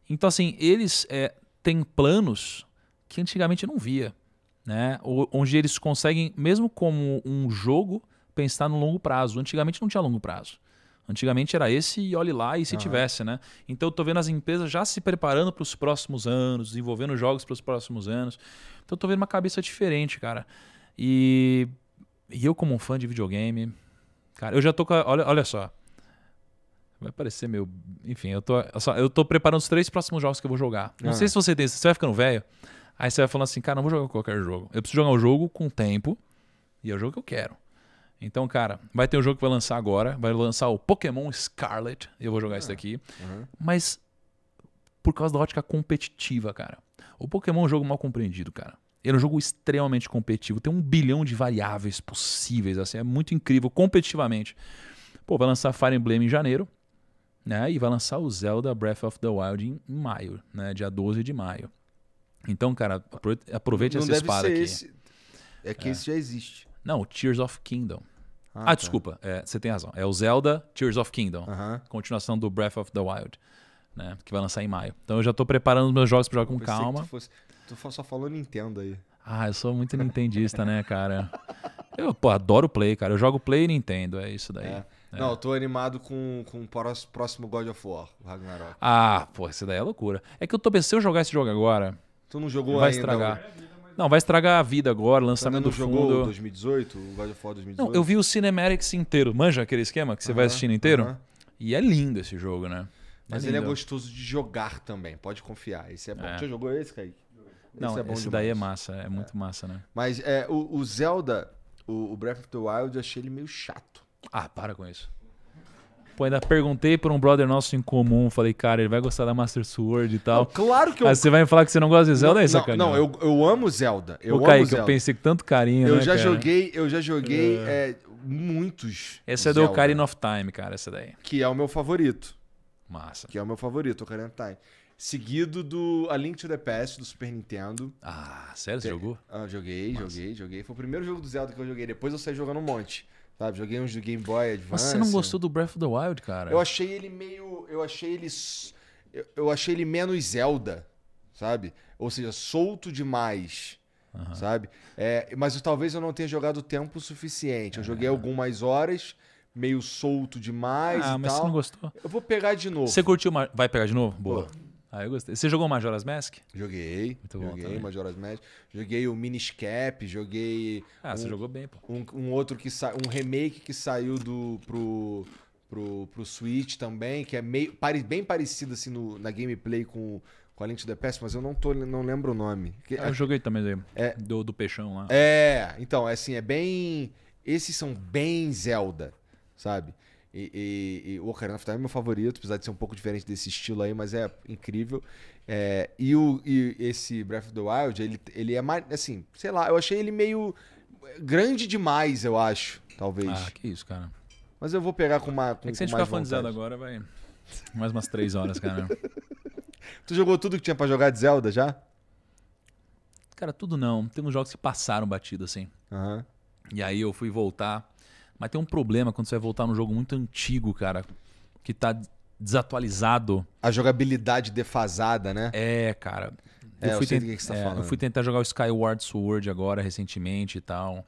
Então, assim, eles é, têm planos que antigamente eu não via né? onde eles conseguem, mesmo como um jogo, pensar no longo prazo. Antigamente não tinha longo prazo. Antigamente era esse e olhe lá e se uhum. tivesse, né? Então eu tô vendo as empresas já se preparando para os próximos anos, desenvolvendo jogos para os próximos anos. Então eu tô vendo uma cabeça diferente, cara. E, e eu como um fã de videogame, cara, eu já tô com, a... olha, olha só. Vai parecer meu, enfim, eu tô eu, tô preparando os três próximos jogos que eu vou jogar. Não uhum. sei se você tem, você vai ficando velho. Aí você vai falando assim, cara, não vou jogar qualquer jogo. Eu preciso jogar um jogo com tempo e é o jogo que eu quero. Então, cara, vai ter um jogo que vai lançar agora, vai lançar o Pokémon Scarlet, eu vou jogar ah, isso daqui. Uhum. Mas por causa da ótica competitiva, cara. O Pokémon é um jogo mal compreendido, cara. Ele é um jogo extremamente competitivo, tem um bilhão de variáveis possíveis, assim, é muito incrível competitivamente. Pô, vai lançar Fire Emblem em janeiro, né? E vai lançar o Zelda Breath of the Wild em maio, né? Dia 12 de maio. Então, cara, aproveite não esse espaço aqui. Esse. É que é. esse já existe. Não, Tears of Kingdom. Ah, ah tá. desculpa, é, você tem razão. É o Zelda Tears of Kingdom, uh -huh. continuação do Breath of the Wild, né, que vai lançar em maio. Então eu já tô preparando os meus jogos para jogar com calma. Tu, fosse... tu só falou Nintendo aí. Ah, eu sou muito nintendista, né, cara? Eu pô, adoro Play, cara. Eu jogo Play e Nintendo, é isso daí. É. É. Não, eu tô animado com, com o próximo God of War, o Ragnarok. Ah, pô, isso daí é loucura. É que eu tô pensando, se eu jogar esse jogo agora, Tu não jogou vai ainda. Vai estragar. Não, vai estragar a vida agora, lançamento do fundo. jogou 2018, o God of War 2018? Não, eu vi o Cinematics inteiro. Manja aquele esquema que você uh -huh, vai assistindo inteiro? Uh -huh. E é lindo esse jogo, né? É Mas é ele é gostoso de jogar também, pode confiar. Esse é bom. É. Você jogou esse, Kaique? Não, esse, é bom esse demais. daí é massa, é, é, muito massa, né? Mas é, o, o Zelda, o, o, Breath of the Wild, eu achei ele meio chato. Ah, para com isso. Pô, ainda perguntei por um brother nosso em comum. Falei, cara, ele vai gostar da Master Sword e tal. Não, claro que eu. Aí você vai me falar que você não gosta de Zelda, é não, é sacanagem? Não, eu, eu amo Zelda. Eu amo Kaique, Zelda. eu pensei com tanto carinho. Eu né, já cara? joguei, eu já joguei É, é muitos. Essa é do Ocarina of Time, cara, essa daí. Que é o meu favorito. Massa. Que é o meu favorito, Ocarina of Time. Seguido do A Link to the Past do Super Nintendo. Ah, sério? Você jogou? Ah, joguei, Massa. joguei, joguei. Foi o primeiro jogo do Zelda que eu joguei. Depois eu saí jogando um monte. Sabe, joguei uns do Game Boy Advance. Mas você não gostou do Breath of the Wild, cara? Eu achei ele meio. Eu achei ele. Eu achei ele menos Zelda, sabe? Ou seja, solto demais. Sabe? É, mas eu, talvez eu não tenha jogado tempo suficiente. Eu é. joguei algumas horas, meio solto demais. Ah, mas tal. você não gostou. Eu vou pegar de novo. Você curtiu, vai pegar de novo? Boa. Boa. Ah, eu gostei. Você jogou Majora's Mask? Joguei. Muito bom. Joguei também. Majora's Mask. Joguei o Miniscap, joguei. Ah, um, você jogou bem, pô. Um, um outro que saiu. Um remake que saiu do. pro. Pro, pro Switch também, que é meio, pare, bem parecido assim no, na gameplay com, com a Link to the Past, mas eu não, tô, não lembro o nome. Que, ah, é eu joguei também daí, é, do, do peixão lá. É, então, é assim, é bem. Esses são bem Zelda, sabe? E, e, e, o Ocarina of Time é meu favorito, apesar de ser um pouco diferente desse estilo aí, mas é incrível. É, e, o, e esse Breath of the Wild, ele, ele é mais. Assim, sei lá, eu achei ele meio grande demais, eu acho. Talvez. Ah, que isso, cara. Mas eu vou pegar com uma. Com, é que se a gente ficar agora, vai. Mais umas três horas, cara. [laughs] tu jogou tudo que tinha para jogar de Zelda já? Cara, tudo não. Tem uns jogos que passaram batido, assim. Uhum. E aí eu fui voltar mas tem um problema quando você vai voltar num jogo muito antigo, cara, que tá desatualizado. A jogabilidade defasada, né? É, cara. É, eu, fui eu, você tá é, eu fui tentar jogar o Skyward Sword agora, recentemente e tal.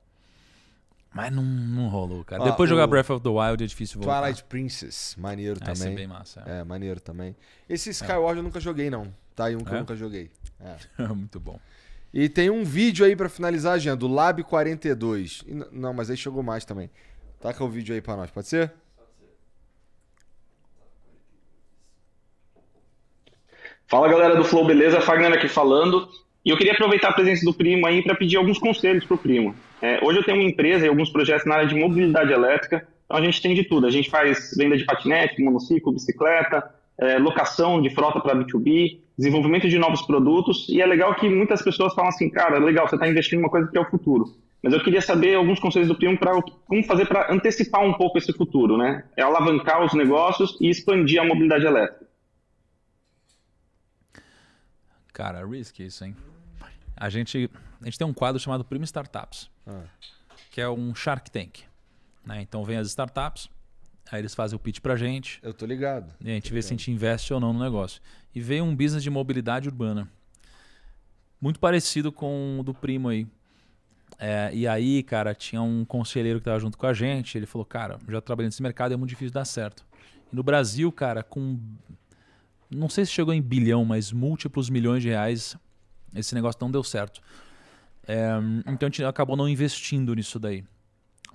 Mas não, não rolou, cara. Depois de jogar Breath of the Wild é difícil voltar. Twilight Princess, maneiro também. Ah, esse é bem massa. É, é maneiro também. Esse é. Skyward eu nunca joguei, não. Tá aí um que eu é? nunca joguei. É. [laughs] Muito bom. E tem um vídeo aí para finalizar, Jean, do Lab 42. Não, mas aí chegou mais também. Taca o vídeo aí pra nós, pode ser? Fala galera do Flow, beleza? Fagner aqui falando. E eu queria aproveitar a presença do primo aí para pedir alguns conselhos para o primo. É, hoje eu tenho uma empresa e alguns projetos na área de mobilidade elétrica, então a gente tem de tudo. A gente faz venda de patinete, monociclo, bicicleta, é, locação de frota para B2B, desenvolvimento de novos produtos. E é legal que muitas pessoas falam assim, cara, legal, você está investindo em uma coisa que é o futuro. Mas eu queria saber alguns conselhos do Primo para como fazer para antecipar um pouco esse futuro, né? É alavancar os negócios e expandir a mobilidade elétrica. Cara, risky isso, hein? A gente, a gente tem um quadro chamado Primo Startups, ah. que é um Shark Tank. Né? Então vem as startups, aí eles fazem o pitch pra gente. Eu tô ligado. E a gente vê se a gente investe ou não no negócio. E veio um business de mobilidade urbana. Muito parecido com o do primo aí. É, e aí, cara, tinha um conselheiro que estava junto com a gente. Ele falou, cara, já trabalhei nesse mercado, é muito difícil dar certo. E no Brasil, cara, com. Não sei se chegou em bilhão, mas múltiplos milhões de reais, esse negócio não deu certo. É, então a gente acabou não investindo nisso daí.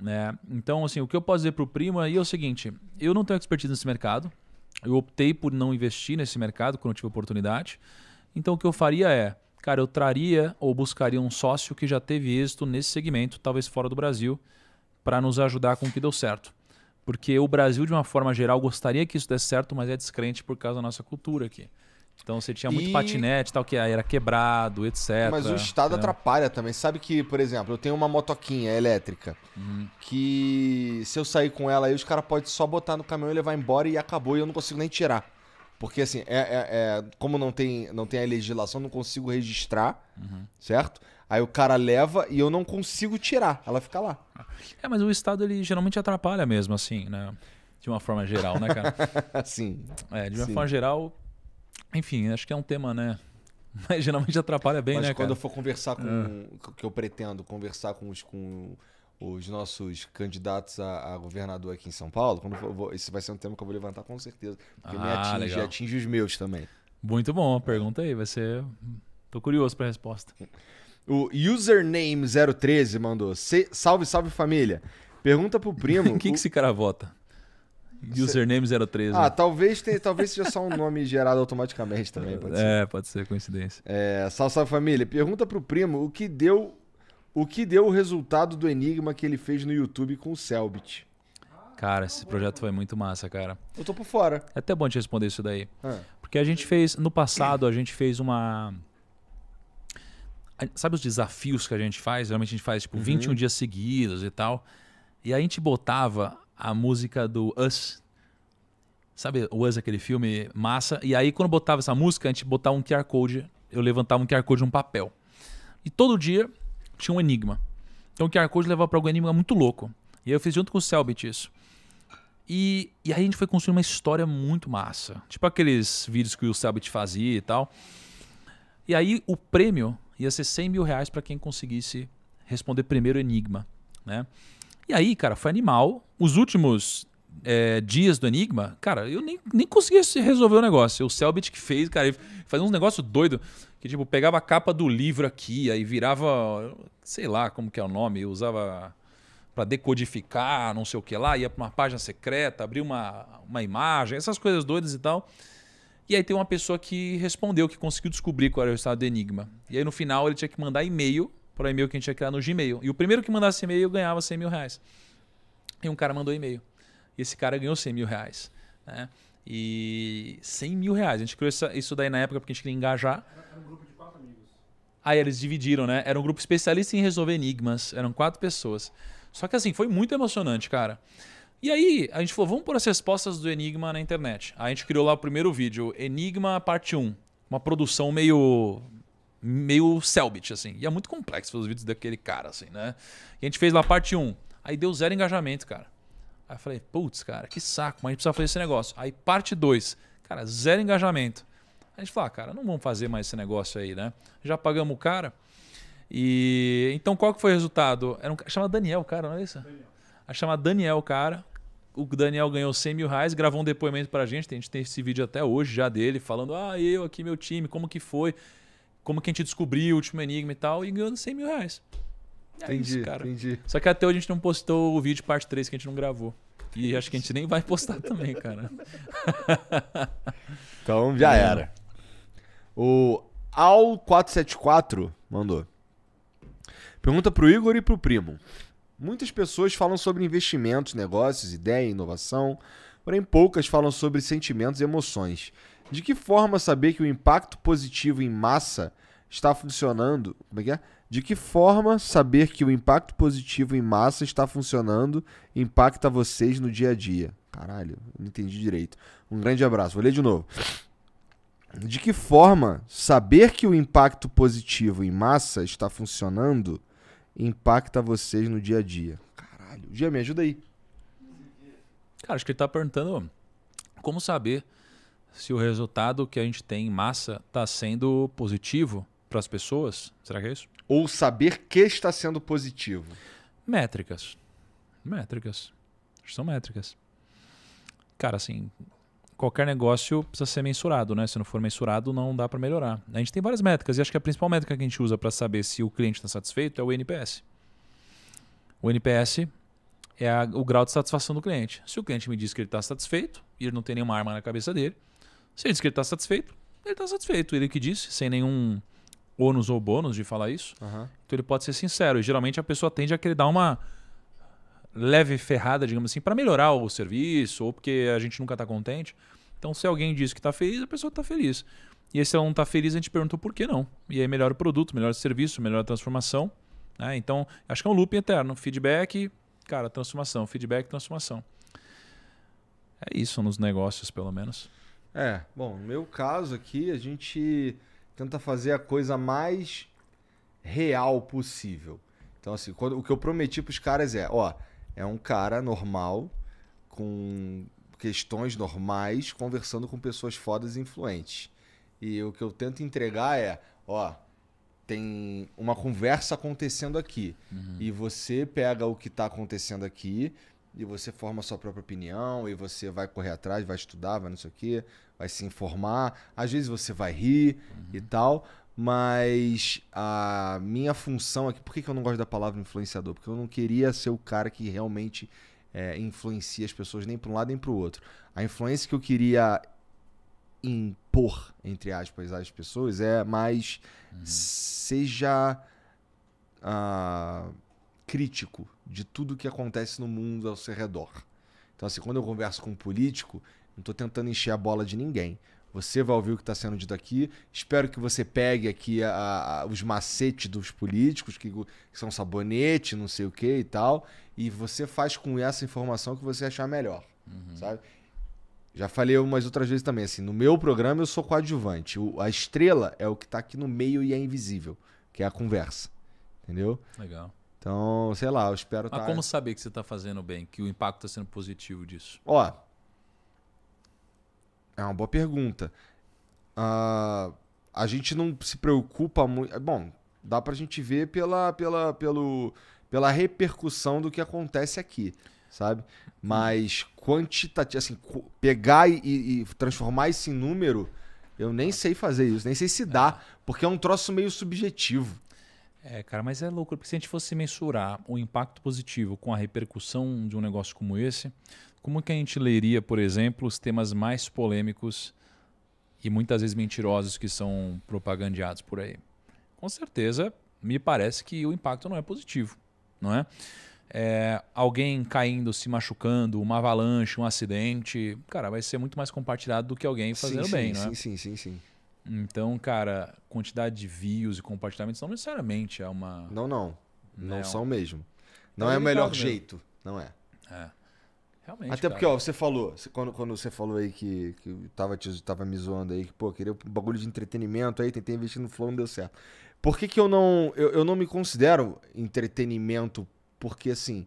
Né? Então, assim, o que eu posso dizer pro primo aí é o seguinte: eu não tenho expertise nesse mercado. Eu optei por não investir nesse mercado quando eu tive oportunidade. Então o que eu faria é cara, eu traria ou buscaria um sócio que já teve êxito nesse segmento, talvez fora do Brasil, para nos ajudar com o que deu certo. Porque o Brasil, de uma forma geral, gostaria que isso desse certo, mas é descrente por causa da nossa cultura aqui. Então você tinha muito e... patinete tal, que era quebrado, etc. Mas o Estado é. atrapalha também. Sabe que, por exemplo, eu tenho uma motoquinha elétrica uhum. que se eu sair com ela aí, os caras podem só botar no caminhão e levar embora e acabou e eu não consigo nem tirar. Porque assim, é, é, é, como não tem, não tem a legislação, não consigo registrar, uhum. certo? Aí o cara leva e eu não consigo tirar, ela fica lá. É, mas o Estado ele geralmente atrapalha mesmo, assim, né? De uma forma geral, né, cara? [laughs] sim. É, de uma sim. forma geral, enfim, acho que é um tema, né? [laughs] Mas geralmente atrapalha bem, mas né, quando eu for conversar com. É. que eu pretendo conversar com os. Com, os nossos candidatos a, a, governador aqui em São Paulo. Quando vou, esse vai ser um tema que eu vou levantar com certeza. Porque ah, me atinge, atinge os meus também. Muito bom, pergunta aí. Vai ser. Tô curioso pra resposta. O username013 mandou. Salve, salve família. Pergunta pro primo. Quem [laughs] o... que esse cara vota? Username 013. Ah, né? talvez, tenha, talvez seja só um nome [laughs] gerado automaticamente também. Pode é, pode ser coincidência. É, salve, salve família. Pergunta pro primo o que deu o que deu o resultado do enigma que ele fez no YouTube com o Selbit? Cara, esse projeto foi muito massa, cara. Eu tô por fora. É até bom te responder isso daí. Ah. Porque a gente fez, no passado, a gente fez uma. Sabe os desafios que a gente faz? Geralmente a gente faz, tipo, uhum. 21 dias seguidos e tal. E a gente botava a música do Us. Sabe o Us, aquele filme massa? E aí, quando botava essa música, a gente botava um QR Code. Eu levantava um QR Code num papel. E todo dia tinha um enigma. Então o QR Code levava para algum enigma muito louco. E aí eu fiz junto com o Selbit isso. E, e aí a gente foi construir uma história muito massa. Tipo aqueles vídeos que o Selbit fazia e tal. E aí o prêmio ia ser 100 mil reais para quem conseguisse responder primeiro o enigma, né? E aí, cara, foi animal. Os últimos é, dias do Enigma, cara, eu nem, nem conseguia resolver o negócio. O Selbit que fez, cara, ele fazia uns negócios doidos. Que, tipo, pegava a capa do livro aqui, aí virava, sei lá como que é o nome, usava para decodificar, não sei o que lá, ia para uma página secreta, abria uma, uma imagem, essas coisas doidas e tal. E aí tem uma pessoa que respondeu, que conseguiu descobrir qual era o estado do Enigma. E aí no final ele tinha que mandar e-mail para o e-mail que a gente ia criar no Gmail. E o primeiro que mandasse e-mail ganhava 100 mil reais. E um cara mandou e-mail e esse cara ganhou 100 mil reais. Né? E 100 mil reais. A gente criou isso daí na época porque a gente queria engajar. Era um grupo de quatro amigos. Aí eles dividiram, né? Era um grupo especialista em resolver enigmas. Eram quatro pessoas. Só que assim, foi muito emocionante, cara. E aí, a gente falou, vamos pôr as respostas do Enigma na internet. Aí a gente criou lá o primeiro vídeo, Enigma Parte 1. Uma produção meio. meio Selbit, assim. E é muito complexo fazer os vídeos daquele cara, assim, né? E a gente fez lá parte 1. Aí deu zero engajamento, cara. Aí eu falei, putz, cara, que saco, mas a gente precisa fazer esse negócio. Aí parte 2, cara, zero engajamento. A gente fala, ah, cara, não vamos fazer mais esse negócio aí, né? Já pagamos o cara. E então qual que foi o resultado? Era um... Chama Daniel, cara, não é isso? Daniel. A chama Daniel, cara. O Daniel ganhou 100 mil reais, gravou um depoimento pra gente. A gente tem esse vídeo até hoje já dele, falando: ah, eu aqui, meu time, como que foi, como que a gente descobriu o último enigma e tal, e ganhou 100 mil reais. É entendi, isso, cara. Entendi. Só que até hoje a gente não postou o vídeo parte 3 que a gente não gravou. E acho que a gente nem vai postar [laughs] também, cara. [laughs] então já é. era. O Al474 mandou. Pergunta pro Igor e pro primo. Muitas pessoas falam sobre investimentos, negócios, ideia, inovação, porém poucas falam sobre sentimentos e emoções. De que forma saber que o impacto positivo em massa está funcionando? Como é que é? De que forma saber que o impacto positivo em massa está funcionando impacta vocês no dia a dia? Caralho, não entendi direito. Um grande abraço. Vou ler de novo. De que forma saber que o impacto positivo em massa está funcionando impacta vocês no dia a dia? Caralho. Dia, me ajuda aí. Cara, acho que ele está perguntando como saber se o resultado que a gente tem em massa está sendo positivo para as pessoas. Será que é isso? Ou saber que está sendo positivo? Métricas. Métricas. São métricas. Cara, assim, qualquer negócio precisa ser mensurado, né? Se não for mensurado, não dá para melhorar. A gente tem várias métricas e acho que a principal métrica que a gente usa para saber se o cliente está satisfeito é o NPS. O NPS é a, o grau de satisfação do cliente. Se o cliente me diz que ele está satisfeito e ele não tem nenhuma arma na cabeça dele, se ele diz que ele está satisfeito, ele está satisfeito. Ele que disse, sem nenhum ônus ou bônus de falar isso. Uhum. Então ele pode ser sincero. E geralmente a pessoa tende a querer dar uma leve ferrada, digamos assim, para melhorar o serviço, ou porque a gente nunca está contente. Então, se alguém diz que está feliz, a pessoa está feliz. E aí, se ela não está feliz, a gente pergunta por que não. E aí, melhora o produto, melhora o serviço, melhora a transformação. Né? Então, acho que é um loop eterno. Feedback, cara, transformação. Feedback, transformação. É isso nos negócios, pelo menos. É, bom, no meu caso aqui, a gente tenta fazer a coisa mais real possível. Então, assim, quando, o que eu prometi pros caras é, ó, é um cara normal, com questões normais, conversando com pessoas fodas e influentes. E o que eu tento entregar é, ó, tem uma conversa acontecendo aqui. Uhum. E você pega o que está acontecendo aqui, e você forma sua própria opinião e você vai correr atrás, vai estudar, vai não sei o quê, vai se informar. Às vezes você vai rir uhum. e tal, mas a minha função aqui, por que, que eu não gosto da palavra influenciador? Porque eu não queria ser o cara que realmente é, influencia as pessoas nem para um lado nem para o outro. A influência que eu queria impor, entre aspas, às pessoas é mais uhum. seja. Uh, crítico de tudo que acontece no mundo ao seu redor. Então, assim, quando eu converso com um político, não estou tentando encher a bola de ninguém. Você vai ouvir o que está sendo dito aqui. Espero que você pegue aqui a, a, os macetes dos políticos, que, que, são sabonete, não sei o que e tal. E você faz com essa informação que você achar melhor. Uhum. Sabe? Já falei umas outras vezes também, assim, no meu programa eu sou coadjuvante. O, a estrela é o que está aqui no meio e é invisível, que é a conversa. Entendeu? Legal. Então, sei lá, eu espero Mas tá como saber que você está fazendo bem, que o impacto está sendo positivo disso? Ó, é uma boa pergunta. Uh, a gente não se preocupa muito... É, bom, dá para a gente ver pela, pela, pelo, pela repercussão do que acontece aqui, sabe? Mas quantitativo, assim, pegar e, e, transformar isso em número, eu nem sei fazer isso, nem sei se dá, é. porque é um troço meio subjetivo. É, cara, mas é louco, porque se a gente fosse mensurar o impacto positivo com a repercussão de um negócio como esse, como que a gente leria, por exemplo, os temas mais polêmicos e muitas vezes mentirosos que são propagandeados por aí? Com certeza, me parece que o impacto não é positivo, não é? é alguém caindo, se machucando, uma avalanche, um acidente, cara, vai ser muito mais compartilhado do que alguém fazendo sim, sim, bem, sim, não é? Sim, sim, sim, sim. Então, cara, quantidade de views e compartilhamentos não necessariamente é uma. Não, não. Não, não são mesmo. Não então, é, é o melhor jeito. Não é. É. Realmente. Até cara. porque, ó, você falou, quando, quando você falou aí que, que tava, tava me zoando aí, que, pô, queria um bagulho de entretenimento aí, tentei investir no Flow, não deu certo. Por que, que eu não. Eu, eu não me considero entretenimento, porque assim.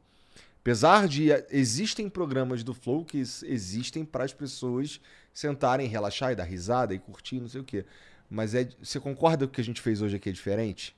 Apesar de existem programas do Flow que existem para as pessoas sentarem, relaxar e dar risada e curtir, não sei o quê. Mas é, você concorda que o que a gente fez hoje aqui é diferente?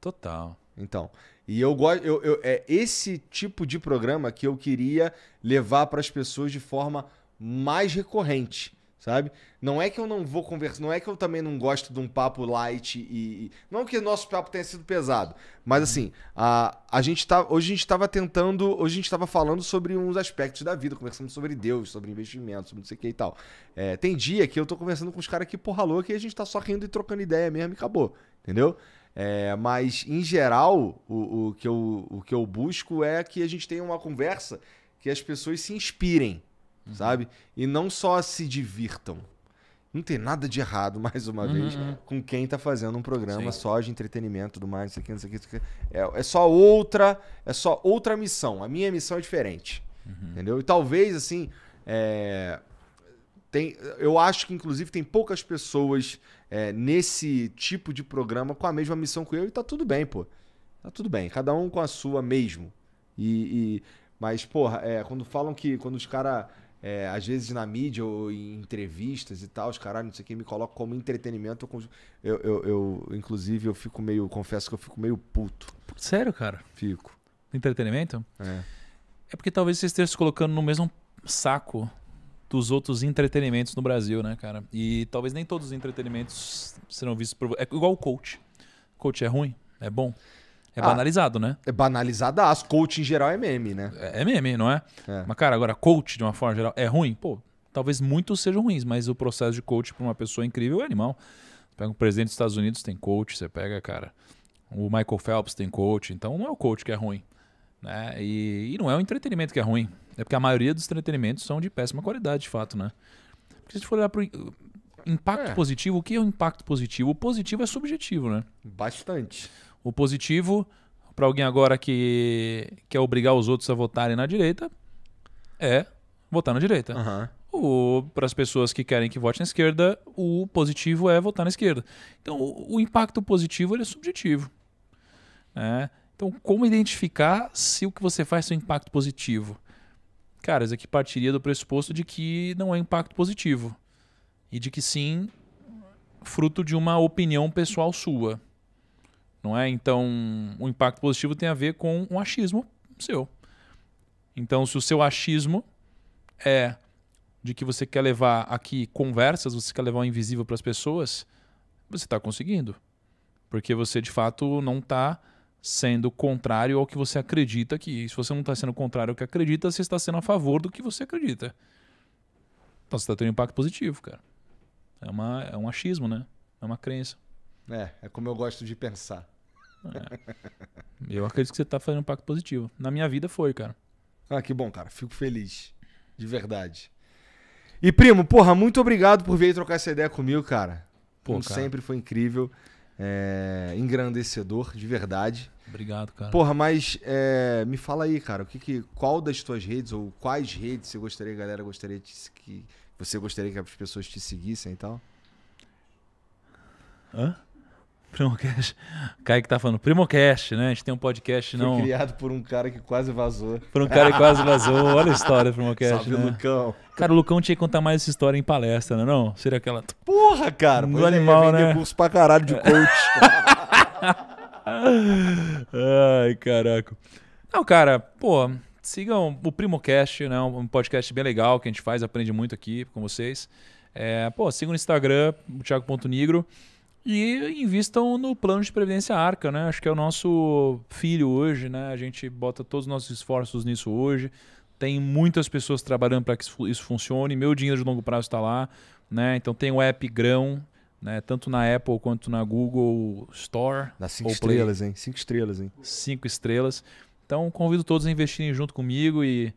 Total. Então, e eu gosto, eu, eu, é esse tipo de programa que eu queria levar para as pessoas de forma mais recorrente sabe? Não é que eu não vou conversar, não é que eu também não gosto de um papo light e. Não que o nosso papo tenha sido pesado, mas assim, a, a gente tá. Hoje a gente estava tentando. Hoje a gente estava falando sobre uns aspectos da vida, conversando sobre Deus, sobre investimentos, sobre não sei o que e tal. É, tem dia que eu tô conversando com os caras que porra louca e a gente tá só rindo e trocando ideia mesmo e acabou, entendeu? É, mas, em geral, o, o, que eu, o que eu busco é que a gente tenha uma conversa que as pessoas se inspirem, uhum. sabe? E não só se divirtam. Não tem nada de errado, [laughs] mais uma uhum. vez, com quem está fazendo um programa Sim. só de entretenimento, do mais, isso aqui, isso aqui, isso aqui. É, é só outra, é só outra missão. A minha missão é diferente. Uhum. Entendeu? E talvez, assim, é... tem, eu acho que, inclusive, tem poucas pessoas é, nesse tipo de programa com a mesma missão que eu e tá tudo bem, pô. Tá tudo bem, cada um com a sua mesmo. E, e... mas, porra, é, quando falam que, quando os caras é, às vezes na mídia ou em entrevistas e tal, os caras não sei quem me colocam como entretenimento. Eu, eu, eu, inclusive, eu fico meio, confesso que eu fico meio puto. Sério, cara? Fico. Entretenimento? É. É porque talvez você esteja se colocando no mesmo saco dos outros entretenimentos no Brasil, né, cara? E talvez nem todos os entretenimentos serão vistos por. É igual o coach. Coach é ruim? É bom? É ah, banalizado, né? É banalizado as. Coach em geral é meme, né? É, é meme, não é? é? Mas, cara, agora, coach de uma forma geral é ruim? Pô, talvez muitos sejam ruins, mas o processo de coach para uma pessoa incrível é animal. Você pega o um presidente dos Estados Unidos, tem coach, você pega, cara. O Michael Phelps tem coach, então não é o coach que é ruim. Né? E, e não é o entretenimento que é ruim. É porque a maioria dos entretenimentos são de péssima qualidade, de fato, né? Porque se a gente for olhar para impacto é. positivo, o que é o impacto positivo? O positivo é subjetivo, né? Bastante o positivo para alguém agora que quer obrigar os outros a votarem na direita é votar na direita. Uhum. Para as pessoas que querem que vote na esquerda, o positivo é votar na esquerda. Então, o, o impacto positivo é subjetivo. Né? Então, como identificar se o que você faz tem um impacto positivo? Cara, isso aqui partiria do pressuposto de que não é impacto positivo. E de que sim, fruto de uma opinião pessoal sua não é? Então, o impacto positivo tem a ver com um achismo seu. Então, se o seu achismo é de que você quer levar aqui conversas, você quer levar o invisível para as pessoas, você está conseguindo. Porque você, de fato, não está sendo contrário ao que você acredita que. Se você não está sendo contrário ao que acredita, você está sendo a favor do que você acredita. Então, você está tendo um impacto positivo, cara. É, uma, é um achismo, né? É uma crença. É, é como eu gosto de pensar. É. Eu acredito que você está fazendo um pacto positivo. Na minha vida foi, cara. Ah, que bom, cara. Fico feliz. De verdade. E, primo, porra, muito obrigado por vir trocar essa ideia comigo, cara. Pô, Como cara. sempre foi incrível. É, engrandecedor, de verdade. Obrigado, cara. Porra, mas é, me fala aí, cara, o que, que, qual das tuas redes ou quais redes você gostaria, galera, gostaria de, que você gostaria que as pessoas te seguissem e tal? Hã? Primocast. Kaique tá falando, Primocast, né? A gente tem um podcast Foi não. criado por um cara que quase vazou. Por um cara que quase vazou. Olha a história do Primocast. Salve, né? Lucão. Cara, o Lucão tinha que contar mais essa história em palestra, né, Não? Seria aquela. Porra, cara. Do é, animal, é, né? curso pra caralho de coach. [laughs] Ai, caraca. Não, cara, pô, sigam o Primocast, né? Um podcast bem legal que a gente faz, aprende muito aqui com vocês. É, pô, sigam no Instagram, o Thiago.nigro e invistam no plano de previdência arca, né? Acho que é o nosso filho hoje, né? A gente bota todos os nossos esforços nisso hoje. Tem muitas pessoas trabalhando para que isso funcione. Meu dinheiro de longo prazo está lá, né? Então tem o app Grão, né? Tanto na Apple quanto na Google Store. Dá cinco estrelas, hein? Cinco estrelas, hein? Cinco estrelas. Então convido todos a investirem junto comigo e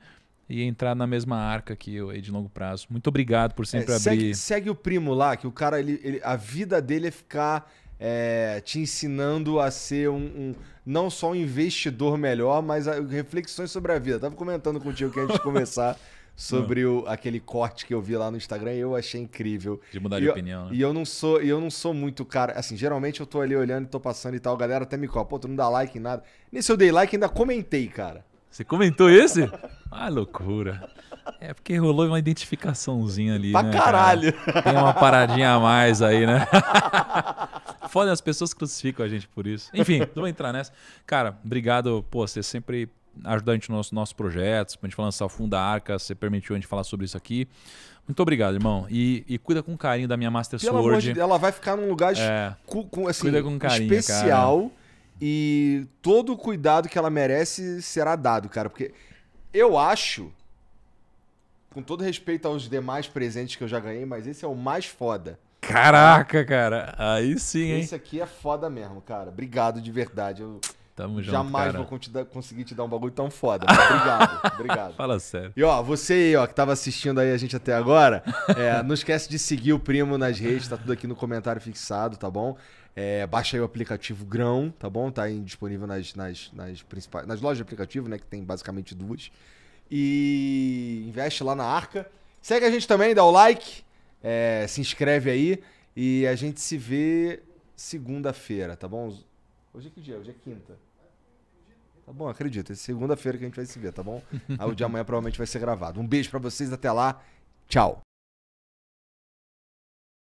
e entrar na mesma arca que eu aí de longo prazo. Muito obrigado por sempre é, abrir. Segue, o primo lá, que o cara, ele, ele a vida dele é ficar é, te ensinando a ser um, um, não só um investidor melhor, mas a, reflexões sobre a vida. Eu tava comentando contigo que antes de começar. sobre o, aquele corte que eu vi lá no Instagram, eu achei incrível. De mudar e de eu, opinião, né? E eu não sou, eu não sou muito cara, assim, geralmente eu tô ali olhando e tô passando e tal, a galera até me cola, pô, tu não dá like em nada. Nesse eu dei like, ainda comentei, cara. Você comentou esse? [laughs] Ah, loucura. É porque rolou uma identificaçãozinha ali. Pra né, caralho. Cara? Tem uma paradinha a mais aí, né? [laughs] Foda, as pessoas crucificam a gente por isso. Enfim, não entrar nessa. Cara, obrigado, pô, você sempre ajudar a gente nos nossos projetos, pra gente lançar o Fundo da Arca, você permitiu a gente falar sobre isso aqui. Muito obrigado, irmão. E, e cuida com carinho da minha Master Pelo Sword. Amor de, ela vai ficar num lugar é, cu, com, assim, cuida com carinho, especial. Cara. E todo o cuidado que ela merece será dado, cara. Porque eu acho, com todo respeito aos demais presentes que eu já ganhei, mas esse é o mais foda. Caraca, cara. Aí sim, hein? Esse aqui é foda mesmo, cara. Obrigado de verdade. Eu Tamo junto, jamais cara. vou conseguir te dar um bagulho tão foda. obrigado, [laughs] obrigado. Fala sério. E ó, você aí, ó, que tava assistindo aí a gente até agora, é, não esquece de seguir o primo nas redes, tá tudo aqui no comentário fixado, tá bom? É, baixa aí o aplicativo Grão, tá bom? Tá aí disponível nas, nas, nas principais. Nas lojas de aplicativo, né? Que tem basicamente duas. E investe lá na arca. Segue a gente também, dá o like, é, se inscreve aí. E a gente se vê segunda-feira, tá bom? Hoje é que dia? Hoje é quinta. Tá bom, acredito. É segunda-feira que a gente vai se ver, tá bom? [laughs] Aí o de amanhã provavelmente vai ser gravado. Um beijo para vocês, até lá. Tchau.